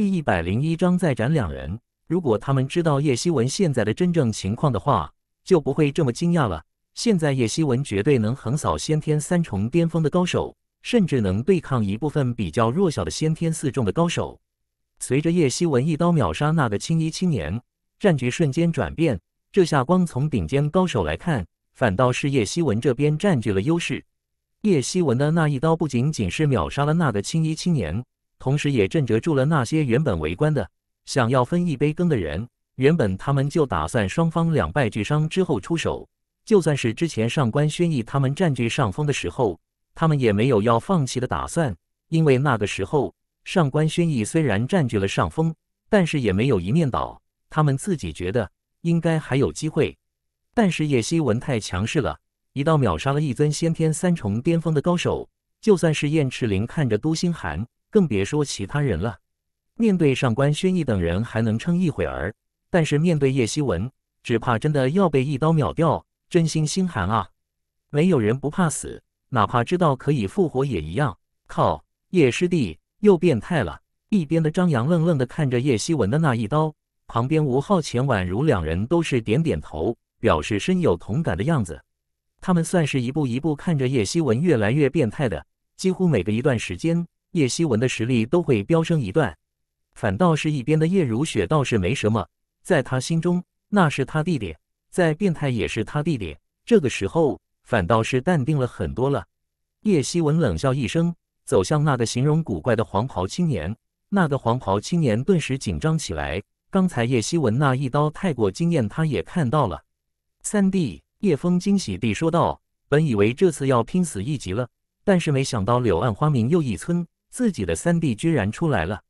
第一百零一章再斩两人。如果他们知道叶希文现在的真正情况的话，就不会这么惊讶了。现在叶希文绝对能横扫先天三重巅峰的高手，甚至能对抗一部分比较弱小的先天四重的高手。随着叶希文一刀秒杀那个青衣青年，战局瞬间转变。这下光从顶尖高手来看，反倒是叶希文这边占据了优势。叶希文的那一刀不仅仅是秒杀了那个青衣青年。同时，也震慑住了那些原本围观的、想要分一杯羹的人。原本他们就打算双方两败俱伤之后出手。就算是之前上官轩逸他们占据上风的时候，他们也没有要放弃的打算，因为那个时候上官轩逸虽然占据了上风，但是也没有一面倒，他们自己觉得应该还有机会。但是叶希文太强势了，一道秒杀了一尊先天三重巅峰的高手，就算是燕赤灵看着都心寒。更别说其他人了。面对上官轩逸等人还能撑一会儿，但是面对叶希文，只怕真的要被一刀秒掉，真心心寒啊！没有人不怕死，哪怕知道可以复活也一样。靠，叶师弟又变态了！一边的张扬愣愣的看着叶希文的那一刀，旁边吴昊钱宛如两人都是点点头，表示深有同感的样子。他们算是一步一步看着叶希文越来越变态的，几乎每隔一段时间。叶希文的实力都会飙升一段，反倒是一边的叶如雪倒是没什么，在他心中那是他弟弟，在变态也是他弟弟。这个时候反倒是淡定了很多了。叶希文冷笑一声，走向那个形容古怪的黄袍青年。那个黄袍青年顿时紧张起来，刚才叶希文那一刀太过惊艳，他也看到了。三弟叶枫惊喜地说道：“本以为这次要拼死一集了，但是没想到柳暗花明又一村。”自己的三弟居然出来了，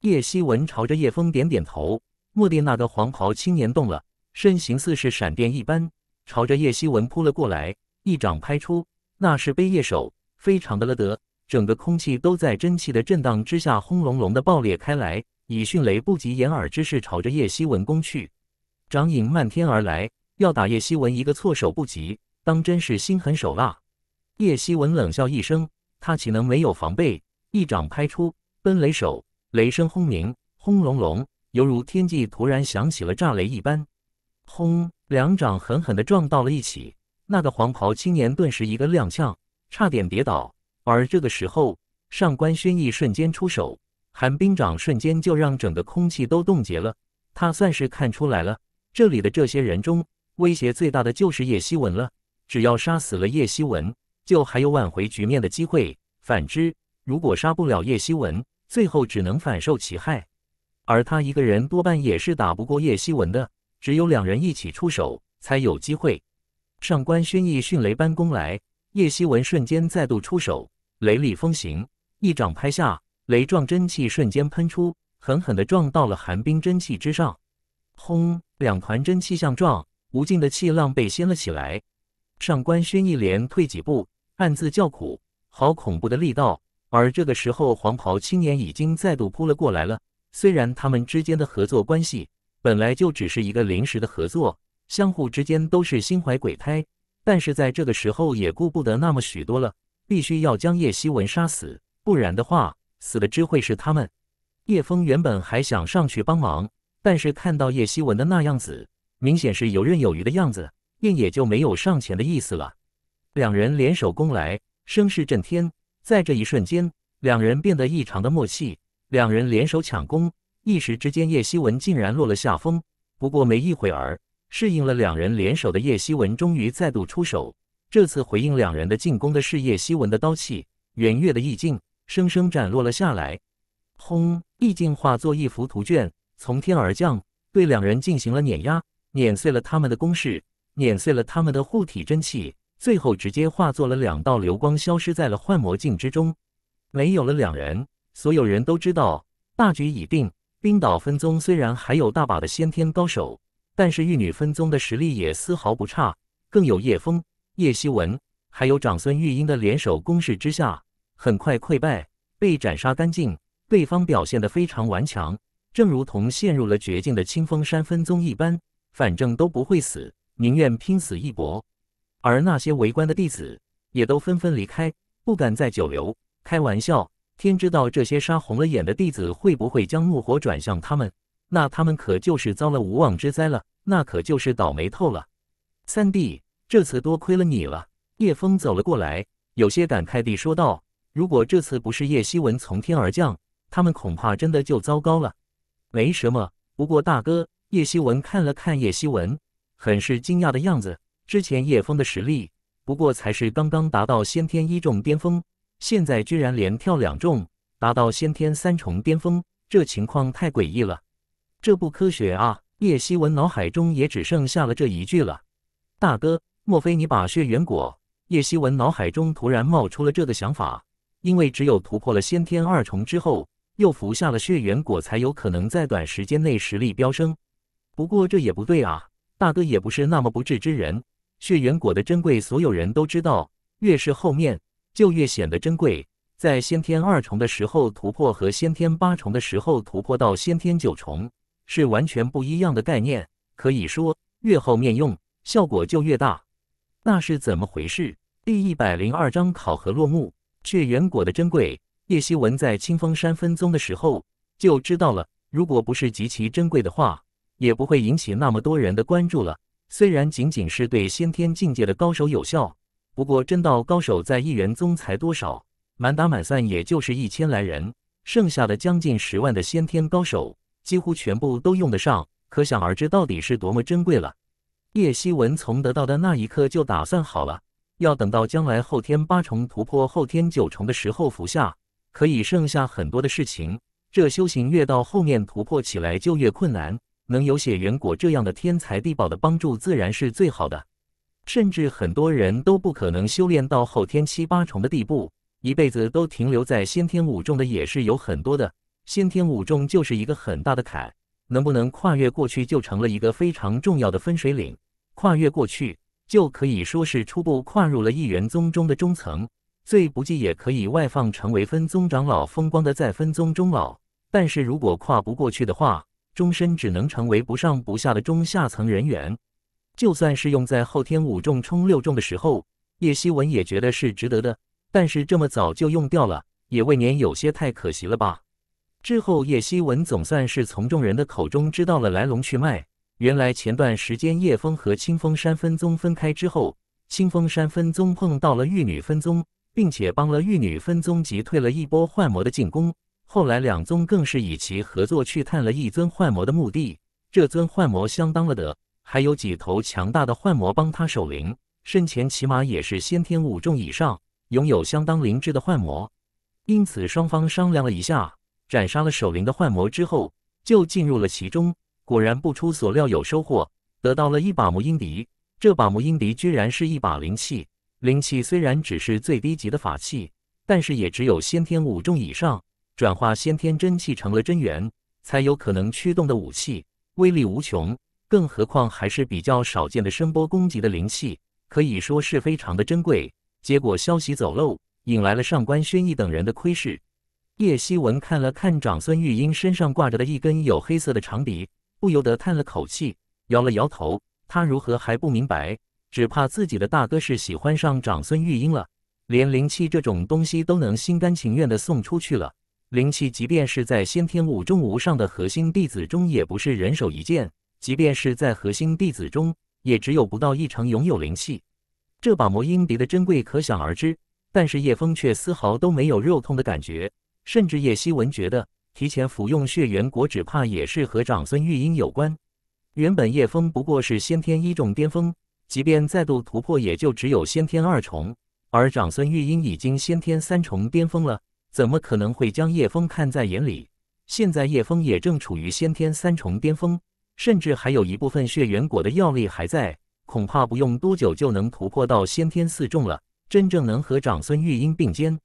叶希文朝着叶枫点点头。莫蒂那个黄袍青年动了，身形似是闪电一般，朝着叶希文扑了过来，一掌拍出，那是杯叶手，非常的了得。整个空气都在真气的震荡之下，轰隆隆的爆裂开来，以迅雷不及掩耳之势朝着叶希文攻去，掌影漫天而来，要打叶希文一个措手不及，当真是心狠手辣。叶希文冷笑一声，他岂能没有防备？一掌拍出，奔雷手，雷声轰鸣，轰隆隆，犹如天际突然响起了炸雷一般。轰！两掌狠狠地撞到了一起，那个黄袍青年顿时一个踉跄，差点跌倒。而这个时候，上官轩逸瞬间出手，寒冰掌瞬间就让整个空气都冻结了。他算是看出来了，这里的这些人中，威胁最大的就是叶希文了。只要杀死了叶希文，就还有挽回局面的机会。反之，如果杀不了叶希文，最后只能反受其害。而他一个人多半也是打不过叶希文的，只有两人一起出手才有机会。上官轩逸迅雷般攻来，叶希文瞬间再度出手，雷厉风行，一掌拍下，雷状真气瞬间喷出，狠狠地撞到了寒冰真气之上。轰！两团真气相撞，无尽的气浪被掀了起来。上官轩逸连退几步，暗自叫苦：好恐怖的力道！而这个时候，黄袍青年已经再度扑了过来。了虽然他们之间的合作关系本来就只是一个临时的合作，相互之间都是心怀鬼胎，但是在这个时候也顾不得那么许多了，必须要将叶希文杀死，不然的话，死的只会是他们。叶枫原本还想上去帮忙，但是看到叶希文的那样子，明显是游刃有余的样子，便也就没有上前的意思了。两人联手攻来，声势震天。在这一瞬间，两人变得异常的默契。两人联手抢攻，一时之间，叶希文竟然落了下风。不过没一会儿，适应了两人联手的叶希文终于再度出手。这次回应两人的进攻的是叶希文的刀气，圆月的意境，生生斩落了下来。轰！意境化作一幅图卷，从天而降，对两人进行了碾压，碾碎了他们的攻势，碾碎了他们的护体真气。最后直接化作了两道流光，消失在了幻魔镜之中。没有了两人，所有人都知道大局已定。冰岛分宗虽然还有大把的先天高手，但是玉女分宗的实力也丝毫不差。更有叶枫、叶希文，还有长孙玉英的联手攻势之下，很快溃败，被斩杀干净。对方表现得非常顽强，正如同陷入了绝境的清风山分宗一般，反正都不会死，宁愿拼死一搏。而那些围观的弟子也都纷纷离开，不敢再久留。开玩笑，天知道这些杀红了眼的弟子会不会将怒火转向他们，那他们可就是遭了无妄之灾了，那可就是倒霉透了。三弟，这次多亏了你了。叶峰走了过来，有些感慨地说道：“如果这次不是叶希文从天而降，他们恐怕真的就糟糕了。”没什么，不过大哥，叶希文看了看叶希文，很是惊讶的样子。之前叶枫的实力不过才是刚刚达到先天一重巅峰，现在居然连跳两重，达到先天三重巅峰，这情况太诡异了，这不科学啊！叶希文脑海中也只剩下了这一句了。大哥，莫非你把血缘果？叶希文脑海中突然冒出了这个想法，因为只有突破了先天二重之后，又服下了血缘果，才有可能在短时间内实力飙升。不过这也不对啊，大哥也不是那么不智之人。血缘果的珍贵，所有人都知道，越是后面就越显得珍贵。在先天二重的时候突破，和先天八重的时候突破到先天九重，是完全不一样的概念。可以说，越后面用效果就越大。那是怎么回事？第一百零二章考核落幕，血缘果的珍贵，叶希文在清风山分宗的时候就知道了。如果不是极其珍贵的话，也不会引起那么多人的关注了。虽然仅仅是对先天境界的高手有效，不过真道高手在一元宗才多少？满打满算也就是一千来人，剩下的将近十万的先天高手几乎全部都用得上，可想而知到底是多么珍贵了。叶希文从得到的那一刻就打算好了，要等到将来后天八重突破后天九重的时候服下，可以剩下很多的事情。这修行越到后面突破起来就越困难。能有血缘果这样的天才地宝的帮助，自然是最好的。甚至很多人都不可能修炼到后天七八重的地步，一辈子都停留在先天五重的也是有很多的。先天五重就是一个很大的坎，能不能跨越过去，就成了一个非常重要的分水岭。跨越过去，就可以说是初步跨入了一元宗中的中层，最不济也可以外放成为分宗长老，风光的在分宗中老。但是如果跨不过去的话，终身只能成为不上不下的中下层人员，就算是用在后天五重冲六重的时候，叶希文也觉得是值得的。但是这么早就用掉了，也未免有些太可惜了吧？之后，叶希文总算是从众人的口中知道了来龙去脉。原来前段时间叶枫和清风山分宗分开之后，清风山分宗碰到了玉女分宗，并且帮了玉女分宗击退了一波幻魔的进攻。后来，两宗更是以其合作去探了一尊幻魔的墓地。这尊幻魔相当了得，还有几头强大的幻魔帮他守灵。生前起码也是先天五重以上，拥有相当灵智的幻魔。因此，双方商量了一下，斩杀了守灵的幻魔之后，就进入了其中。果然不出所料，有收获，得到了一把魔音笛。这把魔音笛居然是一把灵器。灵器虽然只是最低级的法器，但是也只有先天五重以上。转化先天真气成了真元，才有可能驱动的武器，威力无穷。更何况还是比较少见的声波攻击的灵气，可以说是非常的珍贵。结果消息走漏，引来了上官轩逸等人的窥视。叶希文看了看长孙玉英身上挂着的一根有黑色的长笛，不由得叹了口气，摇了摇头。他如何还不明白？只怕自己的大哥是喜欢上长孙玉英了，连灵气这种东西都能心甘情愿的送出去了。灵气，即便是在先天五重无上的核心弟子中，也不是人手一件；即便是在核心弟子中，也只有不到一成拥有灵气。这把魔音笛的珍贵可想而知。但是叶枫却丝毫都没有肉痛的感觉，甚至叶希文觉得，提前服用血缘果，只怕也是和长孙玉英有关。原本叶枫不过是先天一重巅峰，即便再度突破，也就只有先天二重；而长孙玉英已经先天三重巅峰了。怎么可能会将叶枫看在眼里？现在叶枫也正处于先天三重巅峰，甚至还有一部分血缘果的药力还在，恐怕不用多久就能突破到先天四重了，真正能和长孙玉英并肩。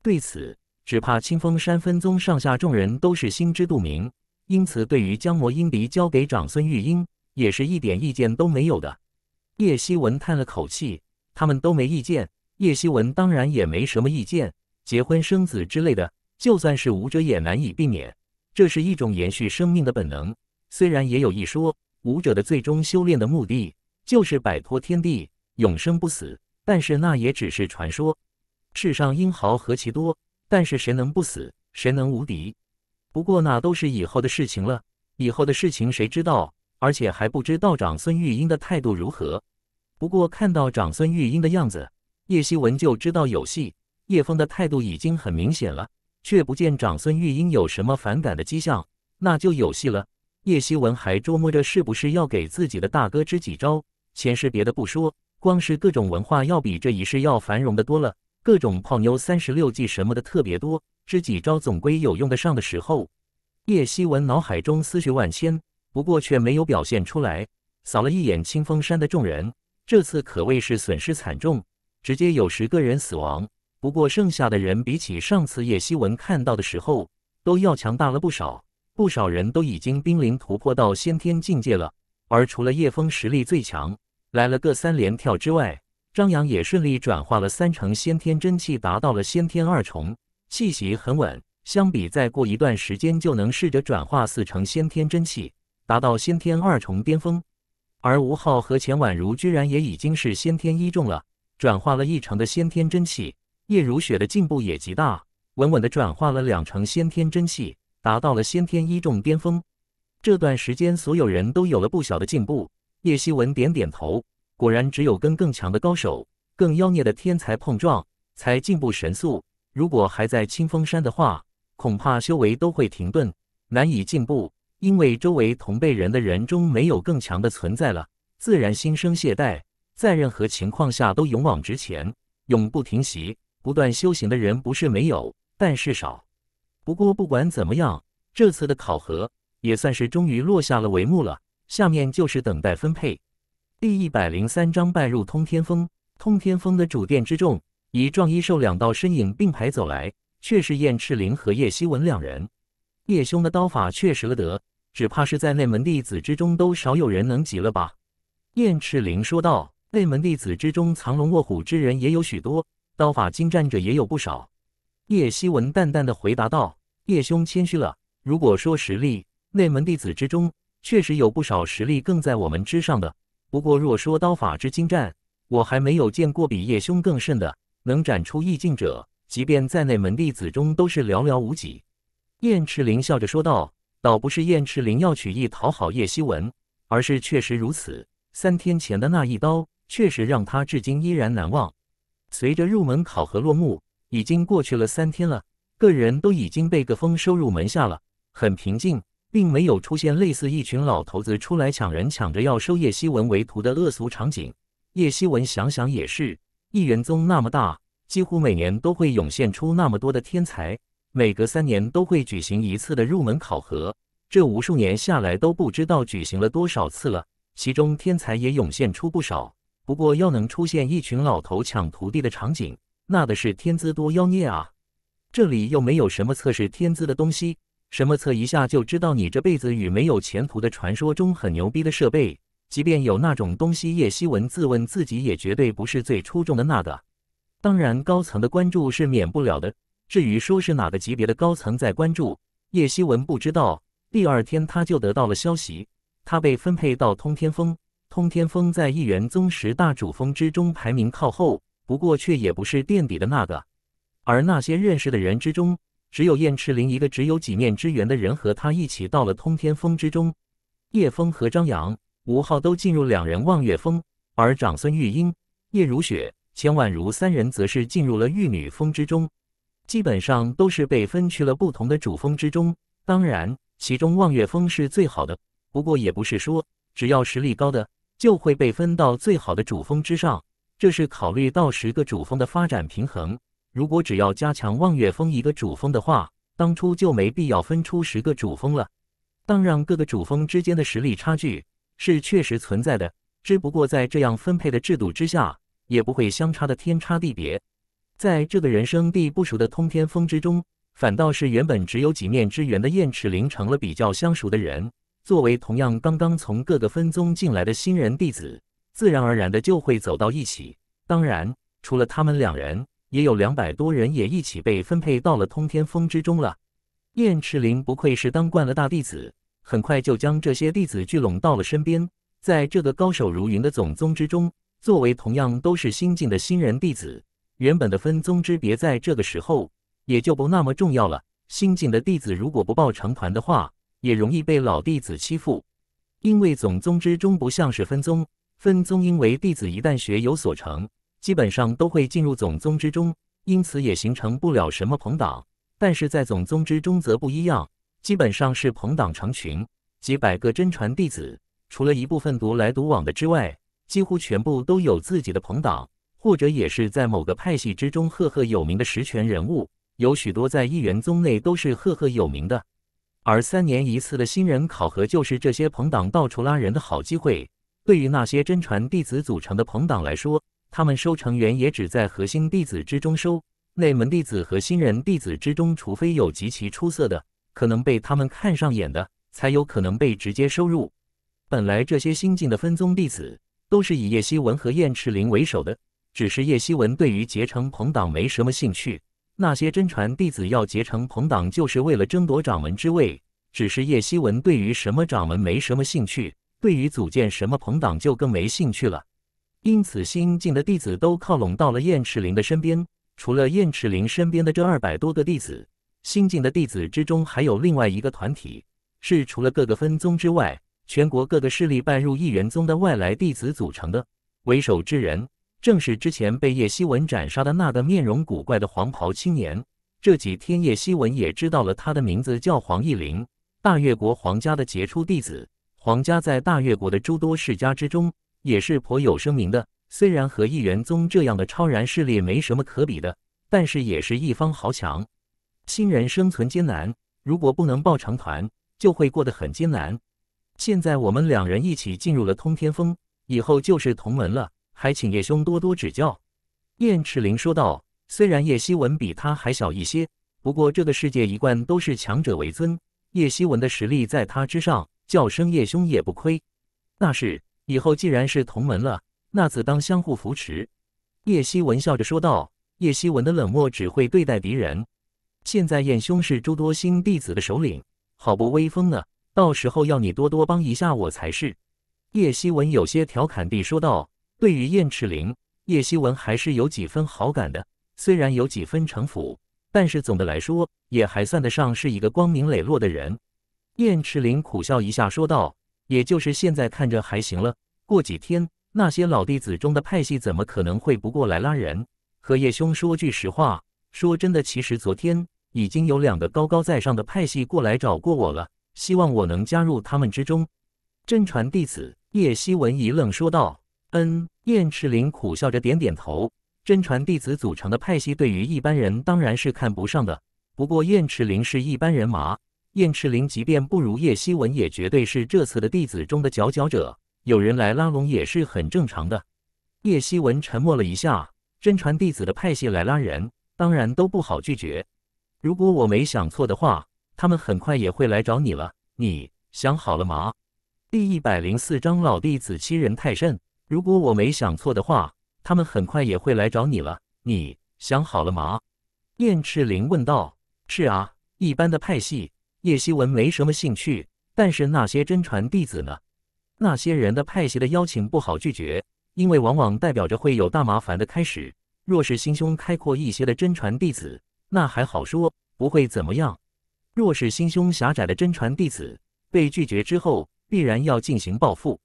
对此，只怕清风山分宗上下众人都是心知肚明，因此对于将魔音笛交给长孙玉英，也是一点意见都没有的。叶希文叹了口气，他们都没意见，叶希文当然也没什么意见。结婚生子之类的，就算是武者也难以避免，这是一种延续生命的本能。虽然也有一说，武者的最终修炼的目的就是摆脱天地，永生不死，但是那也只是传说。世上英豪何其多，但是谁能不死？谁能无敌？不过那都是以后的事情了。以后的事情谁知道？而且还不知道长孙玉英的态度如何。不过看到长孙玉英的样子，叶希文就知道有戏。叶峰的态度已经很明显了，却不见长孙玉英有什么反感的迹象，那就有戏了。叶希文还琢磨着是不是要给自己的大哥支几招。前世别的不说，光是各种文化要比这一世要繁荣的多了，各种泡妞三十六计什么的特别多，支几招总归有用得上的时候。叶希文脑海中思绪万千，不过却没有表现出来。扫了一眼清风山的众人，这次可谓是损失惨重，直接有十个人死亡。不过剩下的人比起上次叶希文看到的时候都要强大了不少，不少人都已经濒临突破到先天境界了。而除了叶枫实力最强，来了个三连跳之外，张扬也顺利转化了三成先天真气，达到了先天二重，气息很稳。相比，再过一段时间就能试着转化四成先天真气，达到先天二重巅峰。而吴昊和钱婉如居然也已经是先天一重了，转化了一成的先天真气。叶如雪的进步也极大，稳稳地转化了两成先天真气，达到了先天一重巅峰。这段时间，所有人都有了不小的进步。叶希文点点头，果然，只有跟更强的高手、更妖孽的天才碰撞，才进步神速。如果还在清风山的话，恐怕修为都会停顿，难以进步，因为周围同辈人的人中没有更强的存在了，自然心生懈怠，在任何情况下都勇往直前，永不停息。不断修行的人不是没有，但是少。不过不管怎么样，这次的考核也算是终于落下了帷幕了。下面就是等待分配。第一百零三章拜入通天峰。通天峰的主殿之中，一壮一瘦两道身影并排走来，却是燕赤灵和叶希文两人。叶兄的刀法确实了得，只怕是在内门弟子之中都少有人能及了吧？燕赤灵说道：“内门弟子之中藏龙卧虎之人也有许多。”刀法精湛者也有不少，叶希文淡淡的回答道：“叶兄谦虚了。如果说实力，内门弟子之中确实有不少实力更在我们之上的。不过若说刀法之精湛，我还没有见过比叶兄更甚的。能展出意境者，即便在内门弟子中都是寥寥无几。”燕赤灵笑着说道：“倒不是燕赤灵要取意讨好叶希文，而是确实如此。三天前的那一刀，确实让他至今依然难忘。”随着入门考核落幕，已经过去了三天了。个人都已经被各峰收入门下了，很平静，并没有出现类似一群老头子出来抢人、抢着要收叶希文为徒的恶俗场景。叶希文想想也是，一元宗那么大，几乎每年都会涌现出那么多的天才，每隔三年都会举行一次的入门考核，这无数年下来都不知道举行了多少次了，其中天才也涌现出不少。不过要能出现一群老头抢徒弟的场景，那的是天资多妖孽啊！这里又没有什么测试天资的东西，什么测一下就知道你这辈子与没有前途的传说中很牛逼的设备，即便有那种东西，叶希文自问自己也绝对不是最出众的那个。当然，高层的关注是免不了的。至于说是哪个级别的高层在关注，叶希文不知道。第二天他就得到了消息，他被分配到通天峰。通天峰在一元宗十大主峰之中排名靠后，不过却也不是垫底的那个。而那些认识的人之中，只有燕赤凌一个只有几面之缘的人和他一起到了通天峰之中。叶枫和张扬、吴昊都进入两人望月峰，而长孙玉英、叶如雪、钱万如三人则是进入了玉女峰之中，基本上都是被分去了不同的主峰之中。当然，其中望月峰是最好的，不过也不是说只要实力高的。就会被分到最好的主峰之上，这是考虑到十个主峰的发展平衡。如果只要加强望月峰一个主峰的话，当初就没必要分出十个主峰了。当然，各个主峰之间的实力差距是确实存在的，只不过在这样分配的制度之下，也不会相差的天差地别。在这个人生地不熟的通天峰之中，反倒是原本只有几面之缘的燕赤灵成了比较相熟的人。作为同样刚刚从各个分宗进来的新人弟子，自然而然的就会走到一起。当然，除了他们两人，也有两百多人也一起被分配到了通天峰之中了。燕赤灵不愧是当惯了大弟子，很快就将这些弟子聚拢到了身边。在这个高手如云的总宗之中，作为同样都是新进的新人弟子，原本的分宗之别在这个时候也就不那么重要了。新进的弟子如果不抱成团的话，也容易被老弟子欺负，因为总宗之中不像是分宗。分宗因为弟子一旦学有所成，基本上都会进入总宗之中，因此也形成不了什么朋党。但是在总宗之中则不一样，基本上是朋党成群，几百个真传弟子，除了一部分独来独往的之外，几乎全部都有自己的朋党，或者也是在某个派系之中赫赫有名的实权人物，有许多在一元宗内都是赫赫有名的。而三年一次的新人考核，就是这些朋党到处拉人的好机会。对于那些真传弟子组成的朋党来说，他们收成员也只在核心弟子之中收，内门弟子和新人弟子之中，除非有极其出色的、可能被他们看上眼的，才有可能被直接收入。本来这些新进的分宗弟子都是以叶希文和燕赤凌为首的，只是叶希文对于结成朋党没什么兴趣。那些真传弟子要结成朋党，就是为了争夺掌门之位。只是叶希文对于什么掌门没什么兴趣，对于组建什么朋党就更没兴趣了。因此，新进的弟子都靠拢到了燕赤凌的身边。除了燕赤凌身边的这二百多个弟子，新进的弟子之中还有另外一个团体，是除了各个分宗之外，全国各个势力拜入一元宗的外来弟子组成的。为首之人。正是之前被叶希文斩杀的那个面容古怪的黄袍青年。这几天，叶希文也知道了他的名字，叫黄逸林，大越国皇家的杰出弟子。皇家在大越国的诸多世家之中，也是颇有声名的。虽然和一元宗这样的超然势力没什么可比的，但是也是一方豪强。新人生存艰难，如果不能抱成团，就会过得很艰难。现在我们两人一起进入了通天峰，以后就是同门了。还请叶兄多多指教。”燕赤灵说道。虽然叶希文比他还小一些，不过这个世界一贯都是强者为尊。叶希文的实力在他之上，叫声叶兄也不亏。那是，以后既然是同门了，那自当相互扶持。”叶希文笑着说道。叶希文的冷漠只会对待敌人。现在燕兄是诸多新弟子的首领，好不威风呢。到时候要你多多帮一下我才是。”叶希文有些调侃地说道。对于燕赤灵，叶希文还是有几分好感的。虽然有几分城府，但是总的来说也还算得上是一个光明磊落的人。燕赤灵苦笑一下说道：“也就是现在看着还行了，过几天那些老弟子中的派系怎么可能会不过来拉人？和叶兄说句实话，说真的，其实昨天已经有两个高高在上的派系过来找过我了，希望我能加入他们之中。”真传弟子叶希文一愣说道：“嗯。”燕赤灵苦笑着点点头。真传弟子组成的派系，对于一般人当然是看不上的。不过燕赤灵是一般人马，燕赤灵即便不如叶希文，也绝对是这次的弟子中的佼佼者。有人来拉拢也是很正常的。叶希文沉默了一下，真传弟子的派系来拉人，当然都不好拒绝。如果我没想错的话，他们很快也会来找你了。你想好了吗？第一百零四章老弟子欺人太甚。如果我没想错的话，他们很快也会来找你了。你想好了吗？燕赤灵问道。是啊，一般的派系叶希文没什么兴趣，但是那些真传弟子呢？那些人的派系的邀请不好拒绝，因为往往代表着会有大麻烦的开始。若是心胸开阔一些的真传弟子，那还好说，不会怎么样；若是心胸狭窄的真传弟子，被拒绝之后，必然要进行报复。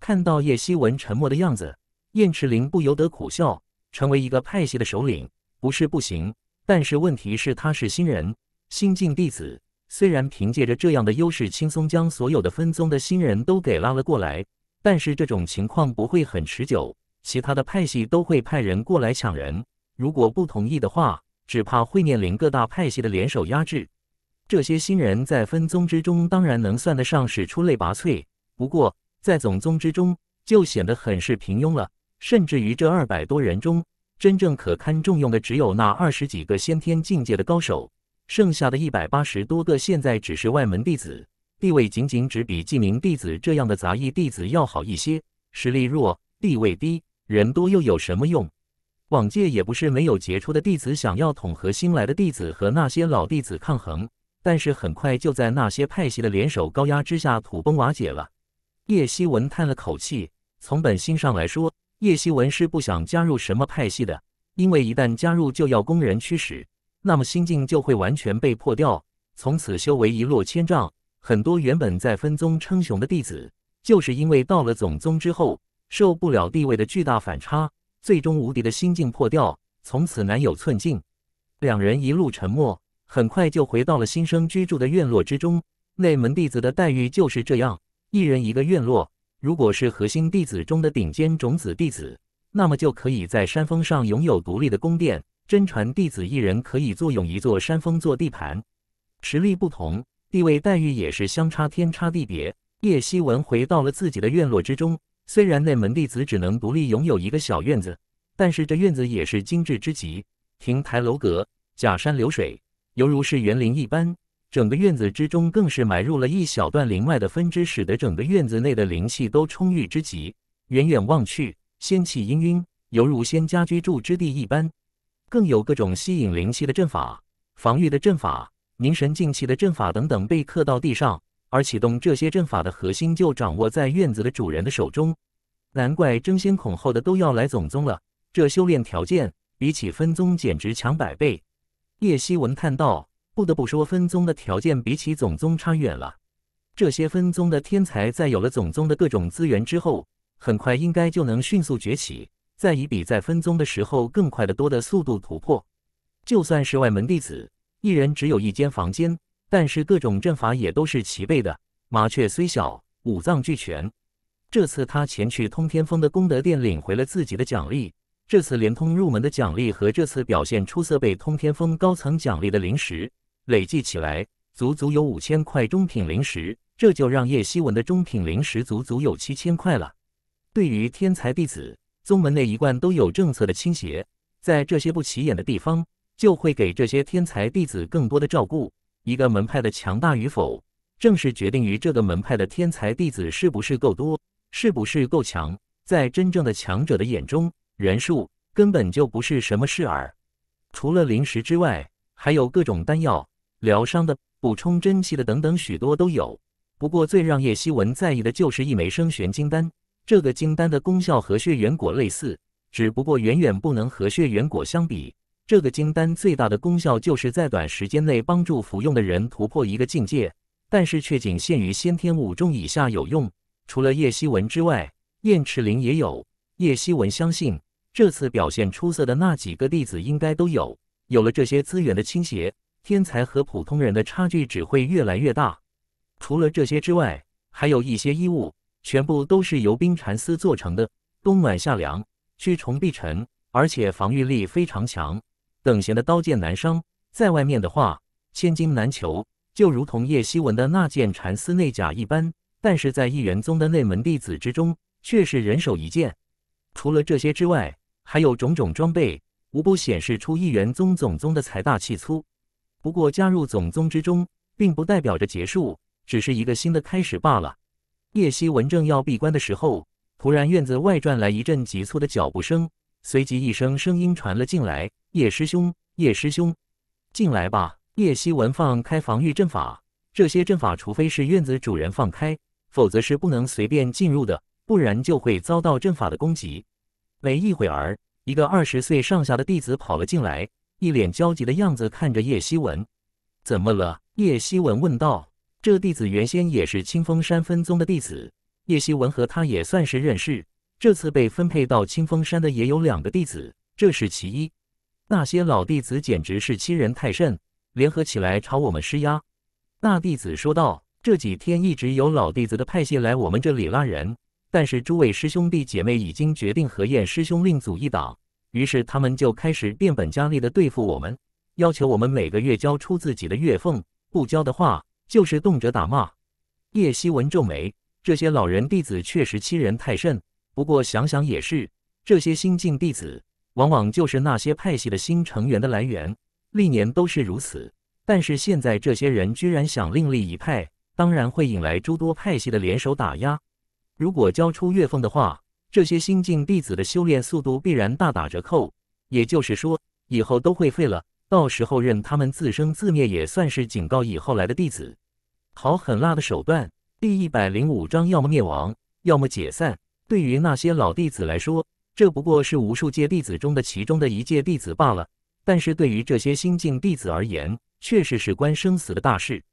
看到叶希文沉默的样子，燕赤灵不由得苦笑。成为一个派系的首领不是不行，但是问题是他是新人，新晋弟子。虽然凭借着这样的优势，轻松将所有的分宗的新人都给拉了过来，但是这种情况不会很持久。其他的派系都会派人过来抢人，如果不同意的话，只怕会面临各大派系的联手压制。这些新人在分宗之中，当然能算得上是出类拔萃，不过。在总宗之中，就显得很是平庸了。甚至于这二百多人中，真正可堪重用的只有那二十几个先天境界的高手，剩下的一百八十多个现在只是外门弟子，地位仅仅只比记名弟子这样的杂役弟子要好一些，实力弱，地位低，人多又有什么用？往届也不是没有杰出的弟子想要统合新来的弟子和那些老弟子抗衡，但是很快就在那些派系的联手高压之下土崩瓦解了。叶希文叹了口气，从本心上来说，叶希文是不想加入什么派系的，因为一旦加入就要供人驱使，那么心境就会完全被破掉，从此修为一落千丈。很多原本在分宗称雄的弟子，就是因为到了总宗之后受不了地位的巨大反差，最终无敌的心境破掉，从此难有寸进。两人一路沉默，很快就回到了新生居住的院落之中。内门弟子的待遇就是这样。一人一个院落，如果是核心弟子中的顶尖种子弟子，那么就可以在山峰上拥有独立的宫殿。真传弟子一人可以坐拥一座山峰做地盘，实力不同，地位待遇也是相差天差地别。叶希文回到了自己的院落之中，虽然内门弟子只能独立拥有一个小院子，但是这院子也是精致之极，亭台楼阁，假山流水，犹如是园林一般。整个院子之中，更是埋入了一小段灵脉的分支，使得整个院子内的灵气都充裕之极。远远望去，仙气氤氲，犹如仙家居住之地一般。更有各种吸引灵气的阵法、防御的阵法、凝神静气的阵法等等被刻到地上，而启动这些阵法的核心就掌握在院子的主人的手中。难怪争先恐后的都要来总宗了，这修炼条件比起分宗简直强百倍。叶希文叹道。不得不说，分宗的条件比起总宗差远了。这些分宗的天才，在有了总宗的各种资源之后，很快应该就能迅速崛起，再以比在分宗的时候更快的多的速度突破。就算是外门弟子，一人只有一间房间，但是各种阵法也都是齐备的。麻雀虽小，五脏俱全。这次他前去通天峰的功德殿领回了自己的奖励。这次连通入门的奖励和这次表现出色被通天峰高层奖励的灵石。累计起来足足有五千块中品灵石，这就让叶希文的中品灵石足足有七千块了。对于天才弟子，宗门内一贯都有政策的倾斜，在这些不起眼的地方，就会给这些天才弟子更多的照顾。一个门派的强大与否，正是决定于这个门派的天才弟子是不是够多，是不是够强。在真正的强者的眼中，人数根本就不是什么事儿。除了灵石之外，还有各种丹药。疗伤的、补充真气的等等，许多都有。不过，最让叶希文在意的就是一枚升玄金丹。这个金丹的功效和血缘果类似，只不过远远不能和血缘果相比。这个金丹最大的功效就是在短时间内帮助服用的人突破一个境界，但是却仅限于先天五重以下有用。除了叶希文之外，燕赤灵也有。叶希文相信，这次表现出色的那几个弟子应该都有。有了这些资源的倾斜。天才和普通人的差距只会越来越大。除了这些之外，还有一些衣物，全部都是由冰蚕丝做成的，冬暖夏凉，驱虫避尘，而且防御力非常强，等闲的刀剑难伤。在外面的话，千金难求，就如同叶希文的那件蚕丝内甲一般。但是在一元宗的内门弟子之中，却是人手一件。除了这些之外，还有种种装备，无不显示出一元宗总宗的财大气粗。不过加入总宗之中，并不代表着结束，只是一个新的开始罢了。叶希文正要闭关的时候，突然院子外传来一阵急促的脚步声，随即一声声音传了进来：“叶师兄，叶师兄，进来吧。”叶希文放开防御阵法，这些阵法除非是院子主人放开，否则是不能随便进入的，不然就会遭到阵法的攻击。没一会儿，一个二十岁上下的弟子跑了进来。一脸焦急的样子看着叶希文，怎么了？叶希文问道。这弟子原先也是清风山分宗的弟子，叶希文和他也算是认识。这次被分配到清风山的也有两个弟子，这是其一。那些老弟子简直是欺人太甚，联合起来朝我们施压。那弟子说道：“这几天一直有老弟子的派系来我们这里拉人，但是诸位师兄弟姐妹已经决定和燕师兄另组一党。”于是他们就开始变本加厉的对付我们，要求我们每个月交出自己的月俸，不交的话就是动辄打骂。叶希文皱眉，这些老人弟子确实欺人太甚。不过想想也是，这些新晋弟子往往就是那些派系的新成员的来源，历年都是如此。但是现在这些人居然想另立一派，当然会引来诸多派系的联手打压。如果交出月俸的话，这些新晋弟子的修炼速度必然大打折扣，也就是说，以后都会废了。到时候任他们自生自灭，也算是警告以后来的弟子。好狠辣的手段！第一百零五章：要么灭亡，要么解散。对于那些老弟子来说，这不过是无数界弟子中的其中的一届弟子罢了。但是对于这些新晋弟子而言，确实是关生死的大事。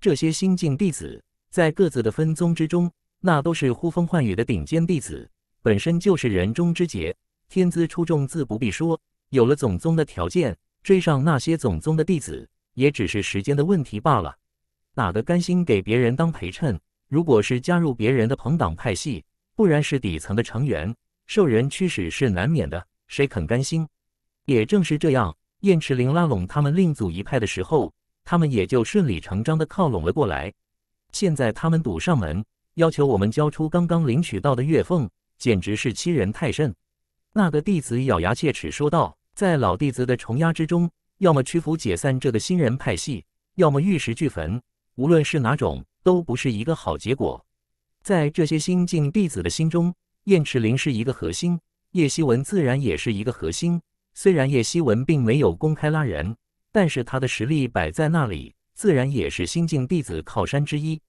这些新晋弟子在各自的分宗之中，那都是呼风唤雨的顶尖弟子。本身就是人中之杰，天资出众，自不必说。有了总宗的条件，追上那些总宗的弟子，也只是时间的问题罢了。哪个甘心给别人当陪衬？如果是加入别人的朋党派系，不然是底层的成员，受人驱使是难免的。谁肯甘心？也正是这样，燕池林拉拢他们另组一派的时候，他们也就顺理成章的靠拢了过来。现在他们堵上门，要求我们交出刚刚领取到的月俸。简直是欺人太甚！那个弟子咬牙切齿说道：“在老弟子的重压之中，要么屈服解散这个新人派系，要么玉石俱焚。无论是哪种，都不是一个好结果。”在这些新晋弟子的心中，燕赤灵是一个核心，叶希文自然也是一个核心。虽然叶希文并没有公开拉人，但是他的实力摆在那里，自然也是新晋弟子靠山之一。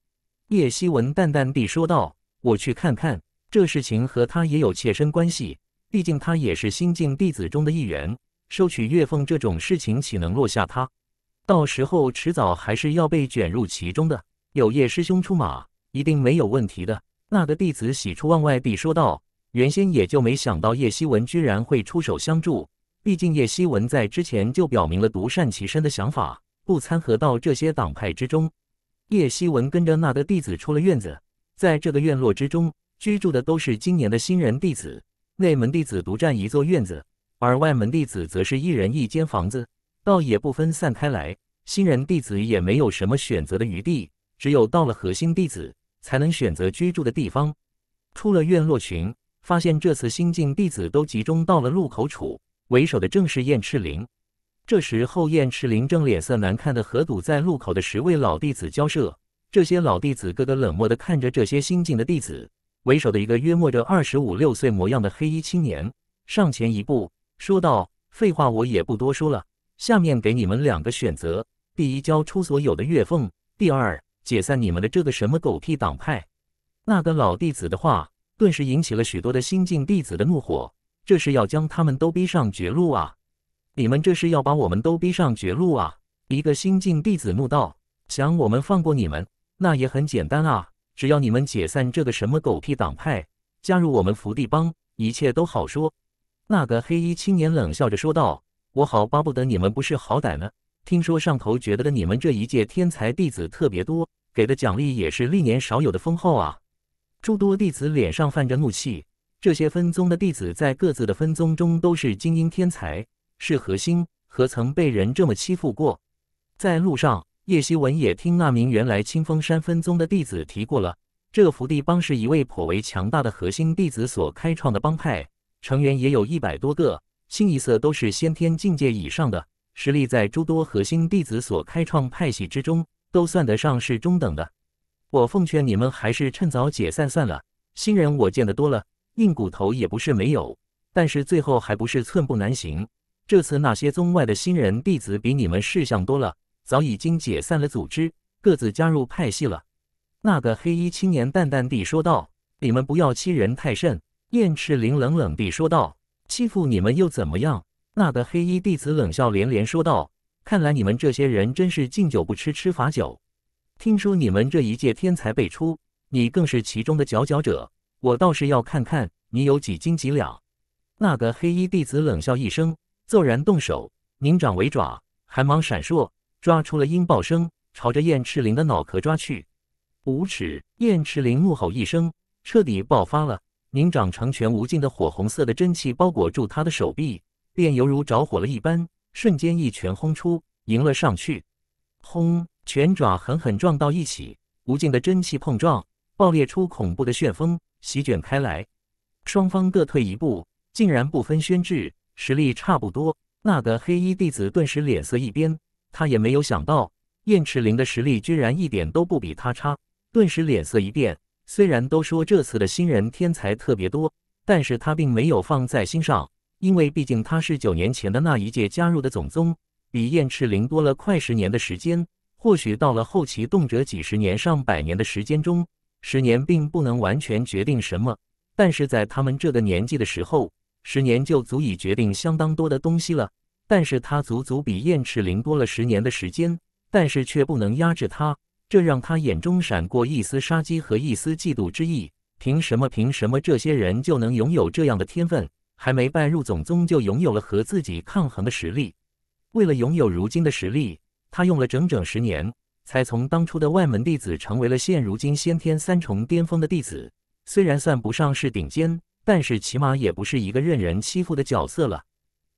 叶希文淡淡地说道：“我去看看。”这事情和他也有切身关系，毕竟他也是新晋弟子中的一员，收取月俸这种事情岂能落下他？到时候迟早还是要被卷入其中的。有叶师兄出马，一定没有问题的。那个弟子喜出望外，地说道：“原先也就没想到叶希文居然会出手相助，毕竟叶希文在之前就表明了独善其身的想法，不掺和到这些党派之中。”叶希文跟着那个弟子出了院子，在这个院落之中。居住的都是今年的新人弟子，内门弟子独占一座院子，而外门弟子则是一人一间房子，倒也不分散开来。新人弟子也没有什么选择的余地，只有到了核心弟子才能选择居住的地方。出了院落群，发现这次新进弟子都集中到了路口处，为首的正是燕赤灵。这时，后燕赤灵正脸色难看的和堵在路口的十位老弟子交涉，这些老弟子个个冷漠的看着这些新进的弟子。为首的一个约莫着二十五六岁模样的黑衣青年上前一步，说道：“废话我也不多说了，下面给你们两个选择：第一，交出所有的月俸；第二，解散你们的这个什么狗屁党派。”那个老弟子的话顿时引起了许多的新晋弟子的怒火，这是要将他们都逼上绝路啊！你们这是要把我们都逼上绝路啊！一个新晋弟子怒道：“想我们放过你们，那也很简单啊！”只要你们解散这个什么狗屁党派，加入我们福地帮，一切都好说。”那个黑衣青年冷笑着说道，“我好巴不得你们不是好歹呢。听说上头觉得你们这一届天才弟子特别多，给的奖励也是历年少有的丰厚啊。”诸多弟子脸上泛着怒气，这些分宗的弟子在各自的分宗中都是精英天才，是核心，何曾被人这么欺负过？在路上。叶希文也听那名原来清风山分宗的弟子提过了，这福地帮是一位颇为强大的核心弟子所开创的帮派，成员也有一百多个，清一色都是先天境界以上的，实力在诸多核心弟子所开创派系之中都算得上是中等的。我奉劝你们还是趁早解散算了，新人我见得多了，硬骨头也不是没有，但是最后还不是寸步难行。这次那些宗外的新人弟子比你们事相多了。早已经解散了组织，各自加入派系了。那个黑衣青年淡淡地说道：“你们不要欺人太甚。”燕赤灵冷冷地说道：“欺负你们又怎么样？”那个黑衣弟子冷笑连连说道：“看来你们这些人真是敬酒不吃吃罚酒。听说你们这一届天才辈出，你更是其中的佼佼者，我倒是要看看你有几斤几两。”那个黑衣弟子冷笑一声，骤然动手，凝掌为爪，寒芒闪烁。抓出了音爆声，朝着燕赤灵的脑壳抓去。无耻！燕赤灵怒吼一声，彻底爆发了，凝长成拳，无尽的火红色的真气包裹住他的手臂，便犹如着火了一般，瞬间一拳轰出，迎了上去。轰！拳爪狠狠撞到一起，无尽的真气碰撞，爆裂出恐怖的旋风，席卷开来。双方各退一步，竟然不分轩制，实力差不多。那个黑衣弟子顿时脸色一变。他也没有想到燕赤灵的实力居然一点都不比他差，顿时脸色一变。虽然都说这次的新人天才特别多，但是他并没有放在心上，因为毕竟他是九年前的那一届加入的总宗，比燕赤灵多了快十年的时间。或许到了后期，动辄几十年、上百年的时间中，十年并不能完全决定什么；但是在他们这个年纪的时候，十年就足以决定相当多的东西了。但是他足足比燕赤灵多了十年的时间，但是却不能压制他，这让他眼中闪过一丝杀机和一丝嫉妒之意。凭什么？凭什么这些人就能拥有这样的天分？还没拜入总宗就拥有了和自己抗衡的实力？为了拥有如今的实力，他用了整整十年，才从当初的外门弟子成为了现如今先天三重巅峰的弟子。虽然算不上是顶尖，但是起码也不是一个任人欺负的角色了。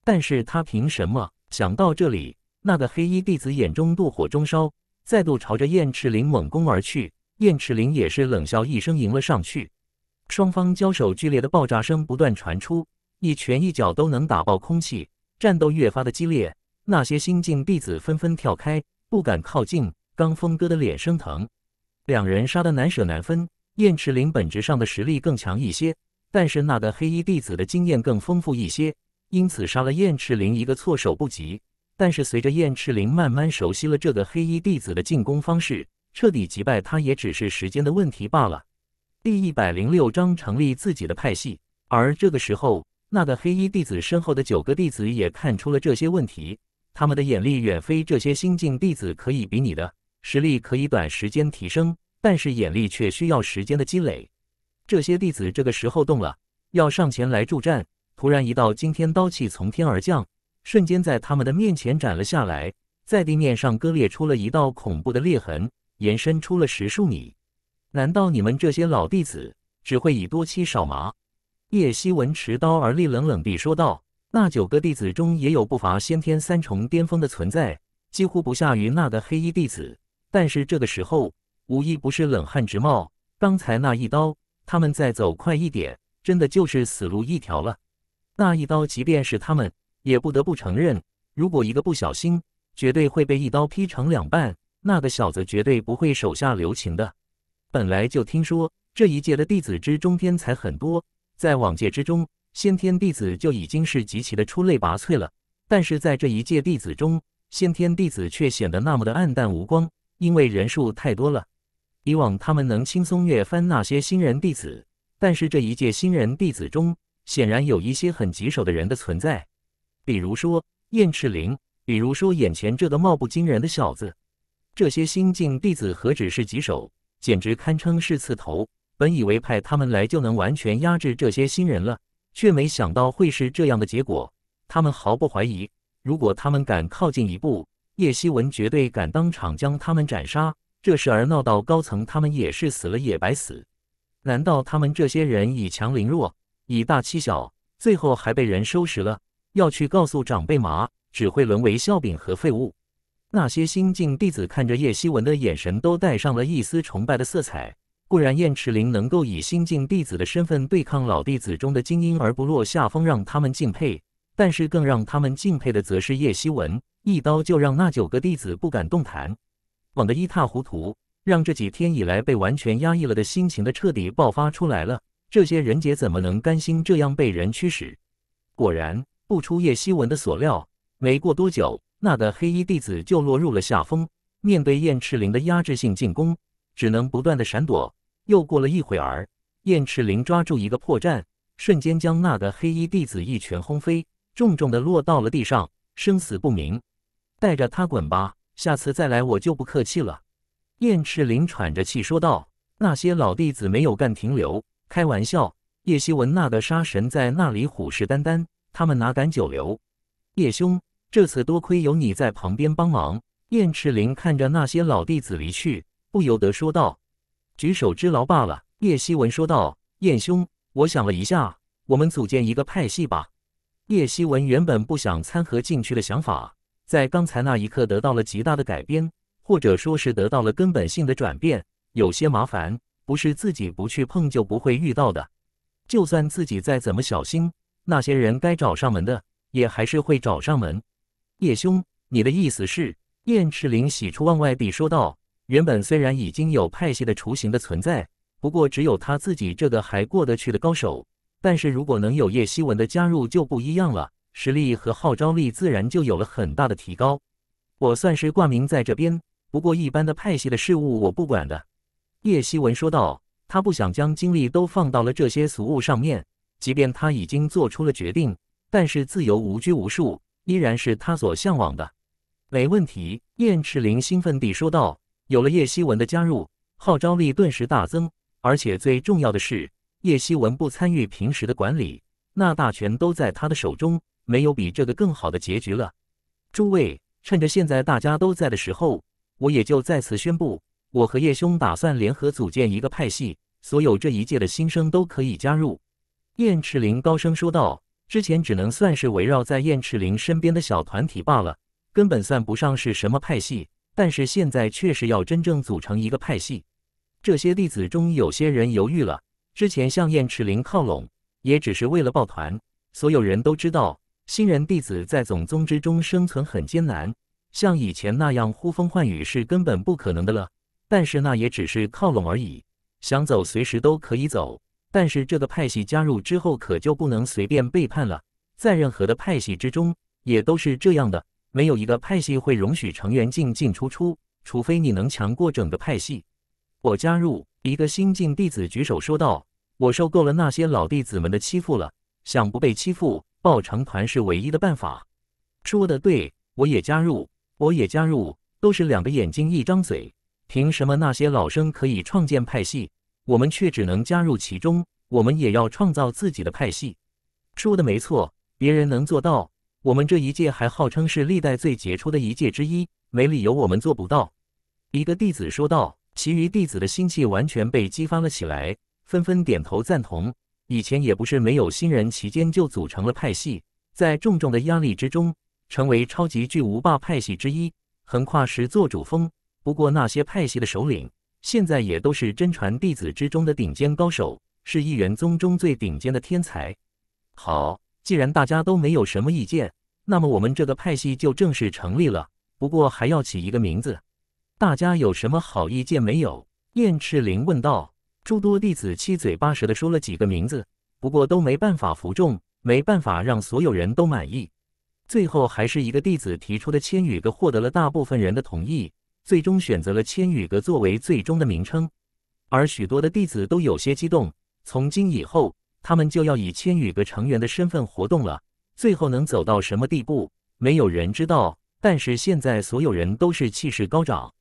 但是他凭什么？想到这里，那个黑衣弟子眼中怒火中烧，再度朝着燕赤灵猛攻而去。燕赤灵也是冷笑一声，迎了上去。双方交手，剧烈的爆炸声不断传出，一拳一脚都能打爆空气。战斗越发的激烈，那些新晋弟子纷纷跳开，不敢靠近。刚风哥的脸生疼，两人杀得难舍难分。燕赤灵本质上的实力更强一些，但是那个黑衣弟子的经验更丰富一些。因此杀了燕赤灵一个措手不及，但是随着燕赤灵慢慢熟悉了这个黑衣弟子的进攻方式，彻底击败他也只是时间的问题罢了。第一百零六章成立自己的派系，而这个时候，那个黑衣弟子身后的九个弟子也看出了这些问题，他们的眼力远非这些新晋弟子可以比拟的。实力可以短时间提升，但是眼力却需要时间的积累。这些弟子这个时候动了，要上前来助战。突然，一道惊天刀气从天而降，瞬间在他们的面前斩了下来，在地面上割裂出了一道恐怖的裂痕，延伸出了十数米。难道你们这些老弟子只会以多欺少吗？叶希文持刀而立，冷冷地说道：“那九个弟子中也有不乏先天三重巅峰的存在，几乎不下于那个黑衣弟子。”但是这个时候，无一不是冷汗直冒。刚才那一刀，他们再走快一点，真的就是死路一条了。那一刀，即便是他们，也不得不承认，如果一个不小心，绝对会被一刀劈成两半。那个小子绝对不会手下留情的。本来就听说这一届的弟子之中天才很多，在往届之中，先天弟子就已经是极其的出类拔萃了，但是在这一届弟子中，先天弟子却显得那么的黯淡无光，因为人数太多了。以往他们能轻松虐翻那些新人弟子，但是这一届新人弟子中。显然有一些很棘手的人的存在，比如说燕赤灵，比如说眼前这个貌不惊人的小子。这些新晋弟子何止是棘手，简直堪称是刺头。本以为派他们来就能完全压制这些新人了，却没想到会是这样的结果。他们毫不怀疑，如果他们敢靠近一步，叶希文绝对敢当场将他们斩杀。这事儿闹到高层，他们也是死了也白死。难道他们这些人以强凌弱？以大欺小，最后还被人收拾了。要去告诉长辈嘛，只会沦为笑柄和废物。那些新晋弟子看着叶希文的眼神，都带上了一丝崇拜的色彩。固然燕赤凌能够以新晋弟子的身份对抗老弟子中的精英而不落下风，让他们敬佩；但是更让他们敬佩的，则是叶希文一刀就让那九个弟子不敢动弹，猛得一塌糊涂，让这几天以来被完全压抑了的心情的彻底爆发出来了。这些人杰怎么能甘心这样被人驱使？果然不出叶希文的所料，没过多久，那个黑衣弟子就落入了下风。面对燕赤灵的压制性进攻，只能不断的闪躲。又过了一会儿，燕赤灵抓住一个破绽，瞬间将那个黑衣弟子一拳轰飞，重重的落到了地上，生死不明。带着他滚吧，下次再来我就不客气了。燕赤灵喘着气说道：“那些老弟子没有干停留。”开玩笑，叶希文那个杀神在那里虎视眈眈，他们哪敢久留？叶兄，这次多亏有你在旁边帮忙。燕赤灵看着那些老弟子离去，不由得说道：“举手之劳罢了。”叶希文说道：“燕兄，我想了一下，我们组建一个派系吧。”叶希文原本不想掺和进去的想法，在刚才那一刻得到了极大的改变，或者说是得到了根本性的转变。有些麻烦。不是自己不去碰就不会遇到的，就算自己再怎么小心，那些人该找上门的也还是会找上门。叶兄，你的意思是？燕赤灵喜出望外地说道：“原本虽然已经有派系的雏形的存在，不过只有他自己这个还过得去的高手。但是如果能有叶希文的加入，就不一样了，实力和号召力自然就有了很大的提高。我算是挂名在这边，不过一般的派系的事物我不管的。”叶希文说道：“他不想将精力都放到了这些俗物上面，即便他已经做出了决定，但是自由无拘无束依然是他所向往的。”“没问题。”燕赤灵兴奋地说道。“有了叶希文的加入，号召力顿时大增，而且最重要的是，叶希文不参与平时的管理，那大权都在他的手中，没有比这个更好的结局了。”“诸位，趁着现在大家都在的时候，我也就在此宣布。”我和叶兄打算联合组建一个派系，所有这一届的新生都可以加入。燕赤灵高声说道：“之前只能算是围绕在燕赤灵身边的小团体罢了，根本算不上是什么派系。但是现在却是要真正组成一个派系。”这些弟子中有些人犹豫了，之前向燕赤灵靠拢，也只是为了抱团。所有人都知道，新人弟子在总宗之中生存很艰难，像以前那样呼风唤雨是根本不可能的了。但是那也只是靠拢而已，想走随时都可以走。但是这个派系加入之后，可就不能随便背叛了。在任何的派系之中，也都是这样的，没有一个派系会容许成员进进出出，除非你能强过整个派系。我加入。一个新晋弟子举手说道：“我受够了那些老弟子们的欺负了，想不被欺负，抱成团是唯一的办法。”说的对，我也加入，我也加入，都是两个眼睛一张嘴。凭什么那些老生可以创建派系，我们却只能加入其中？我们也要创造自己的派系。说的没错，别人能做到，我们这一届还号称是历代最杰出的一届之一，没理由我们做不到。一个弟子说道，其余弟子的心气完全被激发了起来，纷纷点头赞同。以前也不是没有新人其间就组成了派系，在重重的压力之中，成为超级巨无霸派系之一，横跨十座主峰。不过那些派系的首领现在也都是真传弟子之中的顶尖高手，是一元宗中最顶尖的天才。好，既然大家都没有什么意见，那么我们这个派系就正式成立了。不过还要起一个名字，大家有什么好意见没有？燕赤凌问道。诸多弟子七嘴八舌的说了几个名字，不过都没办法服众，没办法让所有人都满意。最后还是一个弟子提出的“千羽阁”获得了大部分人的同意。最终选择了千羽阁作为最终的名称，而许多的弟子都有些激动。从今以后，他们就要以千羽阁成员的身份活动了。最后能走到什么地步，没有人知道。但是现在所有人都是气势高涨。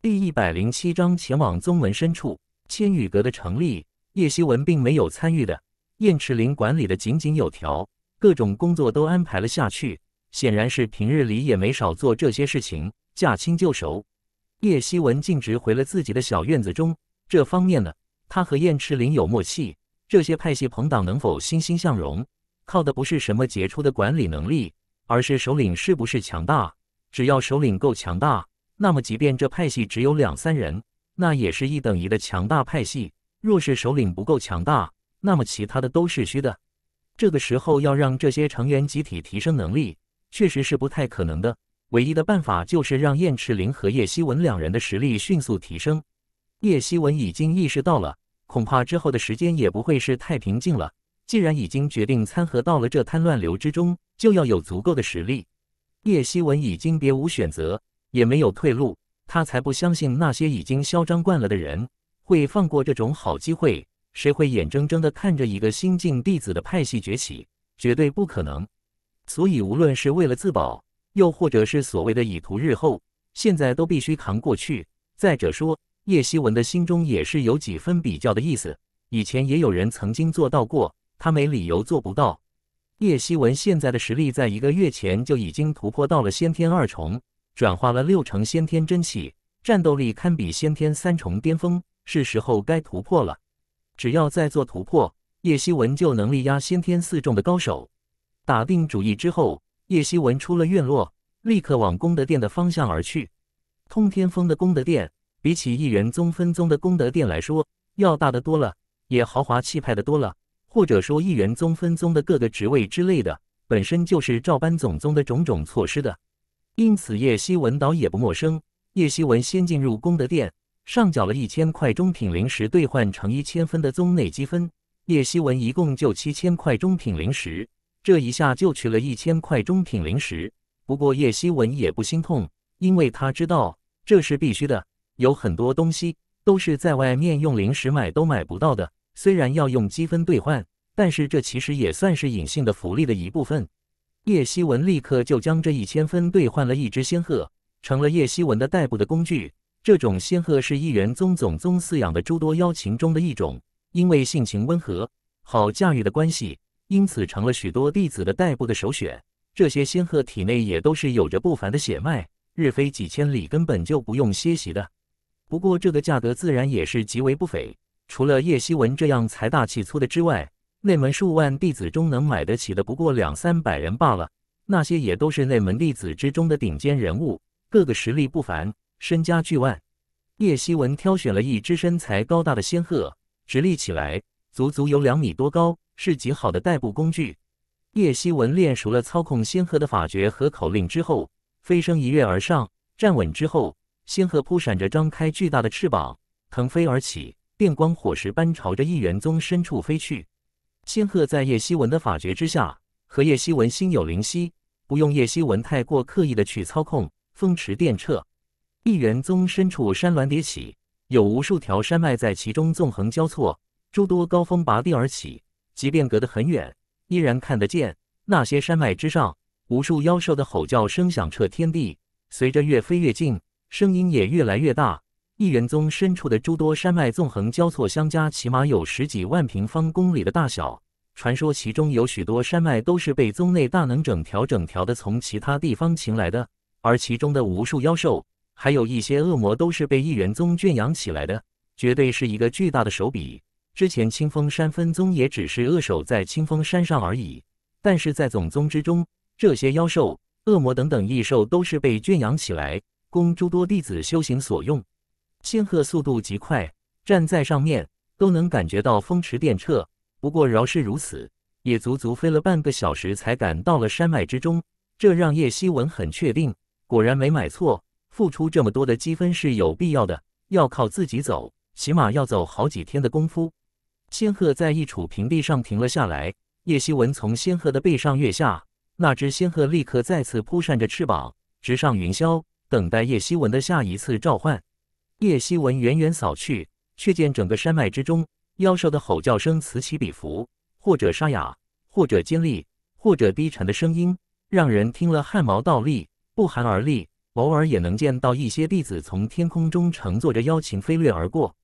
第一百零七章：前往宗门深处。千羽阁的成立，叶希文并没有参与的。燕池林管理的井井有条，各种工作都安排了下去，显然是平日里也没少做这些事情，驾轻就熟。叶希文径直回了自己的小院子中。这方面呢，他和燕赤林有默契。这些派系朋党能否欣欣向荣，靠的不是什么杰出的管理能力，而是首领是不是强大。只要首领够强大，那么即便这派系只有两三人，那也是一等一的强大派系。若是首领不够强大，那么其他的都是虚的。这个时候要让这些成员集体提升能力，确实是不太可能的。唯一的办法就是让燕赤灵和叶希文两人的实力迅速提升。叶希文已经意识到了，恐怕之后的时间也不会是太平静了。既然已经决定参合到了这滩乱流之中，就要有足够的实力。叶希文已经别无选择，也没有退路。他才不相信那些已经嚣张惯了的人会放过这种好机会。谁会眼睁睁地看着一个新晋弟子的派系崛起？绝对不可能。所以，无论是为了自保，又或者是所谓的以图日后，现在都必须扛过去。再者说，叶希文的心中也是有几分比较的意思。以前也有人曾经做到过，他没理由做不到。叶希文现在的实力在一个月前就已经突破到了先天二重，转化了六成先天真气，战斗力堪比先天三重巅峰。是时候该突破了。只要再做突破，叶希文就能力压先天四重的高手。打定主意之后。叶希文出了院落，立刻往功德殿的方向而去。通天峰的功德殿比起一元宗分宗的功德殿来说，要大得多了，也豪华气派的多了。或者说，一元宗分宗的各个职位之类的，本身就是照搬总宗的种种措施的。因此，叶希文倒也不陌生。叶希文先进入功德殿，上缴了一千块中品灵石，兑换成一千分的宗内积分。叶希文一共就七千块中品灵石。这一下就取了一千块中品灵石，不过叶希文也不心痛，因为他知道这是必须的。有很多东西都是在外面用灵石买都买不到的，虽然要用积分兑换，但是这其实也算是隐性的福利的一部分。叶希文立刻就将这一千分兑换了一只仙鹤，成了叶希文的代步的工具。这种仙鹤是一元宗总宗饲养的诸多妖禽中的一种，因为性情温和、好驾驭的关系。因此，成了许多弟子的代步的首选。这些仙鹤体内也都是有着不凡的血脉，日飞几千里，根本就不用歇息的。不过，这个价格自然也是极为不菲。除了叶希文这样财大气粗的之外，内门数万弟子中能买得起的，不过两三百人罢了。那些也都是内门弟子之中的顶尖人物，个个实力不凡，身家巨万。叶希文挑选了一只身材高大的仙鹤，直立起来，足足有两米多高。是极好的代步工具。叶希文练熟了操控仙鹤的法诀和口令之后，飞升一跃而上，站稳之后，仙鹤扑闪着张开巨大的翅膀，腾飞而起，电光火石般朝着一元宗深处飞去。仙鹤在叶希文的法诀之下和叶希文心有灵犀，不用叶希文太过刻意的去操控，风驰电掣。一元宗深处山峦叠起，有无数条山脉在其中纵横交错，诸多高峰拔地而起。即便隔得很远，依然看得见那些山脉之上无数妖兽的吼叫声响彻天地。随着越飞越近，声音也越来越大。一元宗深处的诸多山脉纵横交错相加，起码有十几万平方公里的大小。传说其中有许多山脉都是被宗内大能整条整条的从其他地方请来的，而其中的无数妖兽，还有一些恶魔，都是被一元宗圈养起来的，绝对是一个巨大的手笔。之前清风山分宗也只是扼守在清风山上而已，但是在总宗之中，这些妖兽、恶魔等等异兽都是被圈养起来，供诸多弟子修行所用。仙鹤速度极快，站在上面都能感觉到风驰电掣。不过饶是如此，也足足飞了半个小时才赶到了山脉之中。这让叶希文很确定，果然没买错。付出这么多的积分是有必要的，要靠自己走，起码要走好几天的功夫。仙鹤在一处平地上停了下来，叶希文从仙鹤的背上跃下，那只仙鹤立刻再次扑扇着翅膀，直上云霄，等待叶希文的下一次召唤。叶希文远远扫去，却见整个山脉之中，妖兽的吼叫声此起彼伏，或者沙哑，或者尖利，或者低沉的声音，让人听了汗毛倒立，不寒而栗。偶尔也能见到一些弟子从天空中乘坐着妖禽飞掠而过，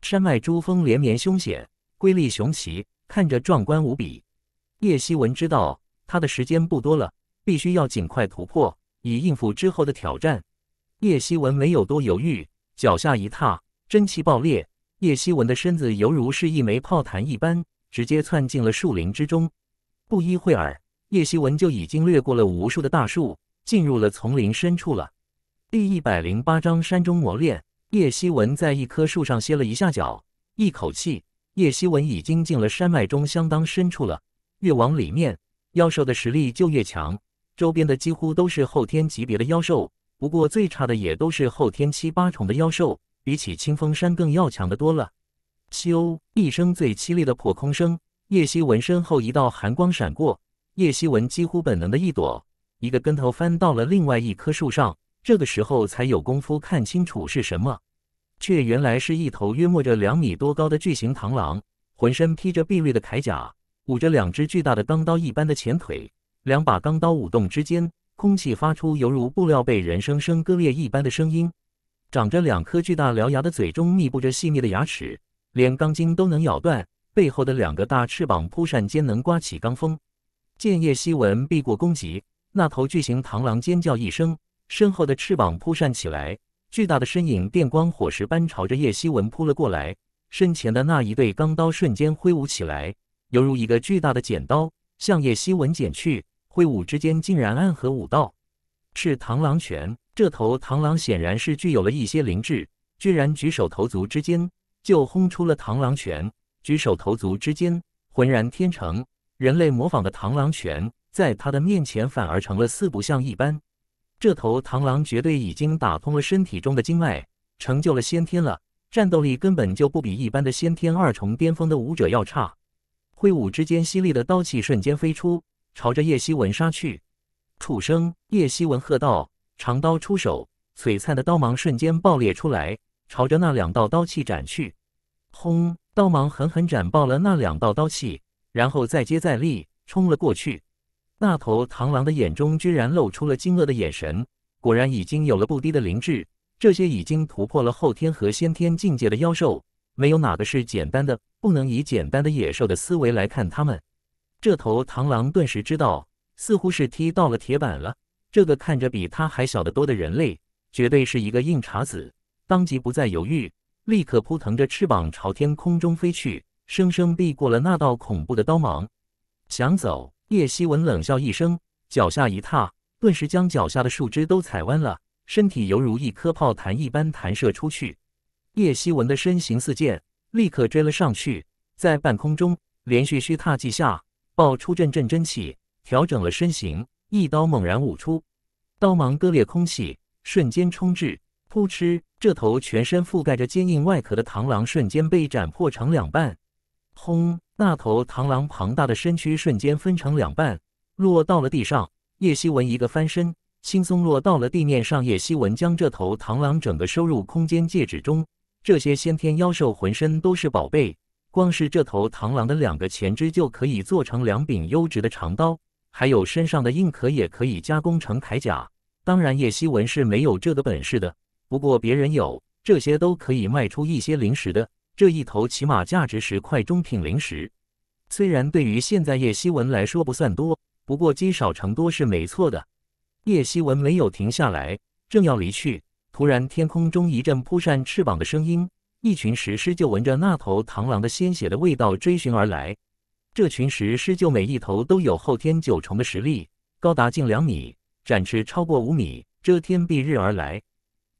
山脉珠峰连绵，凶险。瑰丽雄奇，看着壮观无比。叶希文知道他的时间不多了，必须要尽快突破，以应付之后的挑战。叶希文没有多犹豫，脚下一踏，真气爆裂，叶希文的身子犹如是一枚炮弹一般，直接窜进了树林之中。不一会儿，叶希文就已经掠过了无数的大树，进入了丛林深处了。第一百零八章山中磨练。叶希文在一棵树上歇了一下脚，一口气。叶希文已经进了山脉中相当深处了，越往里面，妖兽的实力就越强。周边的几乎都是后天级别的妖兽，不过最差的也都是后天七八重的妖兽，比起清风山更要强的多了。咻！一声最凄厉的破空声，叶希文身后一道寒光闪过，叶希文几乎本能的一躲，一个跟头翻到了另外一棵树上。这个时候才有功夫看清楚是什么。却原来是一头约摸着两米多高的巨型螳螂，浑身披着碧绿的铠甲，舞着两只巨大的钢刀一般的前腿，两把钢刀舞动之间，空气发出犹如布料被人生生割裂一般的声音。长着两颗巨大獠牙的嘴中密布着细密的牙齿，连钢筋都能咬断。背后的两个大翅膀扑扇间能刮起罡风。剑叶希文避过攻击，那头巨型螳螂尖叫一声，身后的翅膀扑扇起来。巨大的身影电光火石般朝着叶希文扑了过来，身前的那一对钢刀瞬间挥舞起来，犹如一个巨大的剪刀向叶希文剪去。挥舞之间竟然暗合武道，是螳螂拳。这头螳螂显然是具有了一些灵智，居然举手投足之间就轰出了螳螂拳。举手投足之间浑然天成，人类模仿的螳螂拳在他的面前反而成了四不像一般。这头螳螂绝对已经打通了身体中的经脉，成就了先天了，战斗力根本就不比一般的先天二重巅峰的武者要差。挥舞之间，犀利的刀气瞬间飞出，朝着叶希文杀去。楚生，叶希文喝道：“长刀出手，璀璨的刀芒瞬间爆裂出来，朝着那两道刀气斩去。”轰！刀芒狠狠斩爆了那两道刀气，然后再接再厉，冲了过去。那头螳螂的眼中居然露出了惊愕的眼神，果然已经有了不低的灵智。这些已经突破了后天和先天境界的妖兽，没有哪个是简单的，不能以简单的野兽的思维来看他们。这头螳螂顿时知道，似乎是踢到了铁板了。这个看着比他还小得多的人类，绝对是一个硬茬子。当即不再犹豫，立刻扑腾着翅膀朝天空中飞去，生生避过了那道恐怖的刀芒，想走。叶希文冷笑一声，脚下一踏，顿时将脚下的树枝都踩弯了，身体犹如一颗炮弹一般弹射出去。叶希文的身形似箭，立刻追了上去，在半空中连续虚踏几下，爆出阵阵真气，调整了身形，一刀猛然舞出，刀芒割裂空气，瞬间冲至。扑哧，这头全身覆盖着坚硬外壳的螳螂瞬间被斩破成两半。轰！那头螳螂庞大的身躯瞬间分成两半，落到了地上。叶希文一个翻身，轻松落到了地面上。叶希文将这头螳螂整个收入空间戒指中。这些先天妖兽浑身都是宝贝，光是这头螳螂的两个前肢就可以做成两柄优质的长刀，还有身上的硬壳也可以加工成铠甲。当然，叶希文是没有这个本事的，不过别人有，这些都可以卖出一些零食的。这一头起码价值十块中品灵石，虽然对于现在叶希文来说不算多，不过积少成多是没错的。叶希文没有停下来，正要离去，突然天空中一阵扑扇翅膀的声音，一群石狮就闻着那头螳螂的鲜血的味道追寻而来。这群石狮就每一头都有后天九重的实力，高达近两米，展翅超过五米，遮天蔽日而来。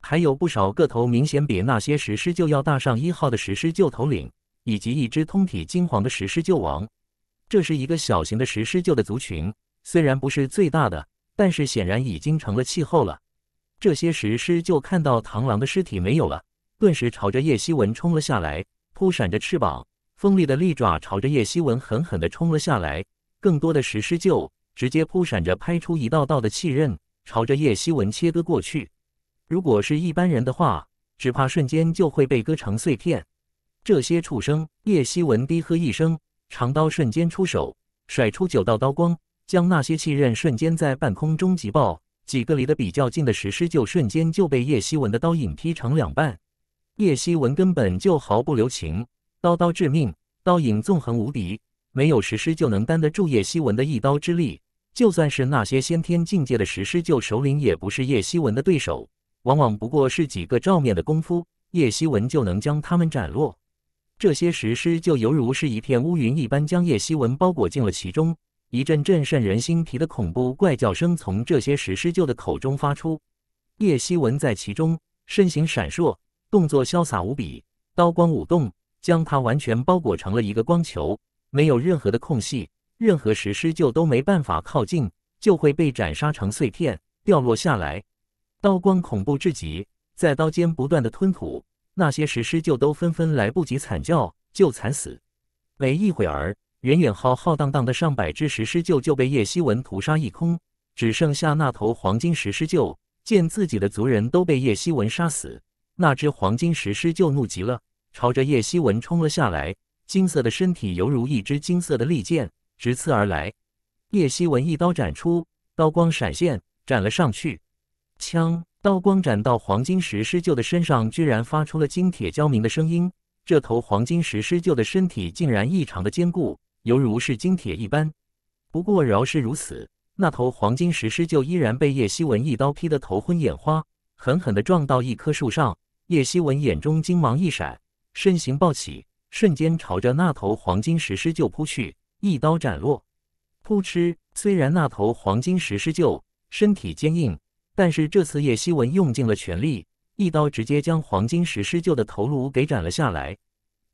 还有不少个头明显比那些石狮鹫要大上一号的石狮鹫头领，以及一只通体金黄的石狮鹫王。这是一个小型的石狮鹫的族群，虽然不是最大的，但是显然已经成了气候了。这些石狮鹫看到螳螂的尸体没有了，顿时朝着叶希文冲了下来，扑闪着翅膀，锋利的利爪朝着叶希文狠狠地冲了下来。更多的石狮鹫直接扑闪着拍出一道道的气刃，朝着叶希文切割过去。如果是一般人的话，只怕瞬间就会被割成碎片。这些畜生，叶希文低喝一声，长刀瞬间出手，甩出九道刀光，将那些气刃瞬间在半空中击爆。几个离得比较近的石狮就瞬间就被叶希文的刀影劈成两半。叶希文根本就毫不留情，刀刀致命，刀影纵横无敌。没有石狮就能担得住叶希文的一刀之力，就算是那些先天境界的石狮鹫首领，也不是叶希文的对手。往往不过是几个照面的功夫，叶希文就能将他们斩落。这些石狮就犹如是一片乌云一般，将叶希文包裹进了其中。一阵阵渗人心脾的恐怖怪叫声从这些石狮鹫的口中发出。叶希文在其中身形闪烁，动作潇洒无比，刀光舞动，将他完全包裹成了一个光球，没有任何的空隙，任何石狮鹫都没办法靠近，就会被斩杀成碎片，掉落下来。刀光恐怖至极，在刀尖不断的吞吐，那些石狮鹫都纷纷来不及惨叫，就惨死。没一会儿，远远浩浩荡荡的上百只石狮鹫就被叶希文屠杀一空，只剩下那头黄金石狮鹫。见自己的族人都被叶希文杀死，那只黄金石狮鹫怒极了，朝着叶希文冲了下来。金色的身体犹如一支金色的利剑，直刺而来。叶希文一刀斩出，刀光闪现，斩了上去。枪刀光斩到黄金石狮鹫的身上，居然发出了金铁交鸣的声音。这头黄金石狮鹫的身体竟然异常的坚固，犹如是金铁一般。不过饶是如此，那头黄金石狮鹫依然被叶希文一刀劈得头昏眼花，狠狠地撞到一棵树上。叶希文眼中金芒一闪，身形暴起，瞬间朝着那头黄金石狮鹫扑去，一刀斩落。扑哧！虽然那头黄金石狮鹫身体坚硬，但是这次叶希文用尽了全力，一刀直接将黄金石狮鹫的头颅给斩了下来。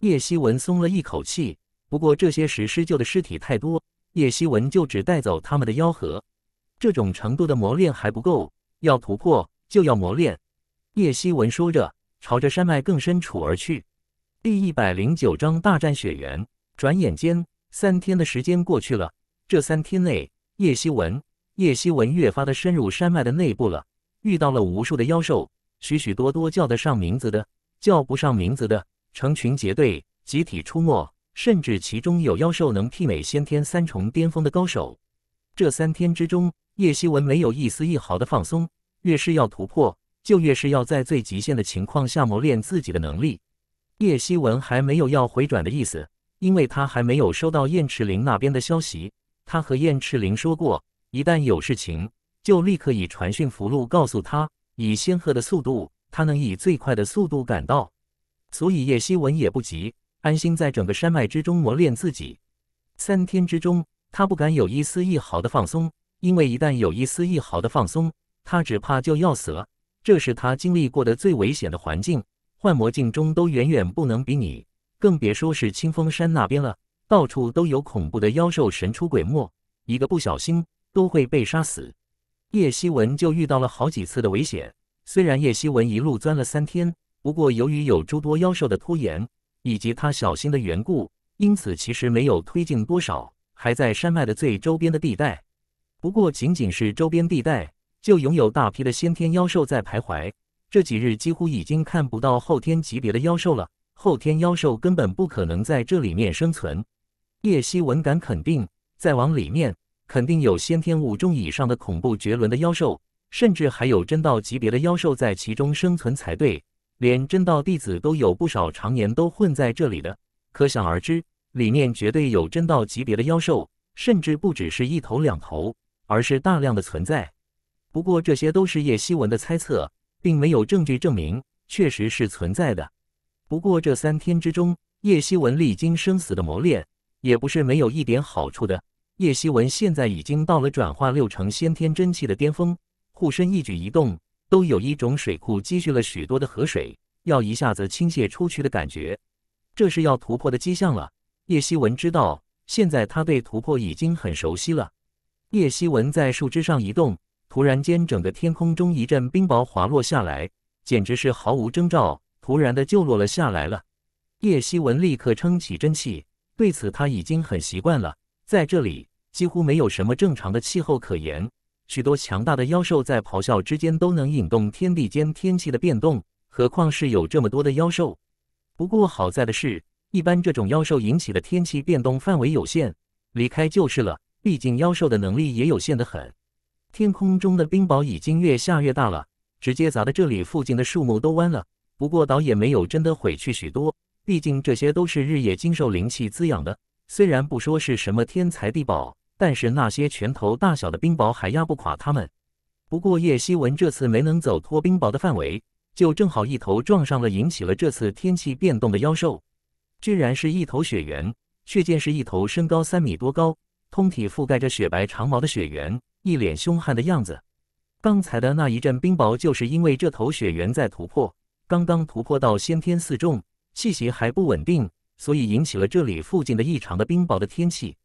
叶希文松了一口气。不过这些石狮鹫的尸体太多，叶希文就只带走他们的妖核。这种程度的磨练还不够，要突破就要磨练。叶希文说着，朝着山脉更深处而去。第一百零九章大战雪原。转眼间，三天的时间过去了。这三天内，叶希文。叶希文越发的深入山脉的内部了，遇到了无数的妖兽，许许多多叫得上名字的，叫不上名字的，成群结队，集体出没，甚至其中有妖兽能媲美先天三重巅峰的高手。这三天之中，叶希文没有一丝一毫的放松，越是要突破，就越是要在最极限的情况下磨练自己的能力。叶希文还没有要回转的意思，因为他还没有收到燕赤灵那边的消息。他和燕赤灵说过。一旦有事情，就立刻以传讯符箓告诉他。以仙鹤的速度，他能以最快的速度赶到。所以叶希文也不急，安心在整个山脉之中磨练自己。三天之中，他不敢有一丝一毫的放松，因为一旦有一丝一毫的放松，他只怕就要死了。这是他经历过的最危险的环境，幻魔境中都远远不能比拟，更别说是清风山那边了。到处都有恐怖的妖兽，神出鬼没，一个不小心。都会被杀死。叶希文就遇到了好几次的危险。虽然叶希文一路钻了三天，不过由于有诸多妖兽的拖延，以及他小心的缘故，因此其实没有推进多少，还在山脉的最周边的地带。不过仅仅是周边地带，就拥有大批的先天妖兽在徘徊。这几日几乎已经看不到后天级别的妖兽了。后天妖兽根本不可能在这里面生存。叶希文敢肯定，再往里面。肯定有先天五重以上的恐怖绝伦的妖兽，甚至还有真道级别的妖兽在其中生存才对。连真道弟子都有不少常年都混在这里的，可想而知，里面绝对有真道级别的妖兽，甚至不只是一头两头，而是大量的存在。不过这些都是叶希文的猜测，并没有证据证明确实是存在的。不过这三天之中，叶希文历经生死的磨练，也不是没有一点好处的。叶希文现在已经到了转化六成先天真气的巅峰，护身一举一动都有一种水库积蓄了许多的河水要一下子倾泻出去的感觉，这是要突破的迹象了。叶希文知道，现在他对突破已经很熟悉了。叶希文在树枝上移动，突然间整个天空中一阵冰雹滑落下来，简直是毫无征兆，突然的就落了下来了。叶希文立刻撑起真气，对此他已经很习惯了。在这里几乎没有什么正常的气候可言，许多强大的妖兽在咆哮之间都能引动天地间天气的变动，何况是有这么多的妖兽。不过好在的是，一般这种妖兽引起的天气变动范围有限，离开就是了。毕竟妖兽的能力也有限的很。天空中的冰雹已经越下越大了，直接砸得这里附近的树木都弯了。不过倒也没有真的毁去许多，毕竟这些都是日夜经受灵气滋养的。虽然不说是什么天材地宝，但是那些拳头大小的冰雹还压不垮他们。不过叶希文这次没能走脱冰雹的范围，就正好一头撞上了引起了这次天气变动的妖兽，居然是一头雪猿。却见是一头身高三米多高，通体覆盖着雪白长毛的雪猿，一脸凶悍的样子。刚才的那一阵冰雹，就是因为这头雪猿在突破，刚刚突破到先天四重，气息还不稳定。所以引起了这里附近的异常的冰雹的天气。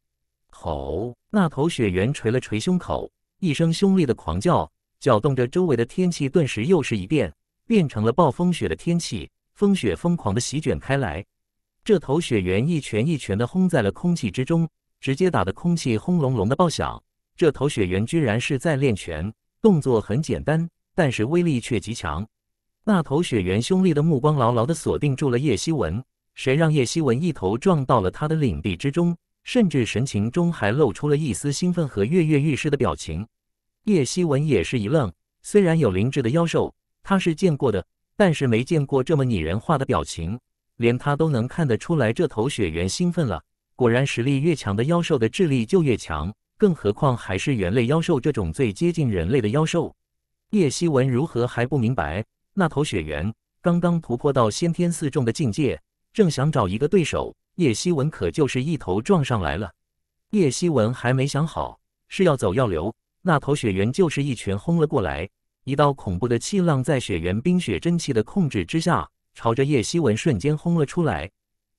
吼！那头雪猿捶了捶胸口，一声凶厉的狂叫，搅动着周围的天气，顿时又是一变，变成了暴风雪的天气。风雪疯狂的席卷开来。这头雪猿一拳一拳的轰在了空气之中，直接打得空气轰隆隆的爆响。这头雪猿居然是在练拳，动作很简单，但是威力却极强。那头雪猿凶厉的目光牢牢的锁定住了叶希文。谁让叶希文一头撞到了他的领地之中，甚至神情中还露出了一丝兴奋和跃跃欲试的表情。叶希文也是一愣，虽然有灵智的妖兽他是见过的，但是没见过这么拟人化的表情，连他都能看得出来这头雪猿兴奋了。果然，实力越强的妖兽的智力就越强，更何况还是猿类妖兽这种最接近人类的妖兽。叶希文如何还不明白？那头雪猿刚刚突破到先天四重的境界。正想找一个对手，叶希文可就是一头撞上来了。叶希文还没想好是要走要留，那头雪猿就是一拳轰了过来，一道恐怖的气浪在雪猿冰雪真气的控制之下，朝着叶希文瞬间轰了出来。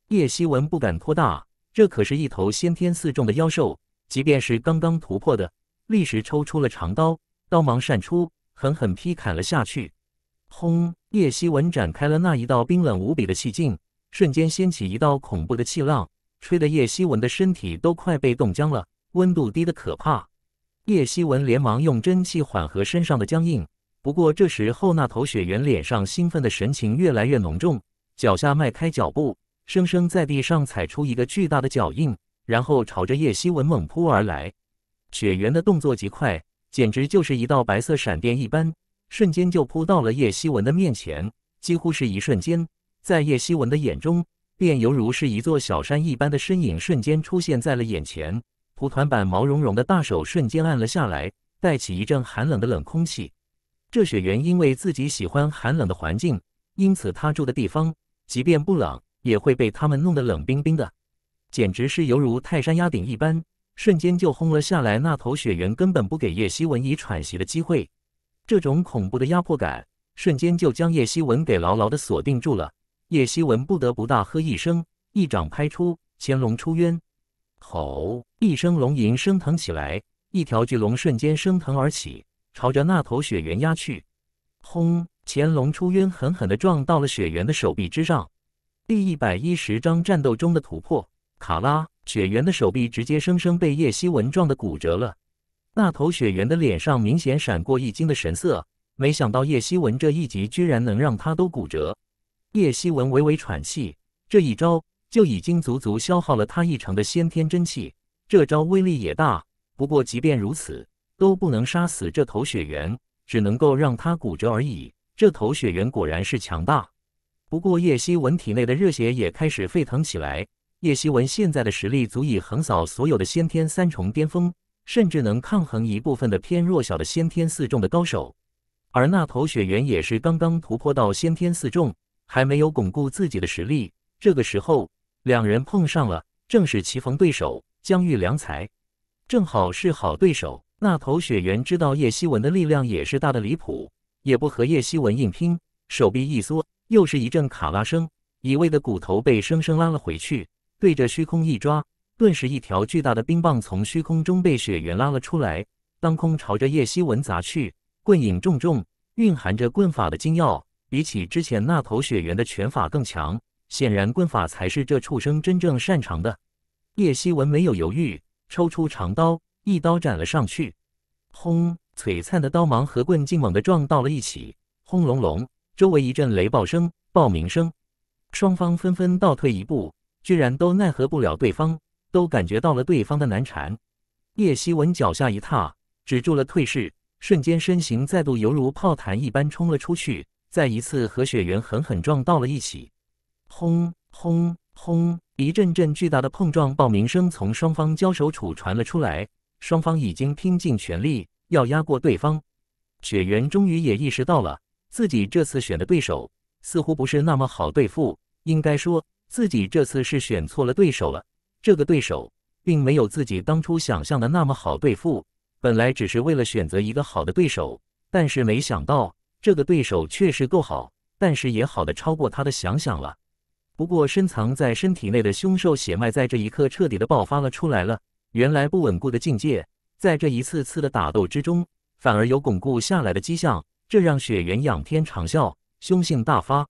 叶希文不敢托大，这可是一头先天四重的妖兽，即便是刚刚突破的，立时抽出了长刀，刀芒闪出，狠狠劈砍了下去。轰！叶希文展开了那一道冰冷无比的气劲。瞬间掀起一道恐怖的气浪，吹得叶希文的身体都快被冻僵了，温度低得可怕。叶希文连忙用真气缓和身上的僵硬。不过这时候，那头雪猿脸上兴奋的神情越来越浓重，脚下迈开脚步，生生在地上踩出一个巨大的脚印，然后朝着叶希文猛扑而来。雪猿的动作极快，简直就是一道白色闪电一般，瞬间就扑到了叶希文的面前，几乎是一瞬间。在叶希文的眼中，便犹如是一座小山一般的身影瞬间出现在了眼前。蒲团版毛茸茸的大手瞬间按了下来，带起一阵寒冷的冷空气。这雪原因为自己喜欢寒冷的环境，因此他住的地方即便不冷，也会被他们弄得冷冰冰的，简直是犹如泰山压顶一般，瞬间就轰了下来。那头雪原根本不给叶希文一喘息的机会，这种恐怖的压迫感瞬间就将叶希文给牢牢的锁定住了。叶希文不得不大喝一声，一掌拍出，乾龙出渊，吼一声龙吟升腾起来，一条巨龙瞬间升腾而起，朝着那头雪猿压去。轰！乾龙出渊狠狠地撞到了雪猿的手臂之上。第一百一十章战斗中的突破。卡拉，雪猿的手臂直接生生被叶希文撞的骨折了。那头雪猿的脸上明显闪过一惊的神色，没想到叶希文这一击居然能让他都骨折。叶希文微微喘气，这一招就已经足足消耗了他一成的先天真气。这招威力也大，不过即便如此，都不能杀死这头血猿，只能够让它骨折而已。这头血猿果然是强大。不过叶希文体内的热血也开始沸腾起来。叶希文现在的实力足以横扫所有的先天三重巅峰，甚至能抗衡一部分的偏弱小的先天四重的高手。而那头血猿也是刚刚突破到先天四重。还没有巩固自己的实力，这个时候两人碰上了，正是棋逢对手，将遇良才，正好是好对手。那头雪猿知道叶希文的力量也是大的离谱，也不和叶希文硬拼，手臂一缩，又是一阵卡拉声，一味的骨头被生生拉了回去，对着虚空一抓，顿时一条巨大的冰棒从虚空中被雪猿拉了出来，当空朝着叶希文砸去，棍影重重，蕴含着棍法的精要。比起之前那头雪猿的拳法更强，显然棍法才是这畜生真正擅长的。叶希文没有犹豫，抽出长刀，一刀斩了上去。轰！璀璨的刀芒和棍劲猛地撞到了一起，轰隆隆，周围一阵雷暴声、爆鸣声，双方纷纷倒退一步，居然都奈何不了对方，都感觉到了对方的难缠。叶希文脚下一踏，止住了退势，瞬间身形再度犹如炮弹一般冲了出去。再一次和雪原狠狠撞到了一起，轰轰轰！一阵阵巨大的碰撞爆鸣声从双方交手处传了出来。双方已经拼尽全力要压过对方。雪原终于也意识到了，自己这次选的对手似乎不是那么好对付。应该说，自己这次是选错了对手了。这个对手并没有自己当初想象的那么好对付。本来只是为了选择一个好的对手，但是没想到。这个对手确实够好，但是也好的超过他的想象了。不过深藏在身体内的凶兽血脉在这一刻彻底的爆发了出来了。原来不稳固的境界，在这一次次的打斗之中，反而有巩固下来的迹象。这让雪原仰天长啸，凶性大发。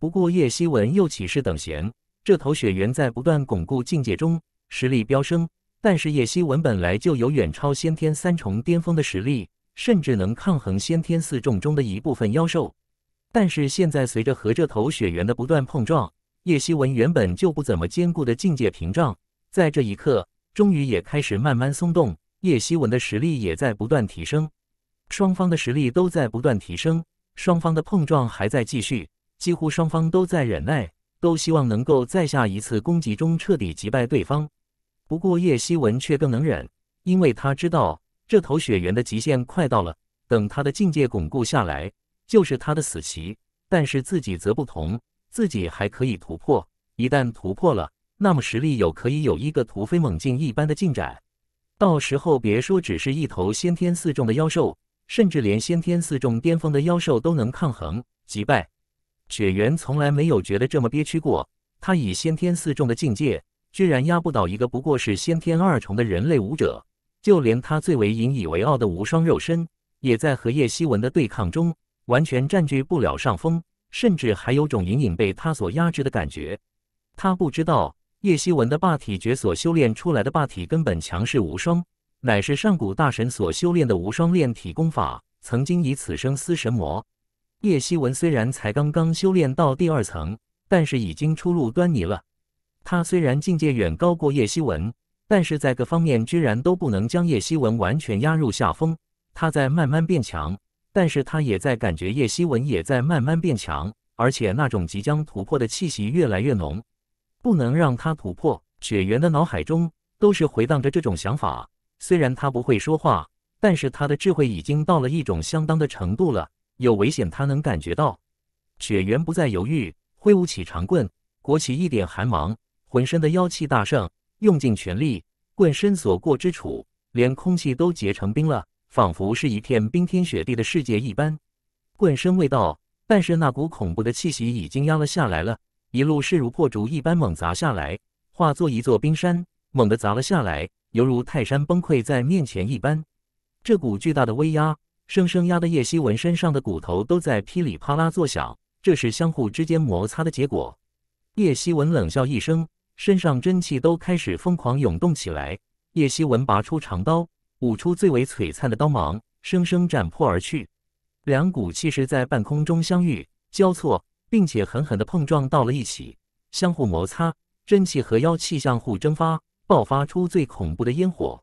不过叶希文又岂是等闲？这头雪猿在不断巩固境界中，实力飙升。但是叶希文本来就有远超先天三重巅峰的实力。甚至能抗衡先天四重中的一部分妖兽，但是现在随着和这头雪猿的不断碰撞，叶希文原本就不怎么坚固的境界屏障，在这一刻终于也开始慢慢松动。叶希文的实力也在不断提升，双方的实力都在不断提升，双方的碰撞还在继续，几乎双方都在忍耐，都希望能够在下一次攻击中彻底击败对方。不过叶希文却更能忍，因为他知道。这头雪猿的极限快到了，等他的境界巩固下来，就是他的死期。但是自己则不同，自己还可以突破。一旦突破了，那么实力有可以有一个突飞猛进一般的进展。到时候别说只是一头先天四重的妖兽，甚至连先天四重巅峰的妖兽都能抗衡击败。雪猿从来没有觉得这么憋屈过，他以先天四重的境界，居然压不倒一个不过是先天二重的人类武者。就连他最为引以为傲的无双肉身，也在和叶希文的对抗中完全占据不了上风，甚至还有种隐隐被他所压制的感觉。他不知道叶希文的霸体诀所修炼出来的霸体根本强势无双，乃是上古大神所修炼的无双炼体功法，曾经以此生撕神魔。叶希文虽然才刚刚修炼到第二层，但是已经初露端倪了。他虽然境界远高过叶希文。但是在各方面居然都不能将叶希文完全压入下风，他在慢慢变强，但是他也在感觉叶希文也在慢慢变强，而且那种即将突破的气息越来越浓，不能让他突破。雪原的脑海中都是回荡着这种想法，虽然他不会说话，但是他的智慧已经到了一种相当的程度了。有危险，他能感觉到。雪原不再犹豫，挥舞起长棍，裹起一点寒芒，浑身的妖气大盛。用尽全力，棍身所过之处，连空气都结成冰了，仿佛是一片冰天雪地的世界一般。棍身未到，但是那股恐怖的气息已经压了下来了，一路势如破竹一般猛砸下来，化作一座冰山，猛地砸了下来，犹如泰山崩溃在面前一般。这股巨大的威压，生生压得叶希文身上的骨头都在噼里啪啦作响，这是相互之间摩擦的结果。叶希文冷笑一声。身上真气都开始疯狂涌动起来，叶希文拔出长刀，舞出最为璀璨的刀芒，生生斩破而去。两股气势在半空中相遇、交错，并且狠狠地碰撞到了一起，相互摩擦，真气和妖气相互蒸发，爆发出最恐怖的烟火。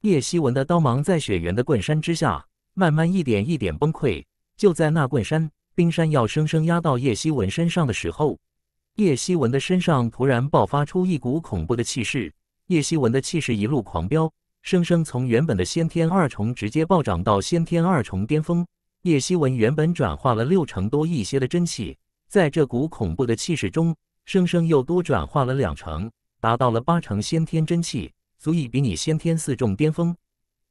叶希文的刀芒在雪原的棍山之下，慢慢一点一点崩溃。就在那棍山冰山要生生压到叶希文身上的时候，叶希文的身上突然爆发出一股恐怖的气势，叶希文的气势一路狂飙，生生从原本的先天二重直接暴涨到先天二重巅峰。叶希文原本转化了六成多一些的真气，在这股恐怖的气势中，生生又多转化了两成，达到了八成先天真气，足以比拟先天四重巅峰。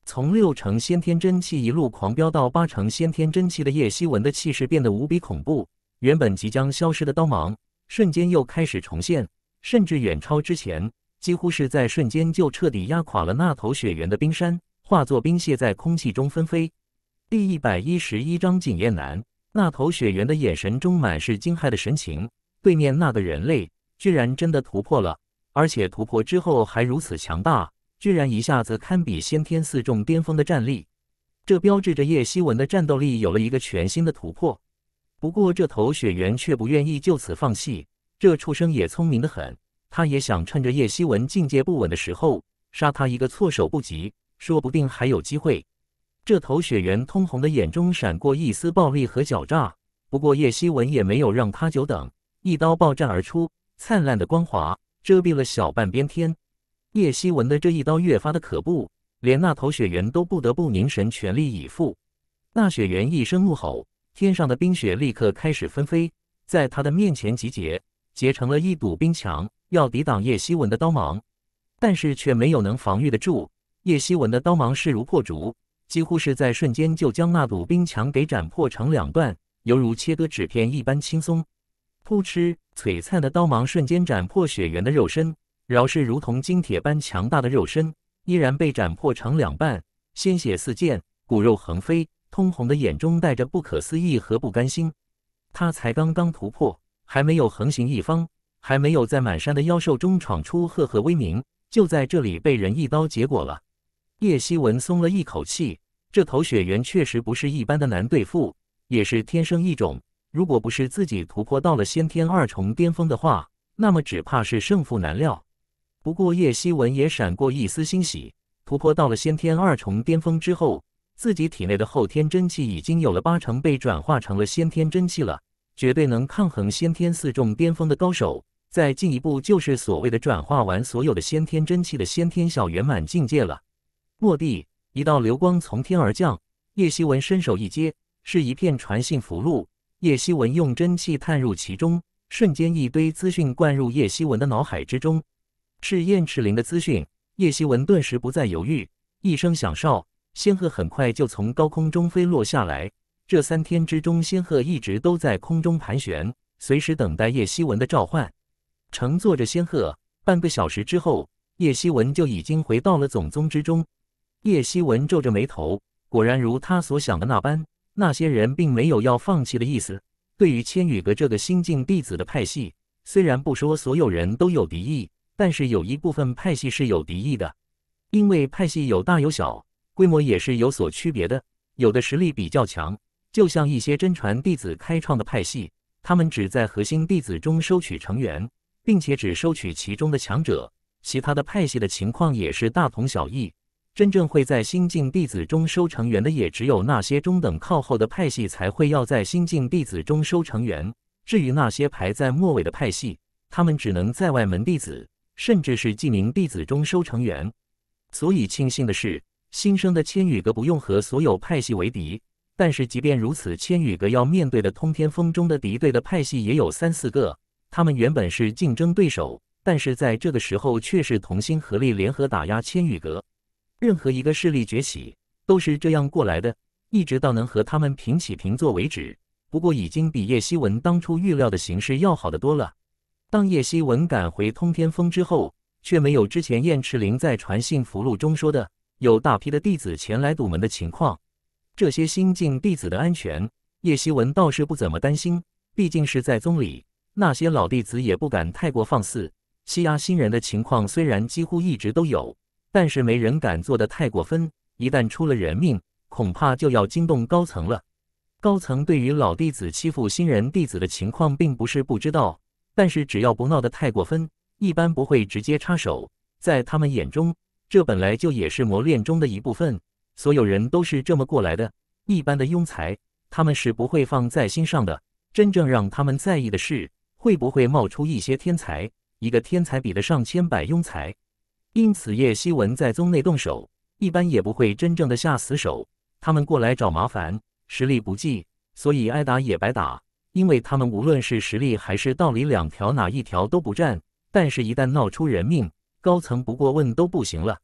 从六成先天真气一路狂飙到八成先天真气的叶希文的气势变得无比恐怖，原本即将消失的刀芒。瞬间又开始重现，甚至远超之前，几乎是在瞬间就彻底压垮了那头雪猿的冰山，化作冰屑在空气中纷飞。第一百一十一章：景言南，那头雪猿的眼神中满是惊骇的神情，对面那个人类居然真的突破了，而且突破之后还如此强大，居然一下子堪比先天四重巅峰的战力，这标志着叶希文的战斗力有了一个全新的突破。不过这头雪猿却不愿意就此放弃，这畜生也聪明的很，他也想趁着叶希文境界不稳的时候杀他一个措手不及，说不定还有机会。这头雪猿通红的眼中闪过一丝暴力和狡诈，不过叶希文也没有让他久等，一刀暴绽而出，灿烂的光华遮蔽了小半边天。叶希文的这一刀越发的可怖，连那头雪猿都不得不凝神全力以赴。那雪猿一声怒吼。天上的冰雪立刻开始纷飞，在他的面前集结，结成了一堵冰墙，要抵挡叶希文的刀芒，但是却没有能防御的住。叶希文的刀芒势如破竹，几乎是在瞬间就将那堵冰墙给斩破成两段，犹如切割纸片一般轻松。扑哧，璀璨的刀芒瞬间斩破雪原的肉身，饶是如同金铁般强大的肉身，依然被斩破成两半，鲜血四溅，骨肉横飞。通红的眼中带着不可思议和不甘心，他才刚刚突破，还没有横行一方，还没有在满山的妖兽中闯出赫赫威名，就在这里被人一刀结果了。叶希文松了一口气，这头雪猿确实不是一般的难对付，也是天生异种。如果不是自己突破到了先天二重巅峰的话，那么只怕是胜负难料。不过叶希文也闪过一丝欣喜，突破到了先天二重巅峰之后。自己体内的后天真气已经有了八成被转化成了先天真气了，绝对能抗衡先天四重巅峰的高手。再进一步就是所谓的转化完所有的先天真气的先天小圆满境界了。落地，一道流光从天而降，叶希文伸手一接，是一片传信符箓。叶希文用真气探入其中，瞬间一堆资讯灌入叶希文的脑海之中，是燕赤灵的资讯。叶希文顿时不再犹豫，一声响哨。仙鹤很快就从高空中飞落下来。这三天之中，仙鹤一直都在空中盘旋，随时等待叶希文的召唤。乘坐着仙鹤，半个小时之后，叶希文就已经回到了总宗之中。叶希文皱着眉头，果然如他所想的那般，那些人并没有要放弃的意思。对于千羽阁这个新晋弟子的派系，虽然不说所有人都有敌意，但是有一部分派系是有敌意的，因为派系有大有小。规模也是有所区别的，有的实力比较强，就像一些真传弟子开创的派系，他们只在核心弟子中收取成员，并且只收取其中的强者。其他的派系的情况也是大同小异。真正会在新晋弟子中收成员的，也只有那些中等靠后的派系才会要在新晋弟子中收成员。至于那些排在末尾的派系，他们只能在外门弟子，甚至是记名弟子中收成员。所以庆幸的是。新生的千羽阁不用和所有派系为敌，但是即便如此，千羽阁要面对的通天峰中的敌对的派系也有三四个。他们原本是竞争对手，但是在这个时候却是同心合力联合打压千羽阁。任何一个势力崛起都是这样过来的，一直到能和他们平起平坐为止。不过已经比叶希文当初预料的形势要好得多了。当叶希文赶回通天峰之后，却没有之前燕赤凌在传信符箓中说的。有大批的弟子前来堵门的情况，这些新晋弟子的安全，叶希文倒是不怎么担心。毕竟是在宗里，那些老弟子也不敢太过放肆欺压新人的情况，虽然几乎一直都有，但是没人敢做得太过分。一旦出了人命，恐怕就要惊动高层了。高层对于老弟子欺负新人弟子的情况，并不是不知道，但是只要不闹得太过分，一般不会直接插手。在他们眼中。这本来就也是磨练中的一部分，所有人都是这么过来的。一般的庸才，他们是不会放在心上的。真正让他们在意的是，会不会冒出一些天才。一个天才比得上千百庸才。因此，叶希文在宗内动手，一般也不会真正的下死手。他们过来找麻烦，实力不济，所以挨打也白打。因为他们无论是实力还是道理两条，哪一条都不占。但是，一旦闹出人命。高层不过问都不行了。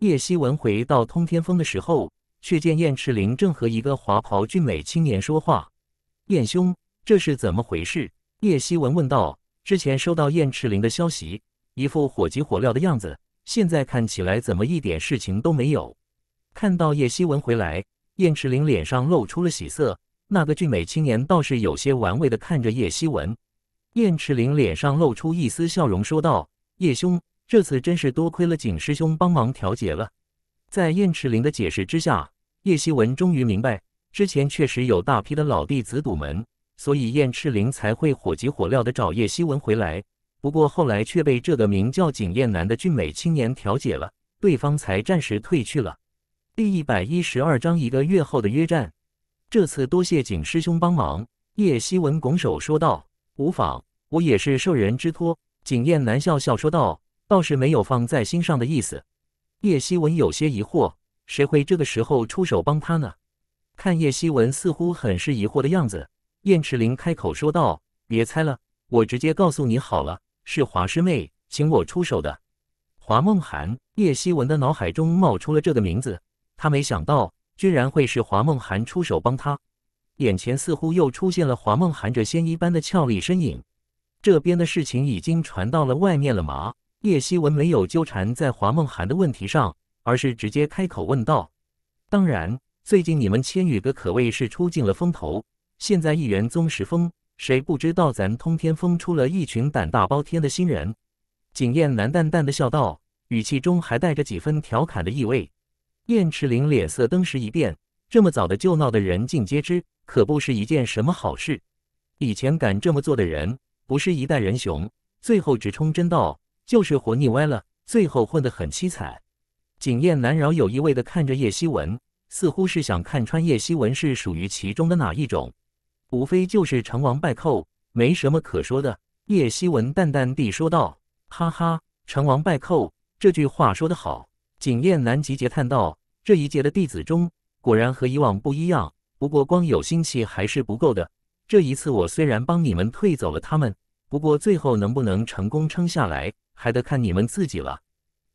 叶希文回到通天峰的时候，却见燕赤灵正和一个华袍俊美青年说话。“燕兄，这是怎么回事？”叶希文问道。之前收到燕赤灵的消息，一副火急火燎的样子，现在看起来怎么一点事情都没有？看到叶希文回来，燕赤灵脸上露出了喜色。那个俊美青年倒是有些玩味地看着叶希文。燕赤灵脸上露出一丝笑容，说道：“叶兄。”这次真是多亏了景师兄帮忙调解了。在燕赤灵的解释之下，叶希文终于明白，之前确实有大批的老弟子堵门，所以燕赤灵才会火急火燎的找叶希文回来。不过后来却被这个名叫景燕南的俊美青年调解了，对方才暂时退去了。第一百一十二章一个月后的约战。这次多谢景师兄帮忙，叶希文拱手说道：“无妨，我也是受人之托。”景燕南笑笑说道。倒是没有放在心上的意思，叶希文有些疑惑，谁会这个时候出手帮他呢？看叶希文似乎很是疑惑的样子，燕池林开口说道：“别猜了，我直接告诉你好了，是华师妹请我出手的。”华梦涵，叶希文的脑海中冒出了这个名字，他没想到居然会是华梦涵出手帮他。眼前似乎又出现了华梦涵这仙一般的俏丽身影。这边的事情已经传到了外面了吗？叶希文没有纠缠在华梦涵的问题上，而是直接开口问道：“当然，最近你们千羽阁可谓是出尽了风头，现在一元宗时风，谁不知道咱通天峰出了一群胆大包天的新人？”景晏南淡淡的笑道，语气中还带着几分调侃的意味。燕池林脸色登时一变，这么早的就闹得人尽皆知，可不是一件什么好事。以前敢这么做的人，不是一代人雄。最后直冲真道。就是活腻歪了，最后混得很凄惨。景艳南饶有意味地看着叶希文，似乎是想看穿叶希文是属于其中的哪一种。无非就是成王败寇，没什么可说的。叶希文淡淡地说道：“哈哈，成王败寇这句话说得好。”景艳南急结叹道：“这一届的弟子中，果然和以往不一样。不过光有心气还是不够的。这一次我虽然帮你们退走了他们，不过最后能不能成功撑下来？”还得看你们自己了。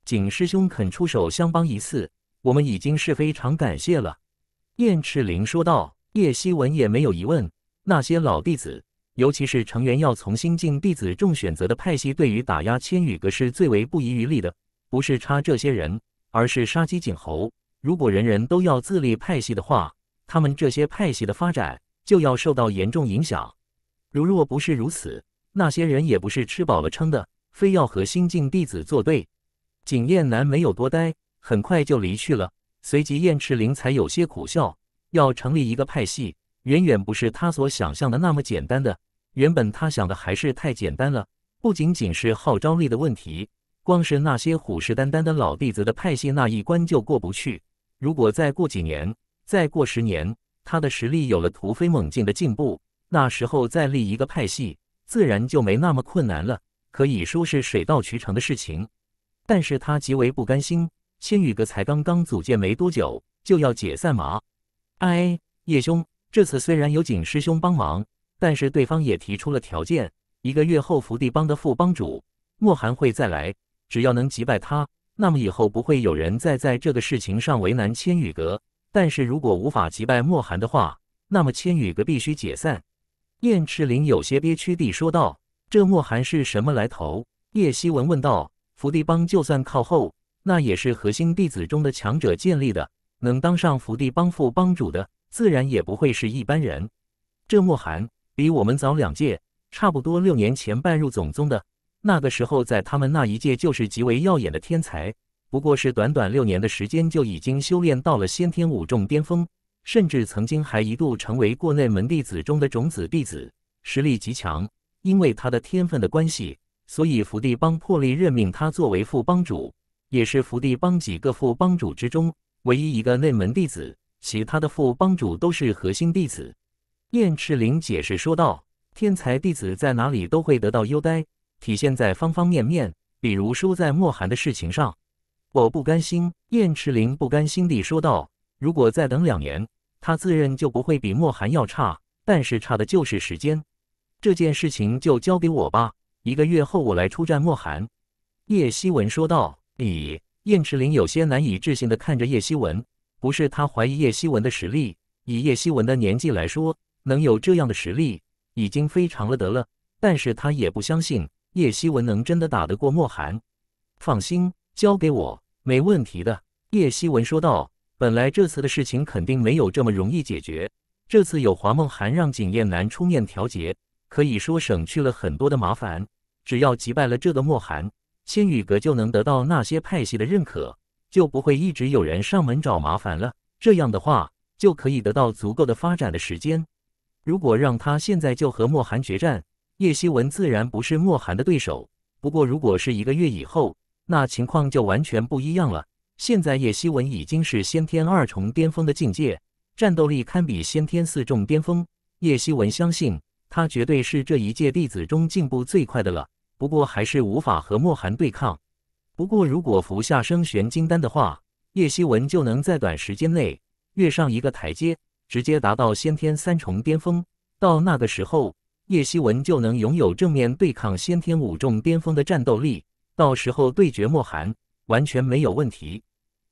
景师兄肯出手相帮一次，我们已经是非常感谢了。”燕赤灵说道。叶希文也没有疑问。那些老弟子，尤其是成员要从新进弟子众选择的派系，对于打压千羽阁是最为不遗余力的。不是差这些人，而是杀鸡儆猴。如果人人都要自立派系的话，他们这些派系的发展就要受到严重影响。如若不是如此，那些人也不是吃饱了撑的。非要和新晋弟子作对，景艳南没有多待，很快就离去了。随即，燕赤灵才有些苦笑：要成立一个派系，远远不是他所想象的那么简单的。原本他想的还是太简单了，不仅仅是号召力的问题，光是那些虎视眈眈的老弟子的派系那一关就过不去。如果再过几年，再过十年，他的实力有了突飞猛进的进步，那时候再立一个派系，自然就没那么困难了。可以说是水到渠成的事情，但是他极为不甘心。千羽阁才刚刚组建没多久，就要解散吗？哎，叶兄，这次虽然有景师兄帮忙，但是对方也提出了条件：一个月后，福地帮的副帮主莫寒会再来，只要能击败他，那么以后不会有人再在这个事情上为难千羽阁。但是如果无法击败莫寒的话，那么千羽阁必须解散。燕赤林有些憋屈地说道。这莫寒是什么来头？叶希文问道。福地帮就算靠后，那也是核心弟子中的强者建立的。能当上福地帮副帮主的，自然也不会是一般人。这莫寒比我们早两届，差不多六年前拜入总宗的。那个时候，在他们那一届就是极为耀眼的天才。不过是短短六年的时间，就已经修炼到了先天五重巅峰，甚至曾经还一度成为过内门弟子中的种子弟子，实力极强。因为他的天分的关系，所以福地帮破例任命他作为副帮主，也是福地帮几个副帮主之中唯一一个内门弟子，其他的副帮主都是核心弟子。燕赤灵解释说道：“天才弟子在哪里都会得到优待，体现在方方面面，比如说在莫寒的事情上，我不甘心。”燕赤灵不甘心地说道：“如果再等两年，他自认就不会比莫寒要差，但是差的就是时间。”这件事情就交给我吧，一个月后我来出战莫寒。”叶希文说道。咦，燕池林有些难以置信的看着叶希文。不是他怀疑叶希文的实力，以叶希文的年纪来说，能有这样的实力已经非常了得了。但是他也不相信叶希文能真的打得过莫寒。放心，交给我，没问题的。”叶希文说道。本来这次的事情肯定没有这么容易解决，这次有华梦涵让景燕南出面调解。可以说省去了很多的麻烦。只要击败了这个莫寒，千羽阁就能得到那些派系的认可，就不会一直有人上门找麻烦了。这样的话，就可以得到足够的发展的时间。如果让他现在就和莫寒决战，叶希文自然不是莫寒的对手。不过，如果是一个月以后，那情况就完全不一样了。现在叶希文已经是先天二重巅峰的境界，战斗力堪比先天四重巅峰。叶希文相信。他绝对是这一届弟子中进步最快的了，不过还是无法和莫寒对抗。不过，如果服下升玄金丹的话，叶希文就能在短时间内跃上一个台阶，直接达到先天三重巅峰。到那个时候，叶希文就能拥有正面对抗先天五重巅峰的战斗力，到时候对决莫寒完全没有问题。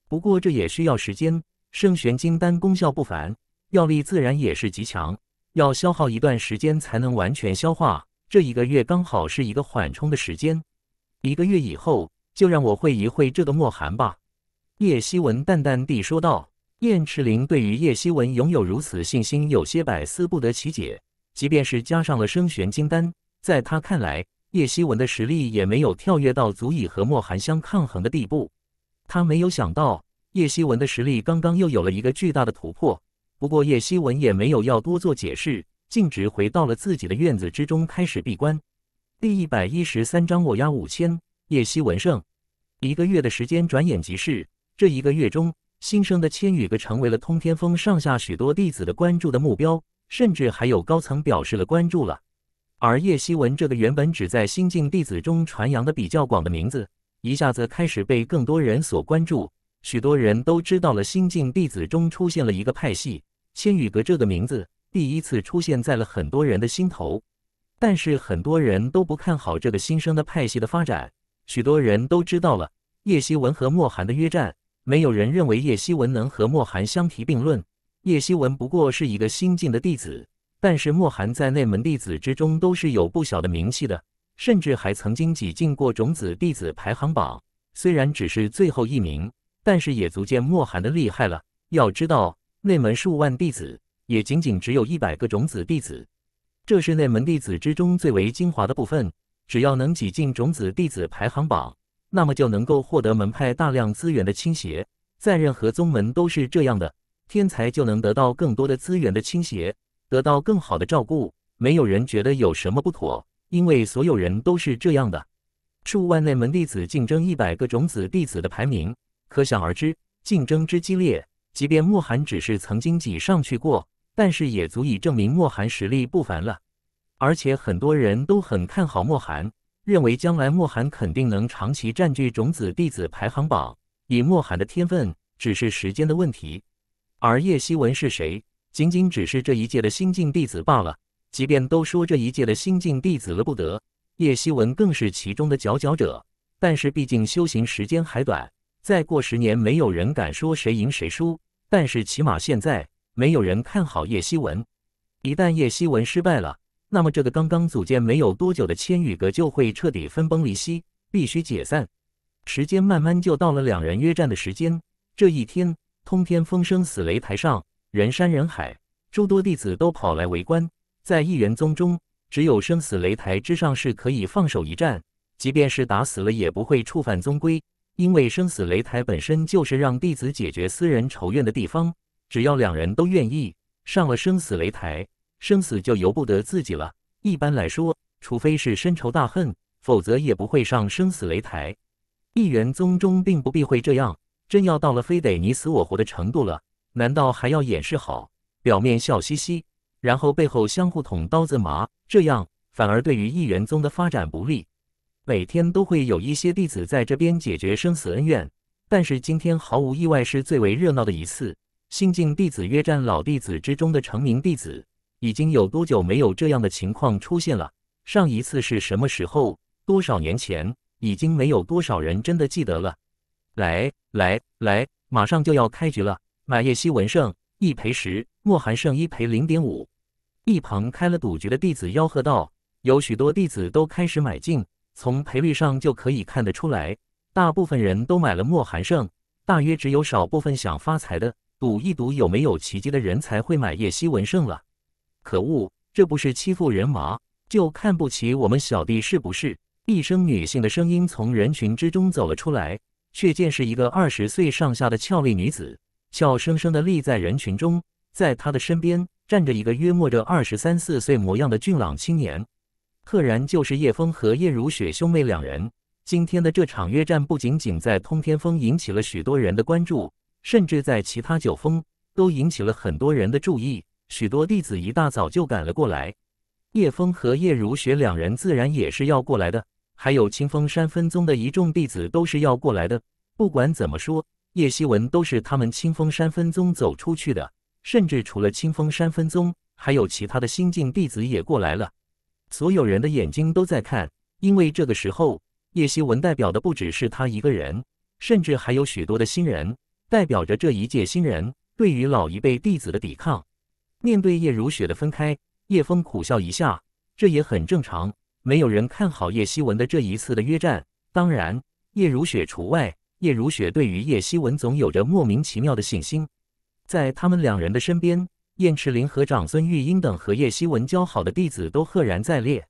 不过，这也需要时间。升玄金丹功效不凡，药力自然也是极强。要消耗一段时间才能完全消化，这一个月刚好是一个缓冲的时间。一个月以后，就让我会一会这个莫寒吧。”叶希文淡淡地说道。燕赤凌对于叶希文拥有如此信心，有些百思不得其解。即便是加上了升玄金丹，在他看来，叶希文的实力也没有跳跃到足以和莫寒相抗衡的地步。他没有想到，叶希文的实力刚刚又有了一个巨大的突破。不过叶希文也没有要多做解释，径直回到了自己的院子之中，开始闭关。第一百一十三章，我押五千，叶希文胜。一个月的时间转眼即逝，这一个月中，新生的千羽哥成为了通天峰上下许多弟子的关注的目标，甚至还有高层表示了关注了。而叶希文这个原本只在新晋弟子中传扬的比较广的名字，一下子开始被更多人所关注，许多人都知道了新晋弟子中出现了一个派系。千羽阁这个名字第一次出现在了很多人的心头，但是很多人都不看好这个新生的派系的发展。许多人都知道了叶希文和莫寒的约战，没有人认为叶希文能和莫寒相提并论。叶希文不过是一个新晋的弟子，但是莫寒在内门弟子之中都是有不小的名气的，甚至还曾经挤进过种子弟子排行榜。虽然只是最后一名，但是也足见莫寒的厉害了。要知道。内门数万弟子，也仅仅只有一百个种子弟子。这是内门弟子之中最为精华的部分。只要能挤进种子弟子排行榜，那么就能够获得门派大量资源的倾斜。在任何宗门都是这样的，天才就能得到更多的资源的倾斜，得到更好的照顾。没有人觉得有什么不妥，因为所有人都是这样的。数万内门弟子竞争一百个种子弟子的排名，可想而知，竞争之激烈。即便莫寒只是曾经挤上去过，但是也足以证明莫寒实力不凡了。而且很多人都很看好莫寒，认为将来莫寒肯定能长期占据种子弟子排行榜。以莫寒的天分，只是时间的问题。而叶希文是谁？仅仅只是这一届的新晋弟子罢了。即便都说这一届的新晋弟子了不得，叶希文更是其中的佼佼者。但是毕竟修行时间还短，再过十年，没有人敢说谁赢谁输。但是起码现在没有人看好叶希文，一旦叶希文失败了，那么这个刚刚组建没有多久的千羽阁就会彻底分崩离析，必须解散。时间慢慢就到了两人约战的时间。这一天，通天峰生死擂台上人山人海，诸多弟子都跑来围观。在异人宗中，只有生死擂台之上是可以放手一战，即便是打死了也不会触犯宗规。因为生死擂台本身就是让弟子解决私人仇怨的地方，只要两人都愿意上了生死擂台，生死就由不得自己了。一般来说，除非是深仇大恨，否则也不会上生死擂台。一元宗中并不避讳这样，真要到了非得你死我活的程度了，难道还要掩饰好，表面笑嘻嘻，然后背后相互捅刀子吗？这样反而对于一元宗的发展不利。每天都会有一些弟子在这边解决生死恩怨，但是今天毫无意外是最为热闹的一次，新晋弟子约战老弟子之中的成名弟子，已经有多久没有这样的情况出现了？上一次是什么时候？多少年前？已经没有多少人真的记得了。来来来，马上就要开局了，马叶希文胜一赔十，莫寒胜一赔零点五。一旁开了赌局的弟子吆喝道：“有许多弟子都开始买进。”从赔率上就可以看得出来，大部分人都买了莫寒胜，大约只有少部分想发财的，赌一赌有没有奇迹的人才会买叶希文胜了。可恶，这不是欺负人吗？就看不起我们小弟是不是？一声女性的声音从人群之中走了出来，却见是一个二十岁上下的俏丽女子，俏生生的立在人群中，在她的身边站着一个约莫着二十三四岁模样的俊朗青年。赫然就是叶枫和叶如雪兄妹两人。今天的这场约战不仅仅在通天峰引起了许多人的关注，甚至在其他九峰都引起了很多人的注意。许多弟子一大早就赶了过来，叶枫和叶如雪两人自然也是要过来的，还有清风山分宗的一众弟子都是要过来的。不管怎么说，叶希文都是他们清风山分宗走出去的，甚至除了清风山分宗，还有其他的新晋弟子也过来了。所有人的眼睛都在看，因为这个时候，叶希文代表的不只是他一个人，甚至还有许多的新人，代表着这一届新人对于老一辈弟子的抵抗。面对叶如雪的分开，叶枫苦笑一下，这也很正常，没有人看好叶希文的这一次的约战，当然叶如雪除外。叶如雪对于叶希文总有着莫名其妙的信心，在他们两人的身边。燕赤灵和长孙玉英等和叶希文交好的弟子都赫然在列。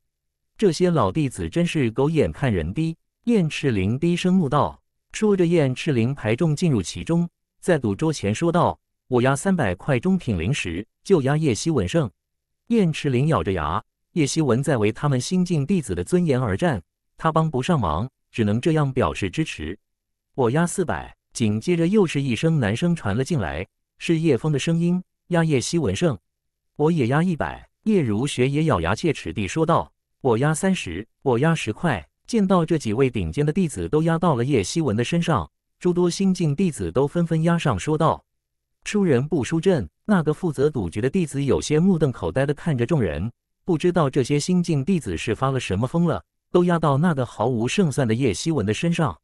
这些老弟子真是狗眼看人低。燕赤灵低声怒道，说着燕赤灵排众进入其中，在赌桌前说道：“我押三百块中品灵石，就押叶希文胜。”燕赤灵咬着牙。叶希文在为他们新晋弟子的尊严而战，他帮不上忙，只能这样表示支持。我押四百。紧接着又是一声男声传了进来，是叶枫的声音。压叶希文胜，我也压一百。叶如雪也咬牙切齿地说道：“我压三十，我压十块。”见到这几位顶尖的弟子都压到了叶希文的身上，诸多新晋弟子都纷纷压上，说道：“输人不输阵。”那个负责赌局的弟子有些目瞪口呆地看着众人，不知道这些新晋弟子是发了什么疯了，都压到那个毫无胜算的叶希文的身上。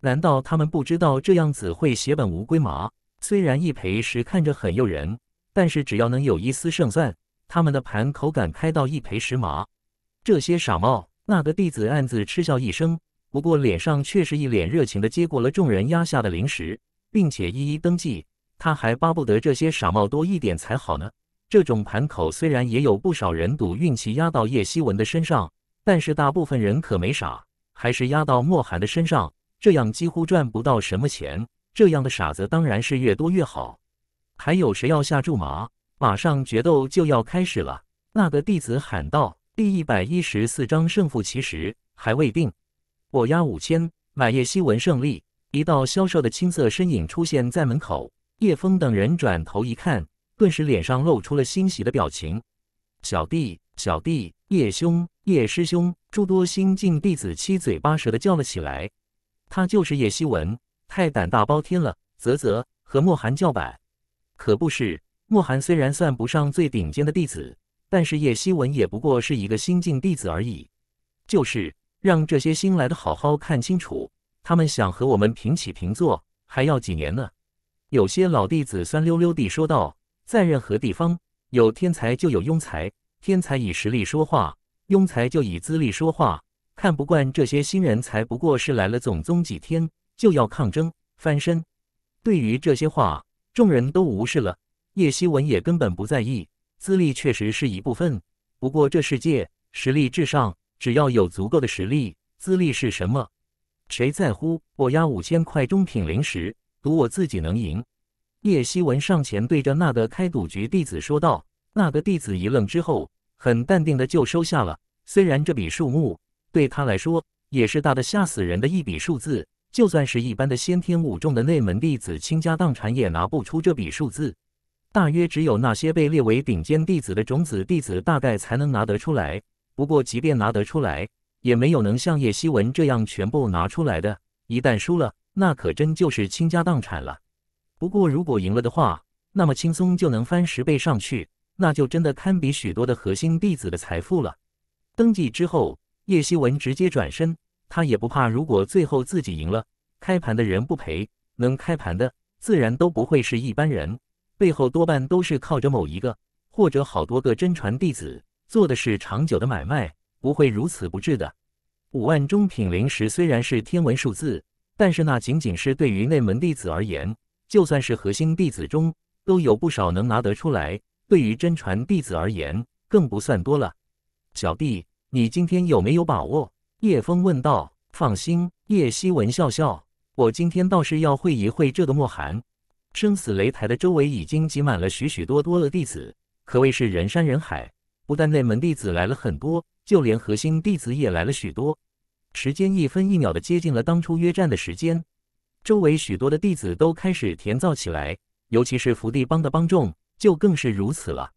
难道他们不知道这样子会血本无归吗？虽然一赔十看着很诱人。但是只要能有一丝胜算，他们的盘口敢开到一赔十码。这些傻帽，那个弟子暗自嗤笑一声，不过脸上却是一脸热情的接过了众人压下的零食，并且一一登记。他还巴不得这些傻帽多一点才好呢。这种盘口虽然也有不少人赌运气压到叶希文的身上，但是大部分人可没傻，还是压到莫寒的身上。这样几乎赚不到什么钱。这样的傻子当然是越多越好。还有谁要下注吗？马上决斗就要开始了。那个弟子喊道：“第一百一十四章胜负其实还未定，我押五千，买叶希文胜利。”一道消瘦的青色身影出现在门口，叶峰等人转头一看，顿时脸上露出了欣喜的表情。“小弟，小弟，叶兄，叶师兄！”诸多新晋弟子七嘴八舌的叫了起来。他就是叶希文，太胆大包天了！啧啧，和莫寒叫板。可不是，莫寒虽然算不上最顶尖的弟子，但是叶希文也不过是一个新晋弟子而已。就是让这些新来的好好看清楚，他们想和我们平起平坐，还要几年呢？有些老弟子酸溜溜地说道：“在任何地方，有天才就有庸才，天才以实力说话，庸才就以资历说话。看不惯这些新人才，不过是来了总宗几天就要抗争翻身。”对于这些话。众人都无视了，叶希文也根本不在意。资历确实是一部分，不过这世界实力至上，只要有足够的实力，资历是什么，谁在乎？我押五千块中品零食，赌我自己能赢。叶希文上前对着那个开赌局弟子说道。那个弟子一愣之后，很淡定的就收下了。虽然这笔数目对他来说也是大的吓死人的一笔数字。就算是一般的先天武重的内门弟子，倾家荡产也拿不出这笔数字。大约只有那些被列为顶尖弟子的种子弟子，大概才能拿得出来。不过，即便拿得出来，也没有能像叶希文这样全部拿出来的。一旦输了，那可真就是倾家荡产了。不过，如果赢了的话，那么轻松就能翻十倍上去，那就真的堪比许多的核心弟子的财富了。登记之后，叶希文直接转身。他也不怕，如果最后自己赢了，开盘的人不赔，能开盘的自然都不会是一般人，背后多半都是靠着某一个或者好多个真传弟子做的是长久的买卖，不会如此不智的。五万中品灵石虽然是天文数字，但是那仅仅是对于内门弟子而言，就算是核心弟子中都有不少能拿得出来，对于真传弟子而言更不算多了。小弟，你今天有没有把握？叶枫问道：“放心。”叶希文笑笑：“我今天倒是要会一会这个莫寒。”生死擂台的周围已经挤满了许许多多的弟子，可谓是人山人海。不但内门弟子来了很多，就连核心弟子也来了许多。时间一分一秒的接近了当初约战的时间，周围许多的弟子都开始填造起来，尤其是伏地帮的帮众，就更是如此了。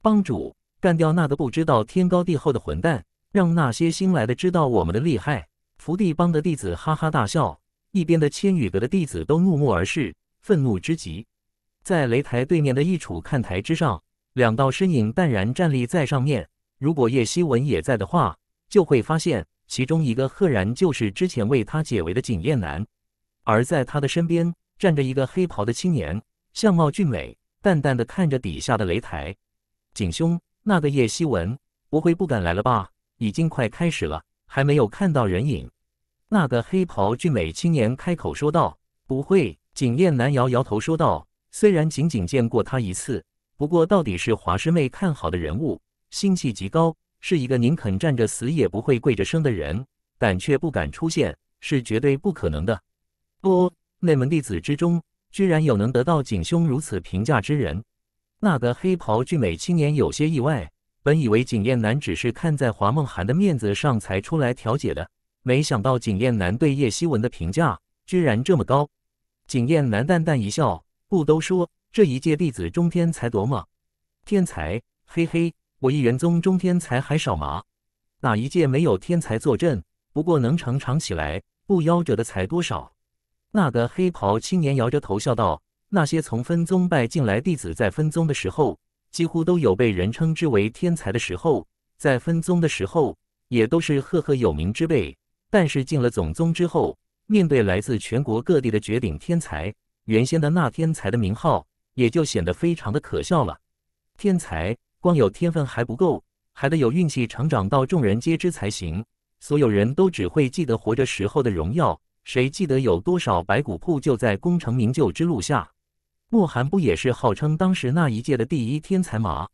帮主，干掉那个不知道天高地厚的混蛋！让那些新来的知道我们的厉害！福地帮的弟子哈哈大笑，一边的千羽阁的弟子都怒目而视，愤怒之极。在擂台对面的一处看台之上，两道身影淡然站立在上面。如果叶希文也在的话，就会发现其中一个赫然就是之前为他解围的景艳南，而在他的身边站着一个黑袍的青年，相貌俊美，淡淡的看着底下的擂台。景兄，那个叶希文不会不敢来了吧？已经快开始了，还没有看到人影。那个黑袍俊美青年开口说道：“不会。”景炼男摇摇头说道：“虽然仅仅见过他一次，不过到底是华师妹看好的人物，心气极高，是一个宁肯站着死也不会跪着生的人，但却不敢出现，是绝对不可能的。”不，内门弟子之中，居然有能得到景兄如此评价之人。那个黑袍俊美青年有些意外。本以为景艳南只是看在华梦涵的面子上才出来调解的，没想到景艳南对叶希文的评价居然这么高。景艳南淡淡一笑：“不都说这一届弟子中天才多吗？天才，嘿嘿，我一元宗中天才还少吗？哪一届没有天才坐镇？不过能成长起来不夭折的才多少？”那个黑袍青年摇着头笑道：“那些从分宗拜进来弟子在分宗的时候。”几乎都有被人称之为天才的时候，在分宗的时候也都是赫赫有名之辈，但是进了总宗之后，面对来自全国各地的绝顶天才，原先的那天才的名号也就显得非常的可笑了。天才光有天分还不够，还得有运气，成长到众人皆知才行。所有人都只会记得活着时候的荣耀，谁记得有多少白骨铺就在功成名就之路下？莫寒不也是号称当时那一届的第一天才吗？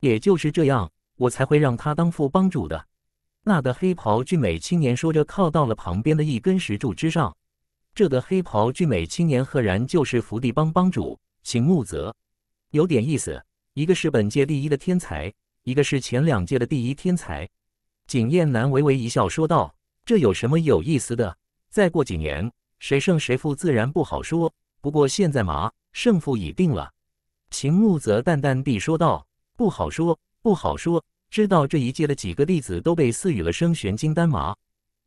也就是这样，我才会让他当副帮主的。那个黑袍俊美青年说着，靠到了旁边的一根石柱之上。这个黑袍俊美青年赫然就是福地帮帮主邢木泽，有点意思。一个是本届第一的天才，一个是前两届的第一天才。景艳南微微一笑说道：“这有什么有意思的？再过几年，谁胜谁负自然不好说。不过现在嘛……”胜负已定了，秦牧则淡淡地说道：“不好说，不好说。”知道这一届的几个弟子都被赐予了升玄金丹吗？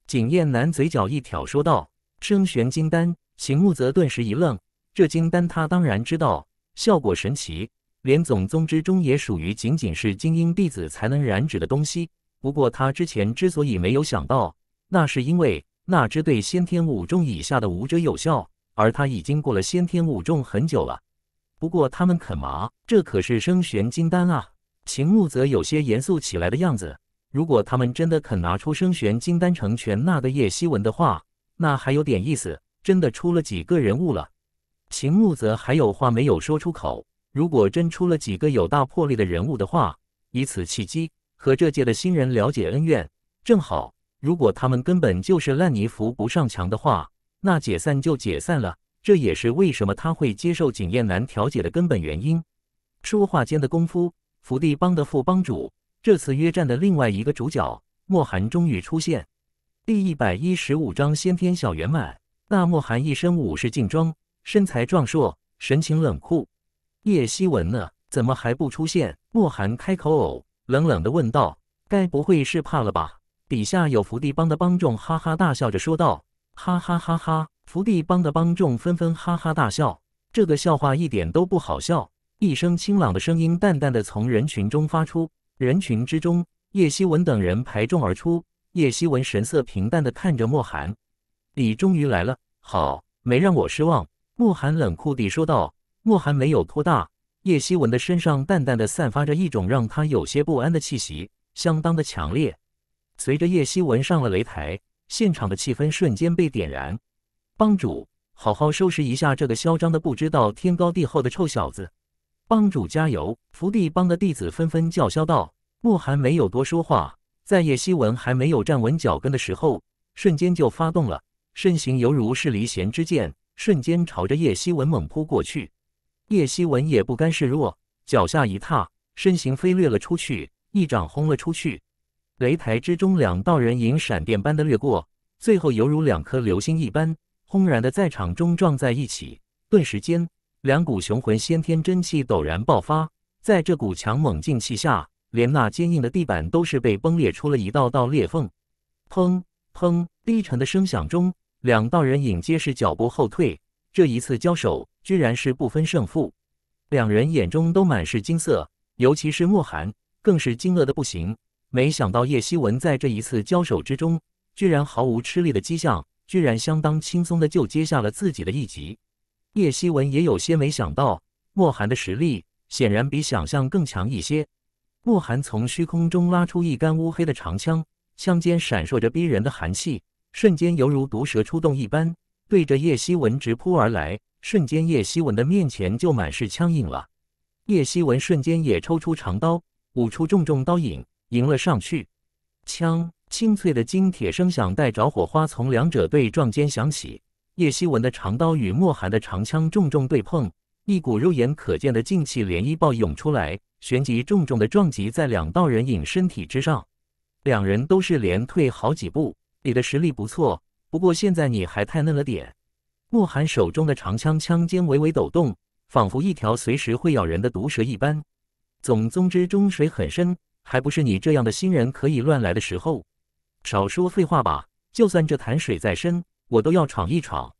景晏南嘴角一挑，说道：“升玄金丹。”秦牧则顿时一愣，这金丹他当然知道，效果神奇，连总宗之中也属于仅仅是精英弟子才能染指的东西。不过他之前之所以没有想到，那是因为那只对先天五重以下的武者有效。而他已经过了先天五重很久了，不过他们肯吗？这可是升玄金丹啊！秦牧则有些严肃起来的样子。如果他们真的肯拿出升玄金丹成全那个叶希文的话，那还有点意思。真的出了几个人物了？秦牧则还有话没有说出口。如果真出了几个有大魄力的人物的话，以此契机和这届的新人了解恩怨，正好。如果他们根本就是烂泥扶不上墙的话。那解散就解散了，这也是为什么他会接受景彦南调解的根本原因。说话间的功夫，福地帮的副帮主这次约战的另外一个主角莫寒终于出现。第一百一十五章先天小圆满。那莫寒一身武士劲装，身材壮硕，神情冷酷。叶希文呢？怎么还不出现？莫寒开口，冷冷的问道：“该不会是怕了吧？”底下有伏地帮的帮众哈哈大笑着说道。哈哈哈！哈福地帮的帮众纷纷哈哈大笑。这个笑话一点都不好笑。一声清朗的声音淡淡的从人群中发出。人群之中，叶希文等人排众而出。叶希文神色平淡的看着莫寒：“你终于来了，好，没让我失望。”莫寒冷酷地说道。莫寒没有托大。叶希文的身上淡淡的散发着一种让他有些不安的气息，相当的强烈。随着叶希文上了擂台。现场的气氛瞬间被点燃，帮主，好好收拾一下这个嚣张的、不知道天高地厚的臭小子！帮主加油！福地帮的弟子纷纷叫嚣道。莫寒没有多说话，在叶希文还没有站稳脚跟的时候，瞬间就发动了，身形犹如是离弦之箭，瞬间朝着叶希文猛扑过去。叶希文也不甘示弱，脚下一踏，身形飞掠了出去，一掌轰了出去。擂台之中，两道人影闪电般的掠过，最后犹如两颗流星一般，轰然的在场中撞在一起。顿时间，两股雄浑先天真气陡然爆发，在这股强猛劲气下，连那坚硬的地板都是被崩裂出了一道道裂缝。砰砰，低沉的声响中，两道人影皆是脚步后退。这一次交手，居然是不分胜负。两人眼中都满是金色，尤其是莫寒，更是惊愕的不行。没想到叶希文在这一次交手之中，居然毫无吃力的迹象，居然相当轻松的就接下了自己的一击。叶希文也有些没想到，莫寒的实力显然比想象更强一些。莫寒从虚空中拉出一杆乌黑的长枪，枪尖闪烁着逼人的寒气，瞬间犹如毒蛇出洞一般，对着叶希文直扑而来。瞬间，叶希文的面前就满是枪影了。叶希文瞬间也抽出长刀，舞出重重刀影。迎了上去，枪清脆的金铁声响带着火花从两者对撞间响起。叶希文的长刀与莫寒的长枪重重对碰，一股肉眼可见的劲气涟漪爆涌出来，旋即重重的撞击在两道人影身体之上。两人都是连退好几步。你的实力不错，不过现在你还太嫩了点。莫寒手中的长枪枪尖微微抖动，仿佛一条随时会咬人的毒蛇一般。总宗之中水很深。还不是你这样的新人可以乱来的时候，少说废话吧！就算这潭水再深，我都要闯一闯。”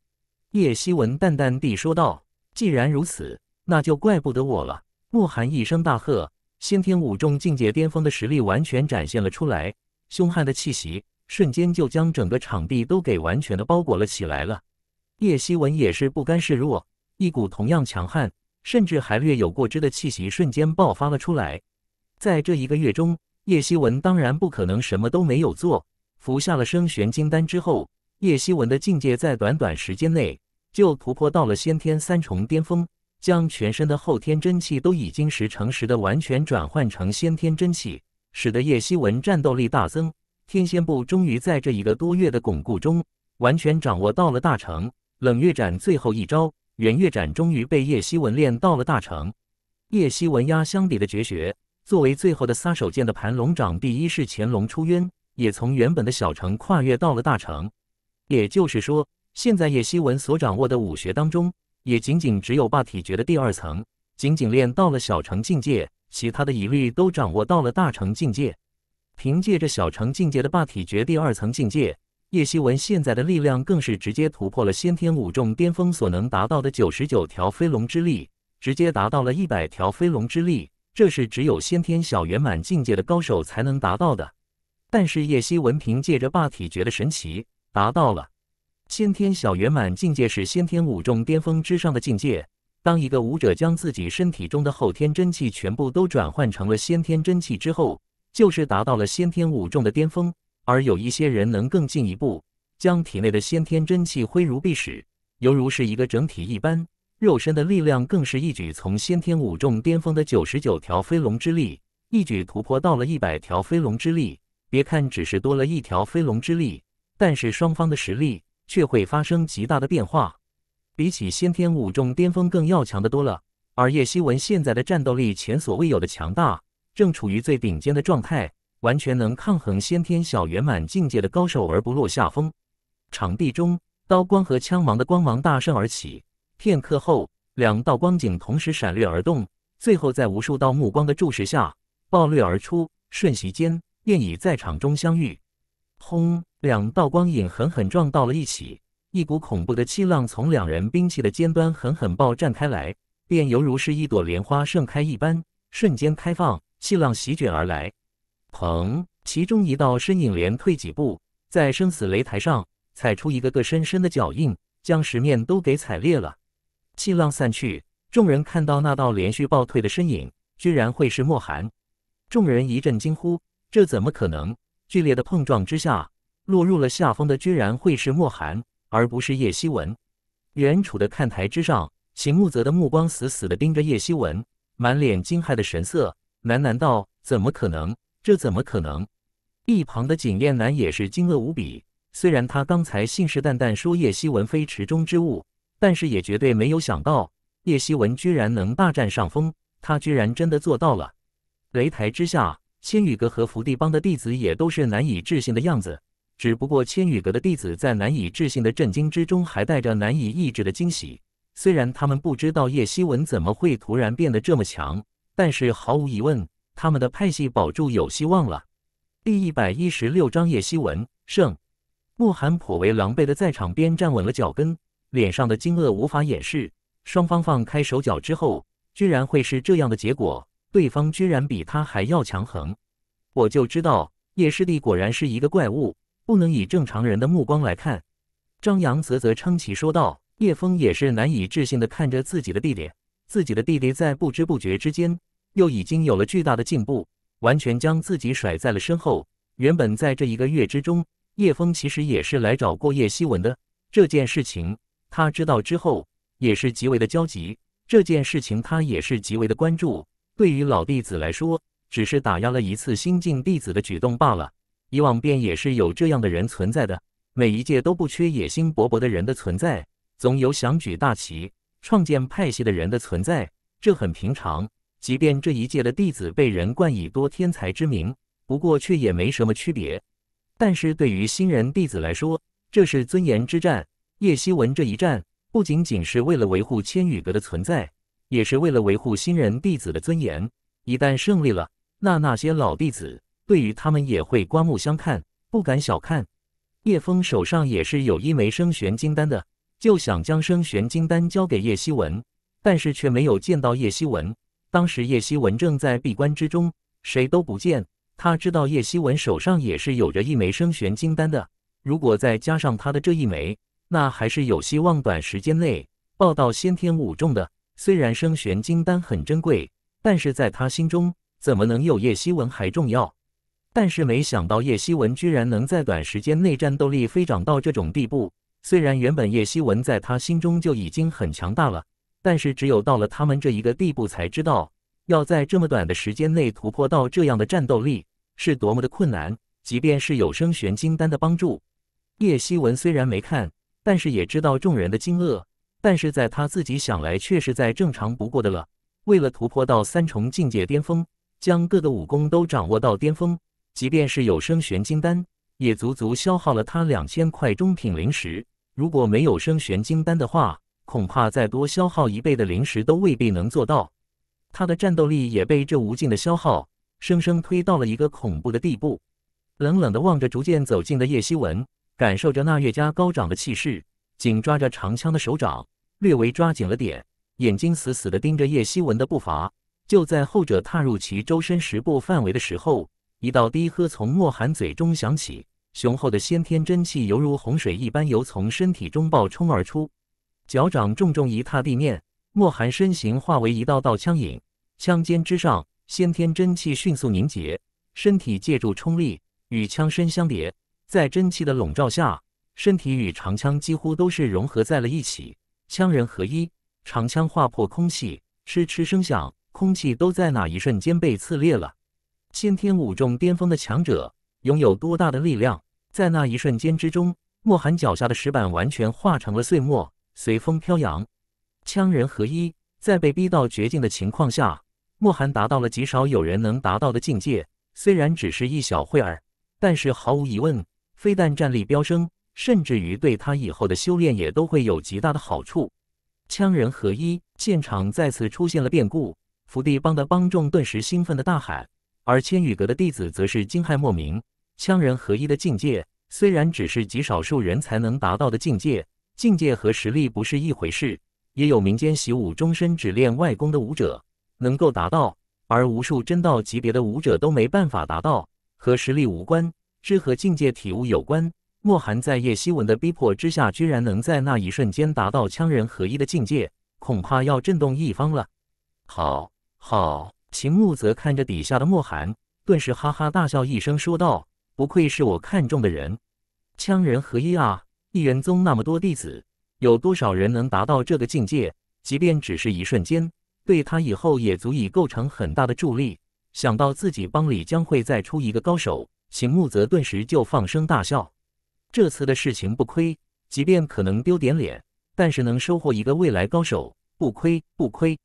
叶希文淡淡地说道。“既然如此，那就怪不得我了。”莫寒一声大喝，先天五重境界巅峰的实力完全展现了出来，凶悍的气息瞬间就将整个场地都给完全的包裹了起来了。叶希文也是不甘示弱，一股同样强悍，甚至还略有过之的气息瞬间爆发了出来。在这一个月中，叶希文当然不可能什么都没有做。服下了升玄金丹之后，叶希文的境界在短短时间内就突破到了先天三重巅峰，将全身的后天真气都已经十成十的完全转换成先天真气，使得叶希文战斗力大增。天仙部终于在这一个多月的巩固中，完全掌握到了大成。冷月斩最后一招圆月斩终于被叶希文练到了大成，叶希文压箱底的绝学。作为最后的杀手锏的盘龙掌第一式“潜龙出渊”，也从原本的小城跨越到了大城。也就是说，现在叶希文所掌握的武学当中，也仅仅只有霸体诀的第二层，仅仅练到了小城境界，其他的一律都掌握到了大城境界。凭借着小城境界的霸体诀第二层境界，叶希文现在的力量更是直接突破了先天武重巅峰所能达到的九十九条飞龙之力，直接达到了一百条飞龙之力。这是只有先天小圆满境界的高手才能达到的，但是叶希文凭借着霸体诀的神奇，达到了先天小圆满境界。是先天五重巅峰之上的境界。当一个武者将自己身体中的后天真气全部都转换成了先天真气之后，就是达到了先天五重的巅峰。而有一些人能更进一步，将体内的先天真气挥如一使，犹如是一个整体一般。肉身的力量更是一举从先天五重巅峰的九十九条飞龙之力，一举突破到了一百条飞龙之力。别看只是多了一条飞龙之力，但是双方的实力却会发生极大的变化，比起先天五重巅峰更要强的多了。而叶希文现在的战斗力前所未有的强大，正处于最顶尖的状态，完全能抗衡先天小圆满境界的高手而不落下风。场地中，刀光和枪芒的光芒大盛而起。片刻后，两道光景同时闪掠而动，最后在无数道目光的注视下暴掠而出，瞬息间便已在场中相遇。轰！两道光影狠狠撞到了一起，一股恐怖的气浪从两人兵器的尖端狠狠爆绽开来，便犹如是一朵莲花盛开一般，瞬间开放，气浪席卷而来。砰！其中一道身影连退几步，在生死擂台上踩出一个个深深的脚印，将石面都给踩裂了。气浪散去，众人看到那道连续暴退的身影，居然会是莫寒！众人一阵惊呼：“这怎么可能？”剧烈的碰撞之下，落入了下风的居然会是莫寒，而不是叶希文。远处的看台之上，秦木泽的目光死死地盯着叶希文，满脸惊骇的神色，喃喃道：“怎么可能？这怎么可能？”一旁的景艳南也是惊愕无比，虽然他刚才信誓旦旦说叶希文非池中之物。但是也绝对没有想到，叶希文居然能大占上风，他居然真的做到了。擂台之下，千羽阁和福地帮的弟子也都是难以置信的样子，只不过千羽阁的弟子在难以置信的震惊之中，还带着难以抑制的惊喜。虽然他们不知道叶希文怎么会突然变得这么强，但是毫无疑问，他们的派系保住有希望了。第一百一十六章叶希文胜，莫寒颇为狼狈的在场边站稳了脚跟。脸上的惊愕无法掩饰，双方放开手脚之后，居然会是这样的结果，对方居然比他还要强横，我就知道叶师弟果然是一个怪物，不能以正常人的目光来看。张扬啧啧称奇说道。叶峰也是难以置信地看着自己的弟弟，自己的弟弟在不知不觉之间又已经有了巨大的进步，完全将自己甩在了身后。原本在这一个月之中，叶峰其实也是来找过叶希文的这件事情。他知道之后也是极为的焦急，这件事情他也是极为的关注。对于老弟子来说，只是打压了一次新晋弟子的举动罢了。以往便也是有这样的人存在的，每一届都不缺野心勃勃的人的存在，总有想举大旗、创建派系的人的存在，这很平常。即便这一届的弟子被人冠以多天才之名，不过却也没什么区别。但是对于新人弟子来说，这是尊严之战。叶希文这一战不仅仅是为了维护千羽阁的存在，也是为了维护新人弟子的尊严。一旦胜利了，那那些老弟子对于他们也会刮目相看，不敢小看。叶峰手上也是有一枚生玄金丹的，就想将生玄金丹交给叶希文，但是却没有见到叶希文。当时叶希文正在闭关之中，谁都不见。他知道叶希文手上也是有着一枚生玄金丹的，如果再加上他的这一枚。那还是有希望短时间内爆到先天五重的。虽然升玄金丹很珍贵，但是在他心中怎么能有叶希文还重要？但是没想到叶希文居然能在短时间内战斗力飞涨到这种地步。虽然原本叶希文在他心中就已经很强大了，但是只有到了他们这一个地步，才知道要在这么短的时间内突破到这样的战斗力是多么的困难。即便是有升玄金丹的帮助，叶希文虽然没看。但是也知道众人的惊愕，但是在他自己想来，却是再正常不过的了。为了突破到三重境界巅峰，将各个武功都掌握到巅峰，即便是有生玄金丹，也足足消耗了他两千块中品灵石。如果没有生玄金丹的话，恐怕再多消耗一倍的灵石都未必能做到。他的战斗力也被这无尽的消耗，生生推到了一个恐怖的地步。冷冷的望着逐渐走近的叶希文。感受着那越加高涨的气势，紧抓着长枪的手掌略微抓紧了点，眼睛死死地盯着叶希文的步伐。就在后者踏入其周身十步范围的时候，一道低喝从莫寒嘴中响起，雄厚的先天真气犹如洪水一般由从身体中爆冲而出，脚掌重重一踏地面，莫寒身形化为一道道枪影，枪尖之上先天真气迅速凝结，身体借助冲力与枪身相叠。在真气的笼罩下，身体与长枪几乎都是融合在了一起，枪人合一。长枪划破空气，嗤嗤声响，空气都在那一瞬间被刺裂了。先天五重巅峰的强者拥有多大的力量？在那一瞬间之中，莫寒脚下的石板完全化成了碎末，随风飘扬。枪人合一，在被逼到绝境的情况下，莫寒达到了极少有人能达到的境界。虽然只是一小会儿，但是毫无疑问。非但战力飙升，甚至于对他以后的修炼也都会有极大的好处。枪人合一，现场再次出现了变故。伏地帮的帮众顿时兴奋的大喊，而千羽阁的弟子则是惊骇莫名。枪人合一的境界虽然只是极少数人才能达到的境界，境界和实力不是一回事。也有民间习武终身只练外功的武者能够达到，而无数真道级别的武者都没办法达到，和实力无关。这和境界体悟有关。莫寒在叶希文的逼迫之下，居然能在那一瞬间达到枪人合一的境界，恐怕要震动一方了。好，好！秦牧则看着底下的莫寒，顿时哈哈大笑一声，说道：“不愧是我看中的人，枪人合一啊！一元宗那么多弟子，有多少人能达到这个境界？即便只是一瞬间，对他以后也足以构成很大的助力。想到自己帮里将会再出一个高手。”秦木泽顿时就放声大笑，这次的事情不亏，即便可能丢点脸，但是能收获一个未来高手，不亏不亏。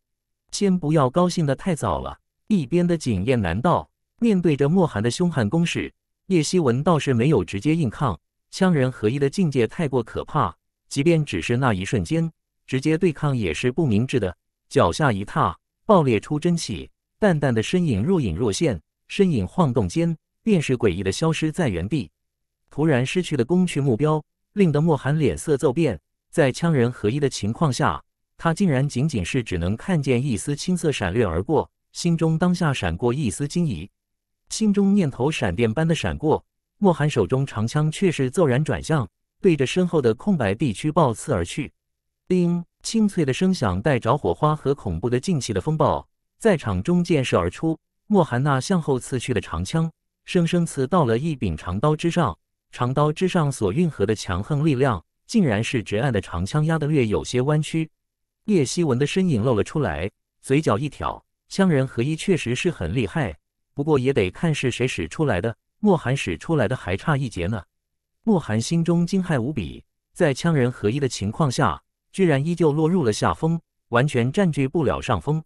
先不要高兴的太早了。一边的景艳南道，面对着莫寒的凶悍攻势，叶希文倒是没有直接硬抗，枪人合一的境界太过可怕，即便只是那一瞬间，直接对抗也是不明智的。脚下一踏，爆裂出真气，淡淡的身影若隐若现，身影晃动间。便是诡异的消失在原地，突然失去了攻去目标，令得莫寒脸色骤变。在枪人合一的情况下，他竟然仅仅是只能看见一丝青色闪掠而过，心中当下闪过一丝惊疑。心中念头闪电般的闪过，莫寒手中长枪却是骤然转向，对着身后的空白地区暴刺而去。叮，清脆的声响带着火花和恐怖的进气的风暴在场中溅射而出。莫寒那向后刺去的长枪。生生刺到了一柄长刀之上，长刀之上所蕴含的强横力量，竟然是直按的长枪压得略有些弯曲。叶希文的身影露了出来，嘴角一挑，枪人合一确实是很厉害，不过也得看是谁使出来的。莫寒使出来的还差一截呢。莫寒心中惊骇无比，在枪人合一的情况下，居然依旧落入了下风，完全占据不了上风。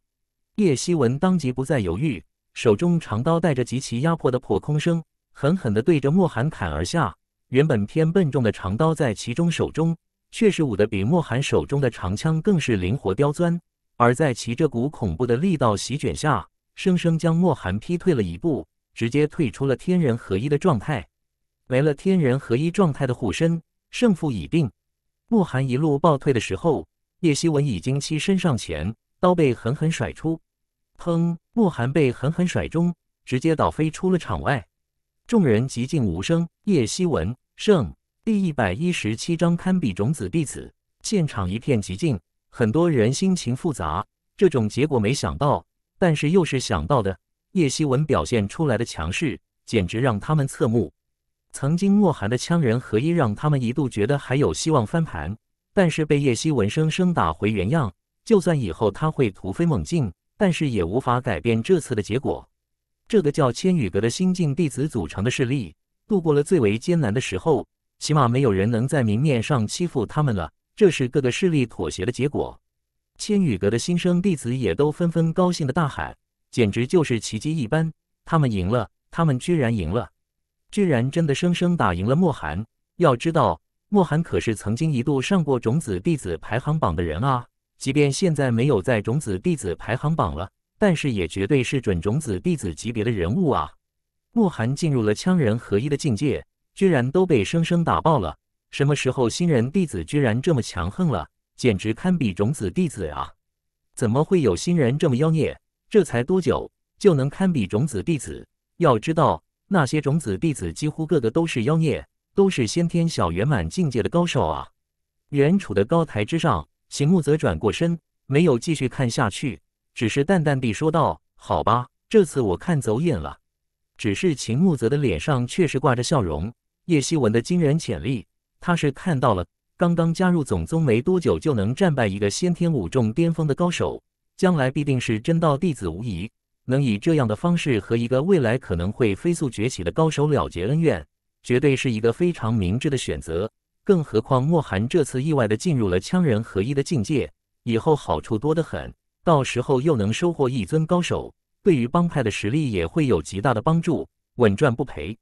叶希文当即不再犹豫。手中长刀带着极其压迫的破空声，狠狠地对着莫寒砍而下。原本偏笨重的长刀在其中手中，却是舞得比莫寒手中的长枪更是灵活刁钻。而在其这股恐怖的力道席卷下，生生将莫寒劈退了一步，直接退出了天人合一的状态。没了天人合一状态的护身，胜负已定。莫寒一路暴退的时候，叶希文已经欺身上前，刀背狠狠甩出，砰！莫寒被狠狠甩中，直接倒飞出了场外。众人寂静无声。叶希文胜，第一百一十七章，堪比种子弟子。现场一片寂静，很多人心情复杂。这种结果没想到，但是又是想到的。叶希文表现出来的强势，简直让他们侧目。曾经莫寒的枪人合一，让他们一度觉得还有希望翻盘，但是被叶希文生生打回原样。就算以后他会突飞猛进。但是也无法改变这次的结果。这个叫千羽阁的新晋弟子组成的势力度过了最为艰难的时候，起码没有人能在明面上欺负他们了。这是各个势力妥协的结果。千羽阁的新生弟子也都纷纷高兴的大喊：“简直就是奇迹一般！他们赢了，他们居然赢了，居然真的生生打赢了莫寒！要知道，莫寒可是曾经一度上过种子弟子排行榜的人啊！”即便现在没有在种子弟子排行榜了，但是也绝对是准种子弟子级别的人物啊！莫寒进入了枪人合一的境界，居然都被生生打爆了。什么时候新人弟子居然这么强横了？简直堪比种子弟子啊！怎么会有新人这么妖孽？这才多久就能堪比种子弟子？要知道，那些种子弟子几乎个个都是妖孽，都是先天小圆满境界的高手啊！原处的高台之上。秦穆泽转过身，没有继续看下去，只是淡淡地说道：“好吧，这次我看走眼了。”只是秦穆泽的脸上确实挂着笑容。叶希文的惊人潜力，他是看到了。刚刚加入总宗没多久，就能战败一个先天五重巅峰的高手，将来必定是真道弟子无疑。能以这样的方式和一个未来可能会飞速崛起的高手了结恩怨，绝对是一个非常明智的选择。更何况莫寒这次意外的进入了枪人合一的境界，以后好处多得很，到时候又能收获一尊高手，对于帮派的实力也会有极大的帮助，稳赚不赔。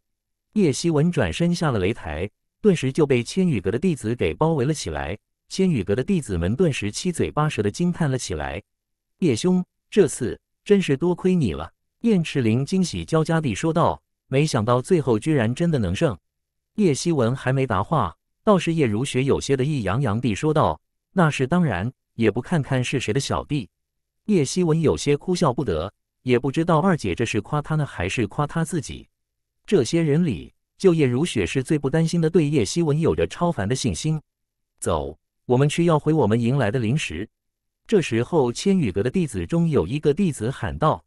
叶希文转身下了擂台，顿时就被千羽阁的弟子给包围了起来。千羽阁的弟子们顿时七嘴八舌的惊叹了起来：“叶兄，这次真是多亏你了！”燕赤灵惊喜交加地说道：“没想到最后居然真的能胜。”叶希文还没答话。倒是叶如雪有些的意洋洋地说道：“那是当然，也不看看是谁的小弟。”叶希文有些哭笑不得，也不知道二姐这是夸他呢，还是夸他自己。这些人里，就叶如雪是最不担心的，对叶希文有着超凡的信心。走，我们去要回我们迎来的灵石。这时候，千羽阁的弟子中有一个弟子喊道：“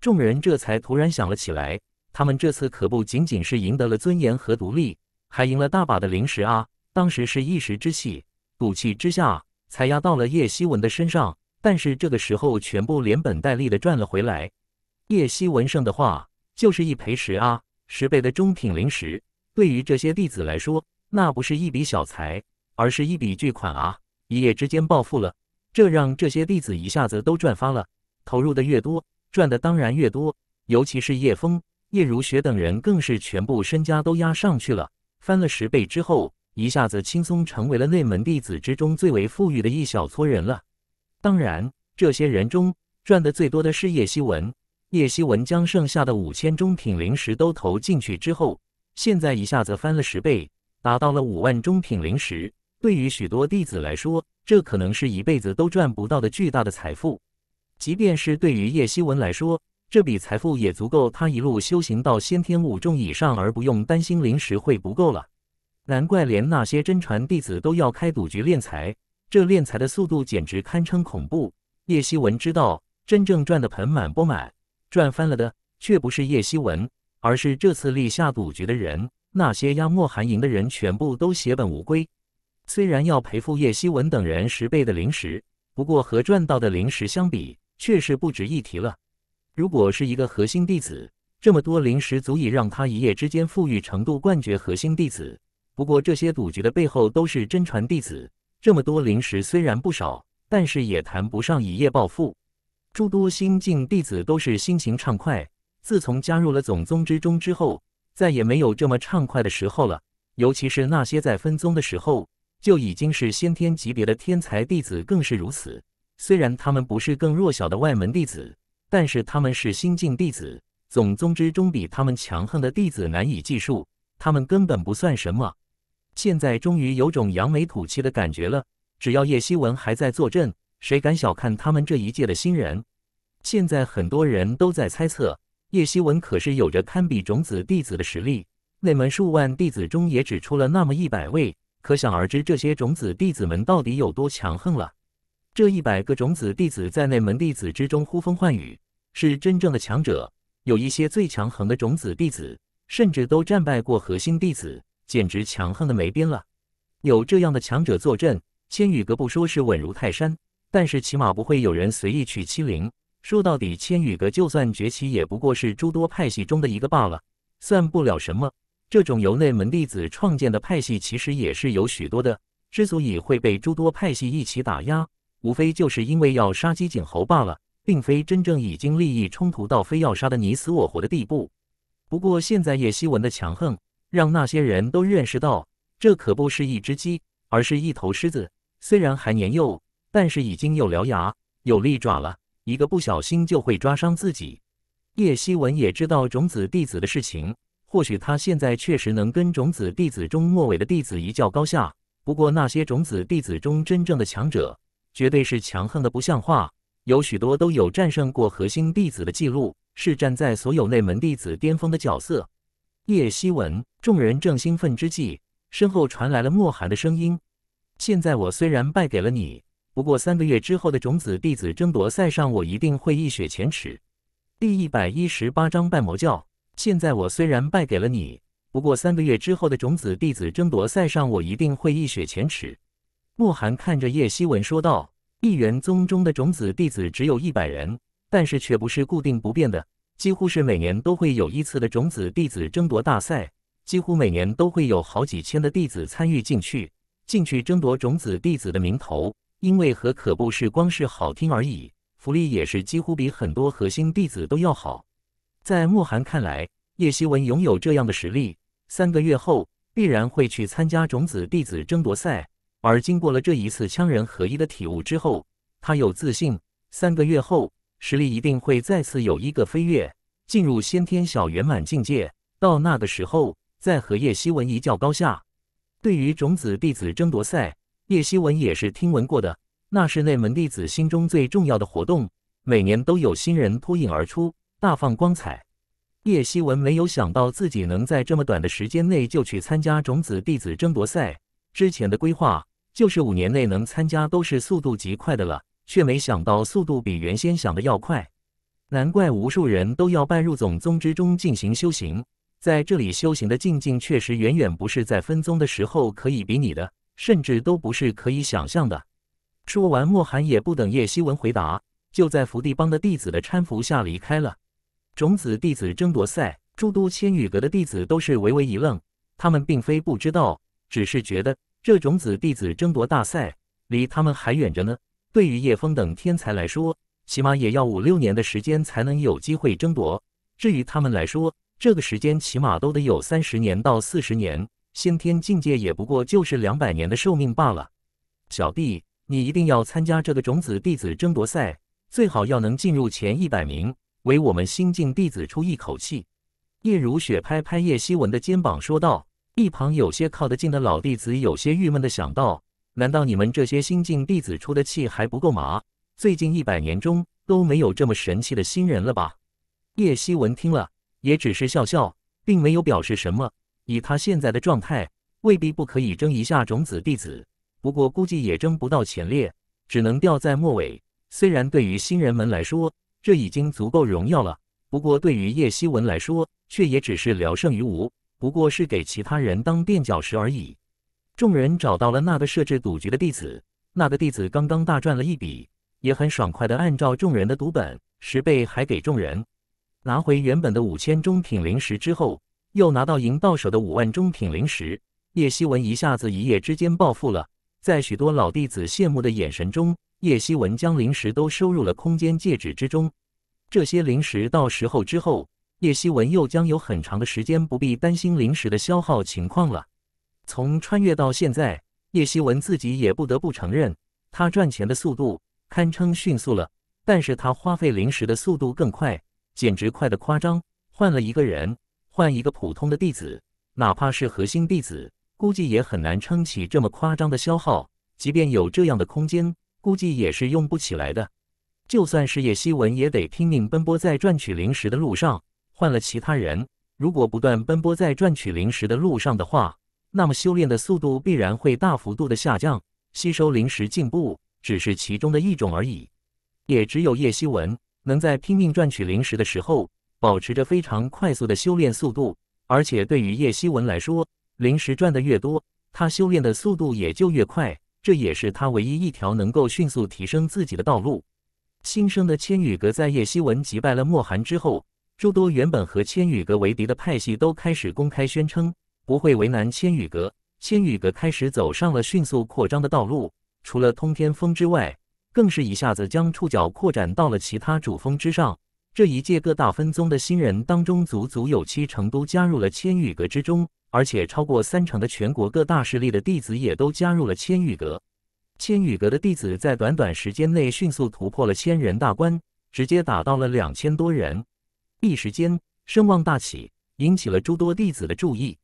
众人这才突然想了起来，他们这次可不仅仅是赢得了尊严和独立。”还赢了大把的灵石啊！当时是一时之气，赌气之下才压到了叶希文的身上。但是这个时候，全部连本带利的赚了回来。叶希文胜的话，就是一赔十啊！十倍的中品灵石，对于这些弟子来说，那不是一笔小财，而是一笔巨款啊！一夜之间暴富了，这让这些弟子一下子都赚发了。投入的越多，赚的当然越多。尤其是叶枫、叶如雪等人，更是全部身家都压上去了。翻了十倍之后，一下子轻松成为了内门弟子之中最为富裕的一小撮人了。当然，这些人中赚的最多的是叶希文。叶希文将剩下的五千中品灵石都投进去之后，现在一下子翻了十倍，达到了五万中品灵石。对于许多弟子来说，这可能是一辈子都赚不到的巨大的财富。即便是对于叶希文来说，这笔财富也足够他一路修行到先天五重以上，而不用担心灵石会不够了。难怪连那些真传弟子都要开赌局炼财，这炼财的速度简直堪称恐怖。叶希文知道，真正赚的盆满钵满、赚翻了的，却不是叶希文，而是这次立下赌局的人。那些压莫寒营的人全部都血本无归。虽然要赔付叶希文等人十倍的灵石，不过和赚到的灵石相比，却是不值一提了。如果是一个核心弟子，这么多灵石足以让他一夜之间富裕程度冠绝核心弟子。不过这些赌局的背后都是真传弟子，这么多灵石虽然不少，但是也谈不上一夜暴富。诸多新晋弟子都是心情畅快，自从加入了总宗之中之后，再也没有这么畅快的时候了。尤其是那些在分宗的时候就已经是先天级别的天才弟子更是如此。虽然他们不是更弱小的外门弟子。但是他们是新晋弟子，总宗之中比他们强横的弟子难以计数，他们根本不算什么。现在终于有种扬眉吐气的感觉了。只要叶希文还在坐镇，谁敢小看他们这一届的新人？现在很多人都在猜测，叶希文可是有着堪比种子弟子的实力。内门数万弟子中也只出了那么一百位，可想而知这些种子弟子们到底有多强横了。这一百个种子弟子在内门弟子之中呼风唤雨，是真正的强者。有一些最强横的种子弟子，甚至都战败过核心弟子，简直强横的没边了。有这样的强者坐镇，千羽阁不说是稳如泰山，但是起码不会有人随意去欺凌。说到底，千羽阁就算崛起，也不过是诸多派系中的一个罢了，算不了什么。这种由内门弟子创建的派系，其实也是有许多的。之所以会被诸多派系一起打压，无非就是因为要杀鸡儆猴罢了，并非真正已经利益冲突到非要杀的你死我活的地步。不过现在叶希文的强横，让那些人都认识到，这可不是一只鸡，而是一头狮子。虽然还年幼，但是已经有獠牙、有利爪了，一个不小心就会抓伤自己。叶希文也知道种子弟子的事情，或许他现在确实能跟种子弟子中末尾的弟子一较高下。不过那些种子弟子中真正的强者。绝对是强横的不像话，有许多都有战胜过核心弟子的记录，是站在所有内门弟子巅峰的角色。叶希文，众人正兴奋之际，身后传来了莫寒的声音：“现在我虽然败给了你，不过三个月之后的种子弟子争夺赛上，我一定会一雪前耻。”第一百一十八章拜魔教。现在我虽然败给了你，不过三个月之后的种子弟子争夺赛上，我一定会一雪前耻。莫寒看着叶希文说道：“一元宗中的种子弟子只有一百人，但是却不是固定不变的，几乎是每年都会有一次的种子弟子争夺大赛，几乎每年都会有好几千的弟子参与进去，进去争夺种子弟子的名头。因为和可不，是光是好听而已，福利也是几乎比很多核心弟子都要好。在莫寒看来，叶希文拥有这样的实力，三个月后必然会去参加种子弟子争夺赛。”而经过了这一次羌人合一的体悟之后，他有自信，三个月后实力一定会再次有一个飞跃，进入先天小圆满境界。到那个时候，再和叶希文一较高下。对于种子弟子争夺赛，叶希文也是听闻过的，那是内门弟子心中最重要的活动，每年都有新人脱颖而出，大放光彩。叶希文没有想到自己能在这么短的时间内就去参加种子弟子争夺赛，之前的规划。就是五年内能参加，都是速度极快的了，却没想到速度比原先想的要快，难怪无数人都要拜入总宗之中进行修行，在这里修行的境界确实远远不是在分宗的时候可以比拟的，甚至都不是可以想象的。说完，莫寒也不等叶希文回答，就在福地帮的弟子的搀扶下离开了种子弟子争夺赛。诸多千羽阁的弟子都是微微一愣，他们并非不知道，只是觉得。这种子弟子争夺大赛离他们还远着呢。对于叶枫等天才来说，起码也要五六年的时间才能有机会争夺。至于他们来说，这个时间起码都得有三十年到四十年。先天境界也不过就是两百年的寿命罢了。小弟，你一定要参加这个种子弟子争夺赛，最好要能进入前一百名，为我们新晋弟子出一口气。叶如雪拍拍叶希文的肩膀说道。一旁有些靠得近的老弟子有些郁闷的想到：难道你们这些新晋弟子出的气还不够麻？最近一百年中都没有这么神气的新人了吧？叶希文听了也只是笑笑，并没有表示什么。以他现在的状态，未必不可以争一下种子弟子，不过估计也争不到前列，只能掉在末尾。虽然对于新人们来说，这已经足够荣耀了，不过对于叶希文来说，却也只是聊胜于无。不过是给其他人当垫脚石而已。众人找到了那个设置赌局的弟子，那个弟子刚刚大赚了一笔，也很爽快的按照众人的赌本十倍还给众人。拿回原本的五千中品灵石之后，又拿到赢到手的五万中品灵石，叶希文一下子一夜之间暴富了。在许多老弟子羡慕的眼神中，叶希文将灵石都收入了空间戒指之中。这些灵石到时候之后。叶希文又将有很长的时间不必担心零食的消耗情况了。从穿越到现在，叶希文自己也不得不承认，他赚钱的速度堪称迅速了，但是他花费零食的速度更快，简直快得夸张。换了一个人，换一个普通的弟子，哪怕是核心弟子，估计也很难撑起这么夸张的消耗。即便有这样的空间，估计也是用不起来的。就算是叶希文，也得拼命奔波在赚取零食的路上。换了其他人，如果不断奔波在赚取灵石的路上的话，那么修炼的速度必然会大幅度的下降。吸收灵石进步只是其中的一种而已。也只有叶希文能在拼命赚取灵石的时候，保持着非常快速的修炼速度。而且对于叶希文来说，灵石赚的越多，他修炼的速度也就越快。这也是他唯一一条能够迅速提升自己的道路。新生的千羽阁在叶希文击败了莫寒之后。诸多原本和千羽阁为敌的派系都开始公开宣称不会为难千羽阁，千羽阁开始走上了迅速扩张的道路。除了通天峰之外，更是一下子将触角扩展到了其他主峰之上。这一届各大分宗的新人当中，足足有七成都加入了千羽阁之中，而且超过三成的全国各大势力的弟子也都加入了千羽阁。千羽阁的弟子在短短时间内迅速突破了千人大关，直接打到了两千多人。一时间声望大起，引起了诸多弟子的注意。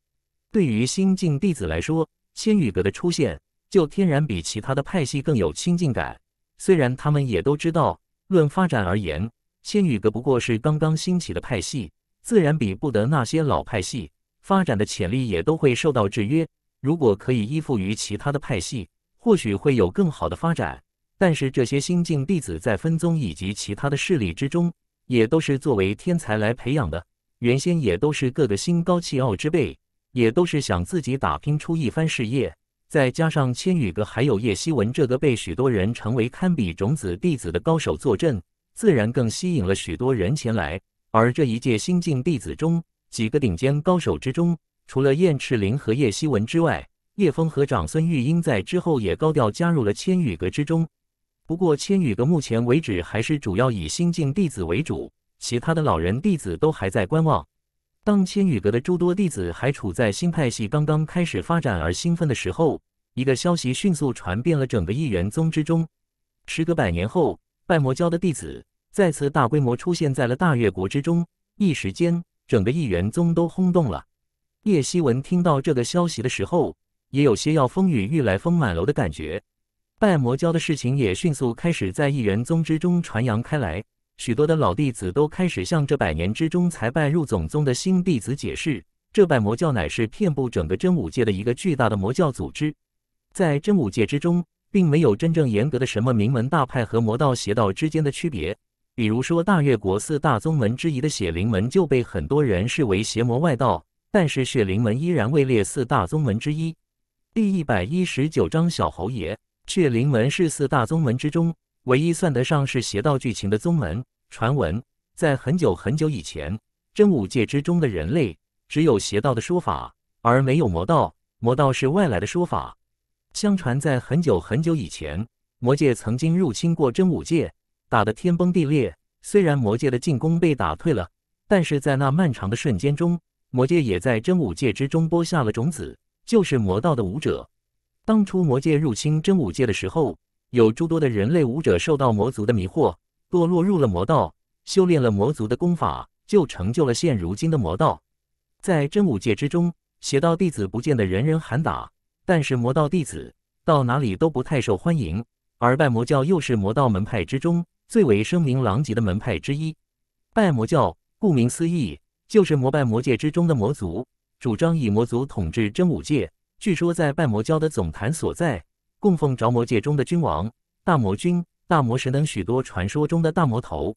对于新晋弟子来说，千羽阁的出现就天然比其他的派系更有亲近感。虽然他们也都知道，论发展而言，千羽阁不过是刚刚兴起的派系，自然比不得那些老派系，发展的潜力也都会受到制约。如果可以依附于其他的派系，或许会有更好的发展。但是这些新晋弟子在分宗以及其他的势力之中。也都是作为天才来培养的，原先也都是各个心高气傲之辈，也都是想自己打拼出一番事业。再加上千羽阁还有叶希文这个被许多人成为堪比种子弟子的高手坐镇，自然更吸引了许多人前来。而这一届新晋弟子中，几个顶尖高手之中，除了燕赤灵和叶希文之外，叶峰和长孙玉英在之后也高调加入了千羽阁之中。不过，千羽阁目前为止还是主要以新晋弟子为主，其他的老人弟子都还在观望。当千羽阁的诸多弟子还处在新派系刚刚开始发展而兴奋的时候，一个消息迅速传遍了整个异元宗之中。时隔百年后，拜魔教的弟子再次大规模出现在了大越国之中，一时间整个异元宗都轰动了。叶希文听到这个消息的时候，也有些要风雨欲来风满楼的感觉。拜魔教的事情也迅速开始在一元宗之中传扬开来，许多的老弟子都开始向这百年之中才拜入总宗的新弟子解释，这拜魔教乃是遍布整个真武界的一个巨大的魔教组织。在真武界之中，并没有真正严格的什么名门大派和魔道邪道之间的区别。比如说，大越国四大宗门之一的血灵门就被很多人视为邪魔外道，但是血灵门依然位列四大宗门之一。第一百一十九章小侯爷。雀灵门是四大宗门之中唯一算得上是邪道剧情的宗门。传闻在很久很久以前，真武界之中的人类只有邪道的说法，而没有魔道。魔道是外来的说法。相传在很久很久以前，魔界曾经入侵过真武界，打得天崩地裂。虽然魔界的进攻被打退了，但是在那漫长的瞬间中，魔界也在真武界之中播下了种子，就是魔道的武者。当初魔界入侵真武界的时候，有诸多的人类武者受到魔族的迷惑，堕落入了魔道，修炼了魔族的功法，就成就了现如今的魔道。在真武界之中，邪道弟子不见得人人喊打，但是魔道弟子到哪里都不太受欢迎。而拜魔教又是魔道门派之中最为声名狼藉的门派之一。拜魔教顾名思义，就是膜拜魔界之中的魔族，主张以魔族统治真武界。据说，在拜魔教的总坛所在，供奉着魔界中的君王、大魔君、大魔神等许多传说中的大魔头。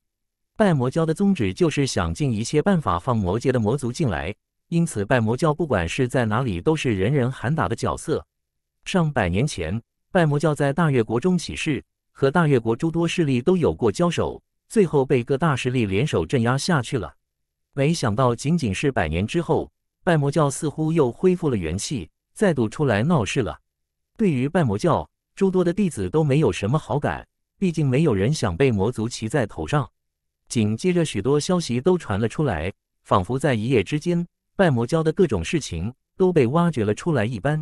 拜魔教的宗旨就是想尽一切办法放魔界的魔族进来，因此拜魔教不管是在哪里都是人人喊打的角色。上百年前，拜魔教在大越国中起事，和大越国诸多势力都有过交手，最后被各大势力联手镇压下去了。没想到，仅仅是百年之后，拜魔教似乎又恢复了元气。再度出来闹事了。对于拜魔教，诸多的弟子都没有什么好感，毕竟没有人想被魔族骑在头上。紧接着，许多消息都传了出来，仿佛在一夜之间，拜魔教的各种事情都被挖掘了出来一般。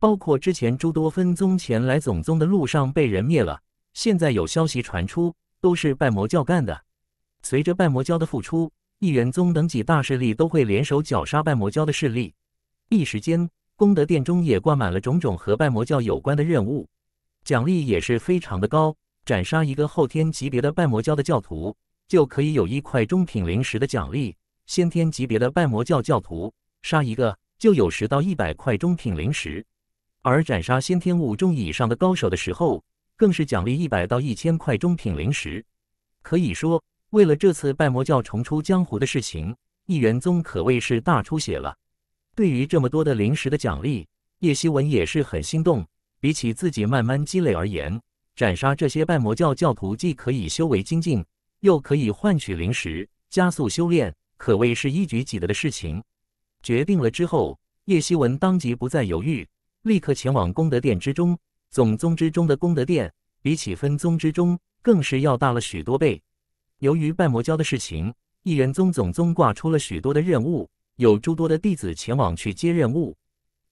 包括之前诸多分宗前来总宗的路上被人灭了，现在有消息传出，都是拜魔教干的。随着拜魔教的复出，一元宗等几大势力都会联手绞杀拜魔教的势力，一时间。功德殿中也挂满了种种和拜魔教有关的任务，奖励也是非常的高。斩杀一个后天级别的拜魔教的教徒，就可以有一块中品灵石的奖励；先天级别的拜魔教教徒杀一个，就有十到一百块中品灵石；而斩杀先天五重以上的高手的时候，更是奖励一百到一千块中品灵石。可以说，为了这次拜魔教重出江湖的事情，一元宗可谓是大出血了。对于这么多的灵石的奖励，叶希文也是很心动。比起自己慢慢积累而言，斩杀这些拜魔教教徒，既可以修为精进，又可以换取灵石，加速修炼，可谓是一举几得的事情。决定了之后，叶希文当即不再犹豫，立刻前往功德殿之中。总宗之中的功德殿，比起分宗之中，更是要大了许多倍。由于拜魔教的事情，异人宗总宗挂出了许多的任务。有诸多的弟子前往去接任务。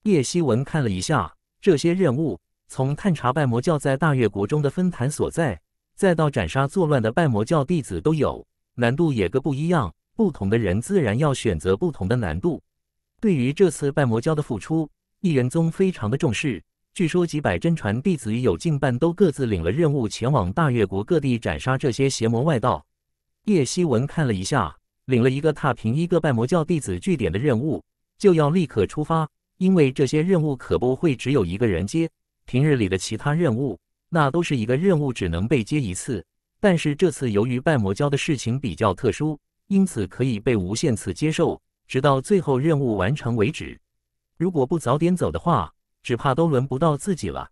叶希文看了一下这些任务，从探查拜魔教在大越国中的分坛所在，再到斩杀作乱的拜魔教弟子，都有难度，也各不一样。不同的人自然要选择不同的难度。对于这次拜魔教的复出，异人宗非常的重视。据说几百真传弟子有近半都各自领了任务，前往大越国各地斩杀这些邪魔外道。叶希文看了一下。领了一个踏平一个拜魔教弟子据点的任务，就要立刻出发。因为这些任务可不会只有一个人接，平日里的其他任务，那都是一个任务只能被接一次。但是这次由于拜魔教的事情比较特殊，因此可以被无限次接受，直到最后任务完成为止。如果不早点走的话，只怕都轮不到自己了。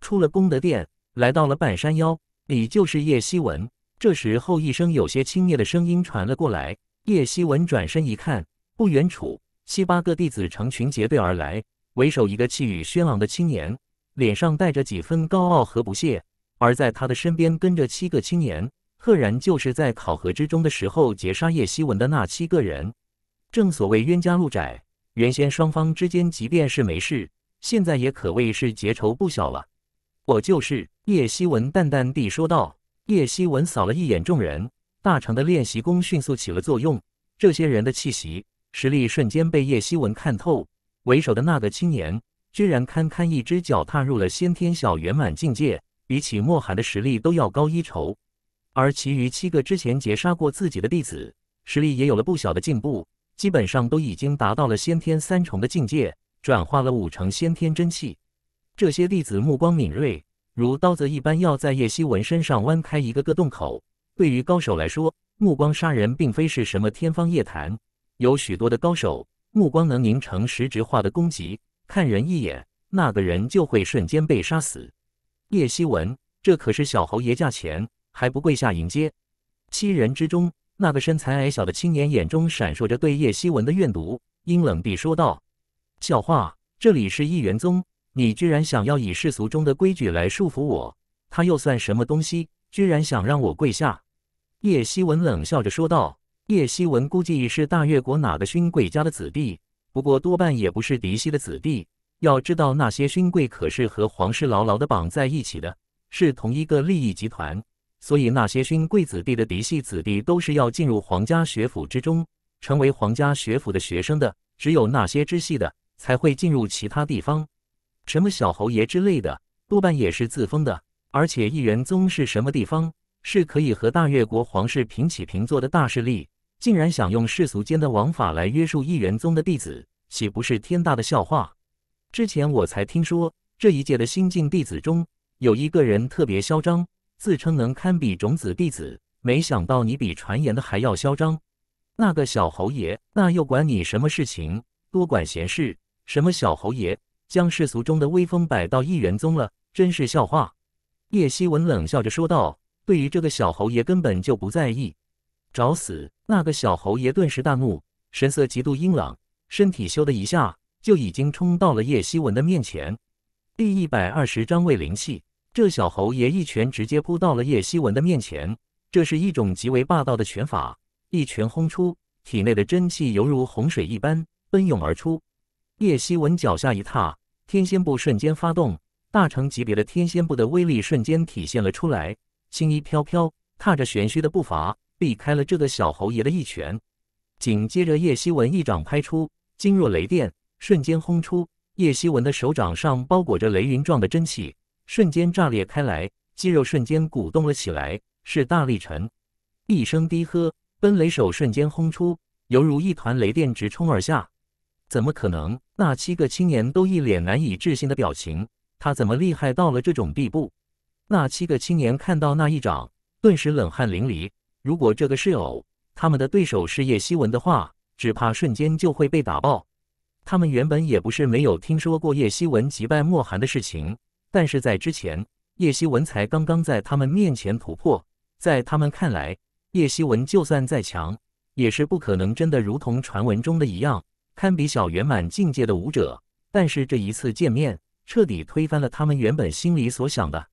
出了功德殿，来到了半山腰，你就是叶希文。这时，后羿声有些轻蔑的声音传了过来。叶希文转身一看，不远处七八个弟子成群结队而来，为首一个气宇轩昂的青年，脸上带着几分高傲和不屑。而在他的身边跟着七个青年，赫然就是在考核之中的时候截杀叶希文的那七个人。正所谓冤家路窄，原先双方之间即便是没事，现在也可谓是结仇不小了。我就是叶希文，淡淡地说道。叶希文扫了一眼众人。大成的练习功迅速起了作用，这些人的气息实力瞬间被叶希文看透。为首的那个青年居然堪堪一只脚踏入了先天小圆满境界，比起莫寒的实力都要高一筹。而其余七个之前截杀过自己的弟子，实力也有了不小的进步，基本上都已经达到了先天三重的境界，转化了五成先天真气。这些弟子目光敏锐，如刀子一般，要在叶希文身上剜开一个个洞口。对于高手来说，目光杀人并非是什么天方夜谭。有许多的高手，目光能凝成实质化的攻击，看人一眼，那个人就会瞬间被杀死。叶希文，这可是小侯爷驾前，还不跪下迎接？七人之中，那个身材矮小的青年眼中闪烁着对叶希文的怨毒，阴冷地说道：“笑话，这里是一元宗，你居然想要以世俗中的规矩来束缚我？他又算什么东西？居然想让我跪下？”叶希文冷笑着说道：“叶希文估计是大越国哪个勋贵家的子弟，不过多半也不是嫡系的子弟。要知道，那些勋贵可是和皇室牢牢的绑在一起的，是同一个利益集团。所以，那些勋贵子弟的嫡系子弟都是要进入皇家学府之中，成为皇家学府的学生的。只有那些支系的才会进入其他地方，什么小侯爷之类的，多半也是自封的。而且，一元宗是什么地方？”是可以和大越国皇室平起平坐的大势力，竟然想用世俗间的王法来约束一元宗的弟子，岂不是天大的笑话？之前我才听说这一届的新晋弟子中有一个人特别嚣张，自称能堪比种子弟子。没想到你比传言的还要嚣张。那个小侯爷，那又管你什么事情？多管闲事！什么小侯爷，将世俗中的威风摆到一元宗了，真是笑话。叶希文冷笑着说道。对于这个小侯爷根本就不在意，找死！那个小侯爷顿时大怒，神色极度阴冷，身体咻的一下就已经冲到了叶希文的面前。第一百二十章未灵气，这小侯爷一拳直接扑到了叶希文的面前，这是一种极为霸道的拳法，一拳轰出，体内的真气犹如洪水一般奔涌而出。叶希文脚下一踏，天仙步瞬间发动，大成级别的天仙步的威力瞬间体现了出来。青衣飘飘，踏着玄虚的步伐，避开了这个小侯爷的一拳。紧接着，叶希文一掌拍出，惊若雷电，瞬间轰出。叶希文的手掌上包裹着雷云状的真气，瞬间炸裂开来，肌肉瞬间鼓动了起来。是大力沉一声低喝，奔雷手瞬间轰出，犹如一团雷电直冲而下。怎么可能？那七个青年都一脸难以置信的表情，他怎么厉害到了这种地步？那七个青年看到那一掌，顿时冷汗淋漓。如果这个是偶，他们的对手是叶希文的话，只怕瞬间就会被打爆。他们原本也不是没有听说过叶希文击败莫寒的事情，但是在之前，叶希文才刚刚在他们面前突破。在他们看来，叶希文就算再强，也是不可能真的如同传闻中的一样，堪比小圆满境界的武者。但是这一次见面，彻底推翻了他们原本心里所想的。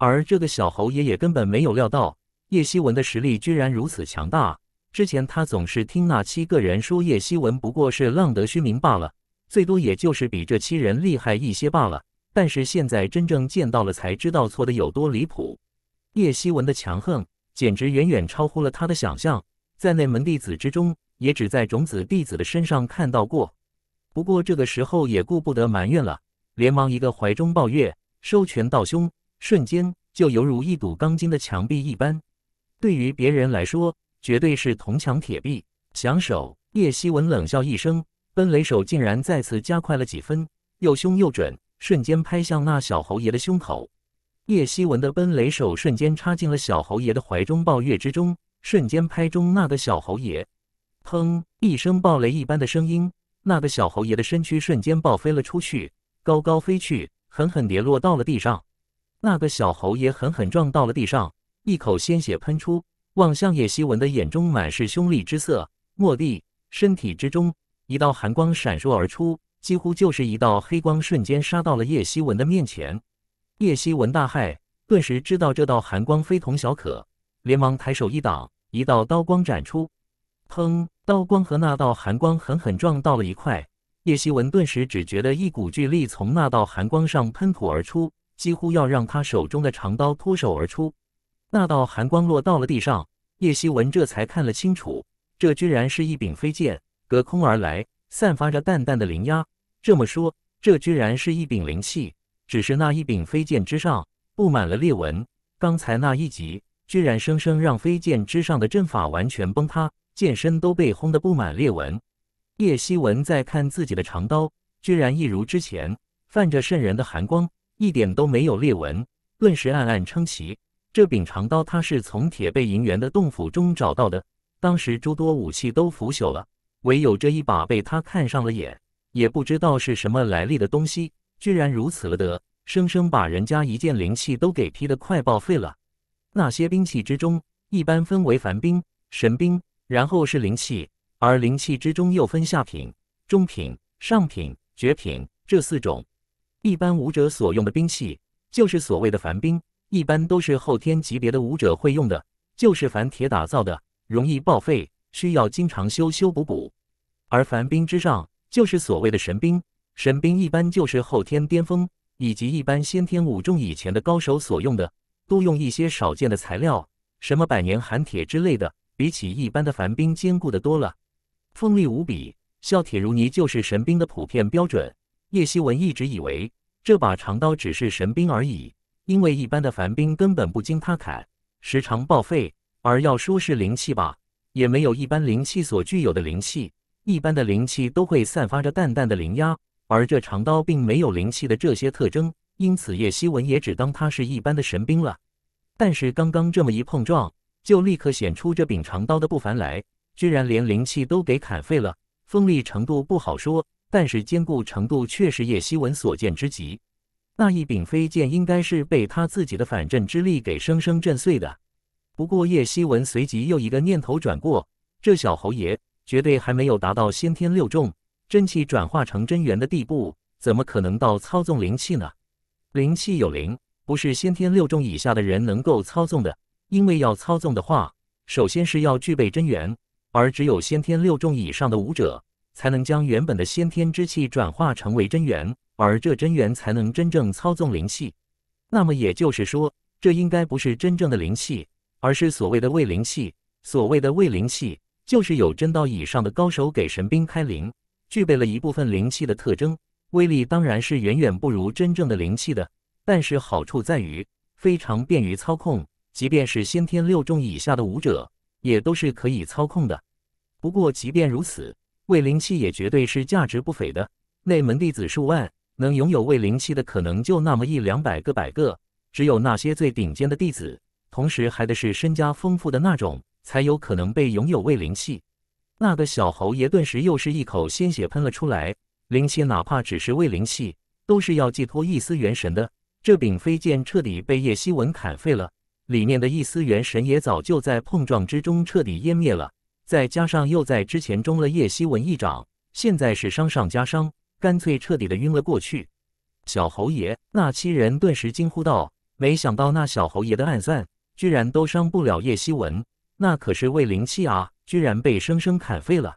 而这个小侯爷也根本没有料到叶希文的实力居然如此强大。之前他总是听那七个人说叶希文不过是浪得虚名罢了，最多也就是比这七人厉害一些罢了。但是现在真正见到了，才知道错的有多离谱。叶希文的强横简直远远超乎了他的想象，在内门弟子之中也只在种子弟子的身上看到过。不过这个时候也顾不得埋怨了，连忙一个怀中抱月，收拳道胸。瞬间就犹如一堵钢筋的墙壁一般，对于别人来说绝对是铜墙铁壁。想手，叶希文冷笑一声，奔雷手竟然再次加快了几分，又凶又准，瞬间拍向那小侯爷的胸口。叶希文的奔雷手瞬间插进了小侯爷的怀中抱月之中，瞬间拍中那个小侯爷。砰一声暴雷一般的声音，那个小侯爷的身躯瞬间爆飞了出去，高高飞去，狠狠跌落到了地上。那个小猴也狠狠撞到了地上，一口鲜血喷出，望向叶希文的眼中满是凶厉之色。蓦地，身体之中一道寒光闪烁而出，几乎就是一道黑光，瞬间杀到了叶希文的面前。叶希文大骇，顿时知道这道寒光非同小可，连忙抬手一挡，一道刀光斩出。砰！刀光和那道寒光狠狠撞到了一块。叶希文顿时只觉得一股巨力从那道寒光上喷吐而出。几乎要让他手中的长刀脱手而出，那道寒光落到了地上，叶希文这才看了清楚，这居然是一柄飞剑，隔空而来，散发着淡淡的灵压。这么说，这居然是一柄灵器，只是那一柄飞剑之上布满了裂纹。刚才那一击，居然生生让飞剑之上的阵法完全崩塌，剑身都被轰得布满裂纹。叶希文在看自己的长刀，居然一如之前，泛着渗人的寒光。一点都没有裂纹，顿时暗暗称奇。这柄长刀，他是从铁背银元的洞府中找到的。当时诸多武器都腐朽了，唯有这一把被他看上了眼。也不知道是什么来历的东西，居然如此了得，生生把人家一件灵器都给劈得快报废了。那些兵器之中，一般分为凡兵、神兵，然后是灵器，而灵器之中又分下品、中品、上品、绝品这四种。一般武者所用的兵器就是所谓的凡兵，一般都是后天级别的武者会用的，就是凡铁打造的，容易报废，需要经常修修补补。而凡兵之上就是所谓的神兵，神兵一般就是后天巅峰以及一般先天武重以前的高手所用的，多用一些少见的材料，什么百年寒铁之类的，比起一般的凡兵坚固的多了，锋利无比，削铁如泥就是神兵的普遍标准。叶希文一直以为这把长刀只是神兵而已，因为一般的凡兵根本不经他砍，时常报废。而要说是灵气吧，也没有一般灵气所具有的灵气。一般的灵气都会散发着淡淡的灵压，而这长刀并没有灵气的这些特征，因此叶希文也只当他是一般的神兵了。但是刚刚这么一碰撞，就立刻显出这柄长刀的不凡来，居然连灵气都给砍废了，锋利程度不好说。但是坚固程度却是叶希文所见之极，那一柄飞剑应该是被他自己的反震之力给生生震碎的。不过叶希文随即又一个念头转过，这小侯爷绝对还没有达到先天六重真气转化成真元的地步，怎么可能到操纵灵气呢？灵气有灵，不是先天六重以下的人能够操纵的，因为要操纵的话，首先是要具备真元，而只有先天六重以上的武者。才能将原本的先天之气转化成为真元，而这真元才能真正操纵灵气。那么也就是说，这应该不是真正的灵气，而是所谓的伪灵气。所谓的伪灵气，就是有真道以上的高手给神兵开灵，具备了一部分灵气的特征，威力当然是远远不如真正的灵气的。但是好处在于非常便于操控，即便是先天六重以下的武者，也都是可以操控的。不过，即便如此。卫灵器也绝对是价值不菲的，内门弟子数万，能拥有卫灵器的可能就那么一两百个百个，只有那些最顶尖的弟子，同时还得是身家丰富的那种，才有可能被拥有卫灵器。那个小侯爷顿时又是一口鲜血喷了出来，灵气哪怕只是卫灵器，都是要寄托一丝元神的。这柄飞剑彻底被叶希文砍废了，里面的一丝元神也早就在碰撞之中彻底湮灭了。再加上又在之前中了叶希文一掌，现在是伤上加伤，干脆彻底的晕了过去。小侯爷那七人顿时惊呼道：“没想到那小侯爷的暗算，居然都伤不了叶希文，那可是未灵气啊，居然被生生砍废了。”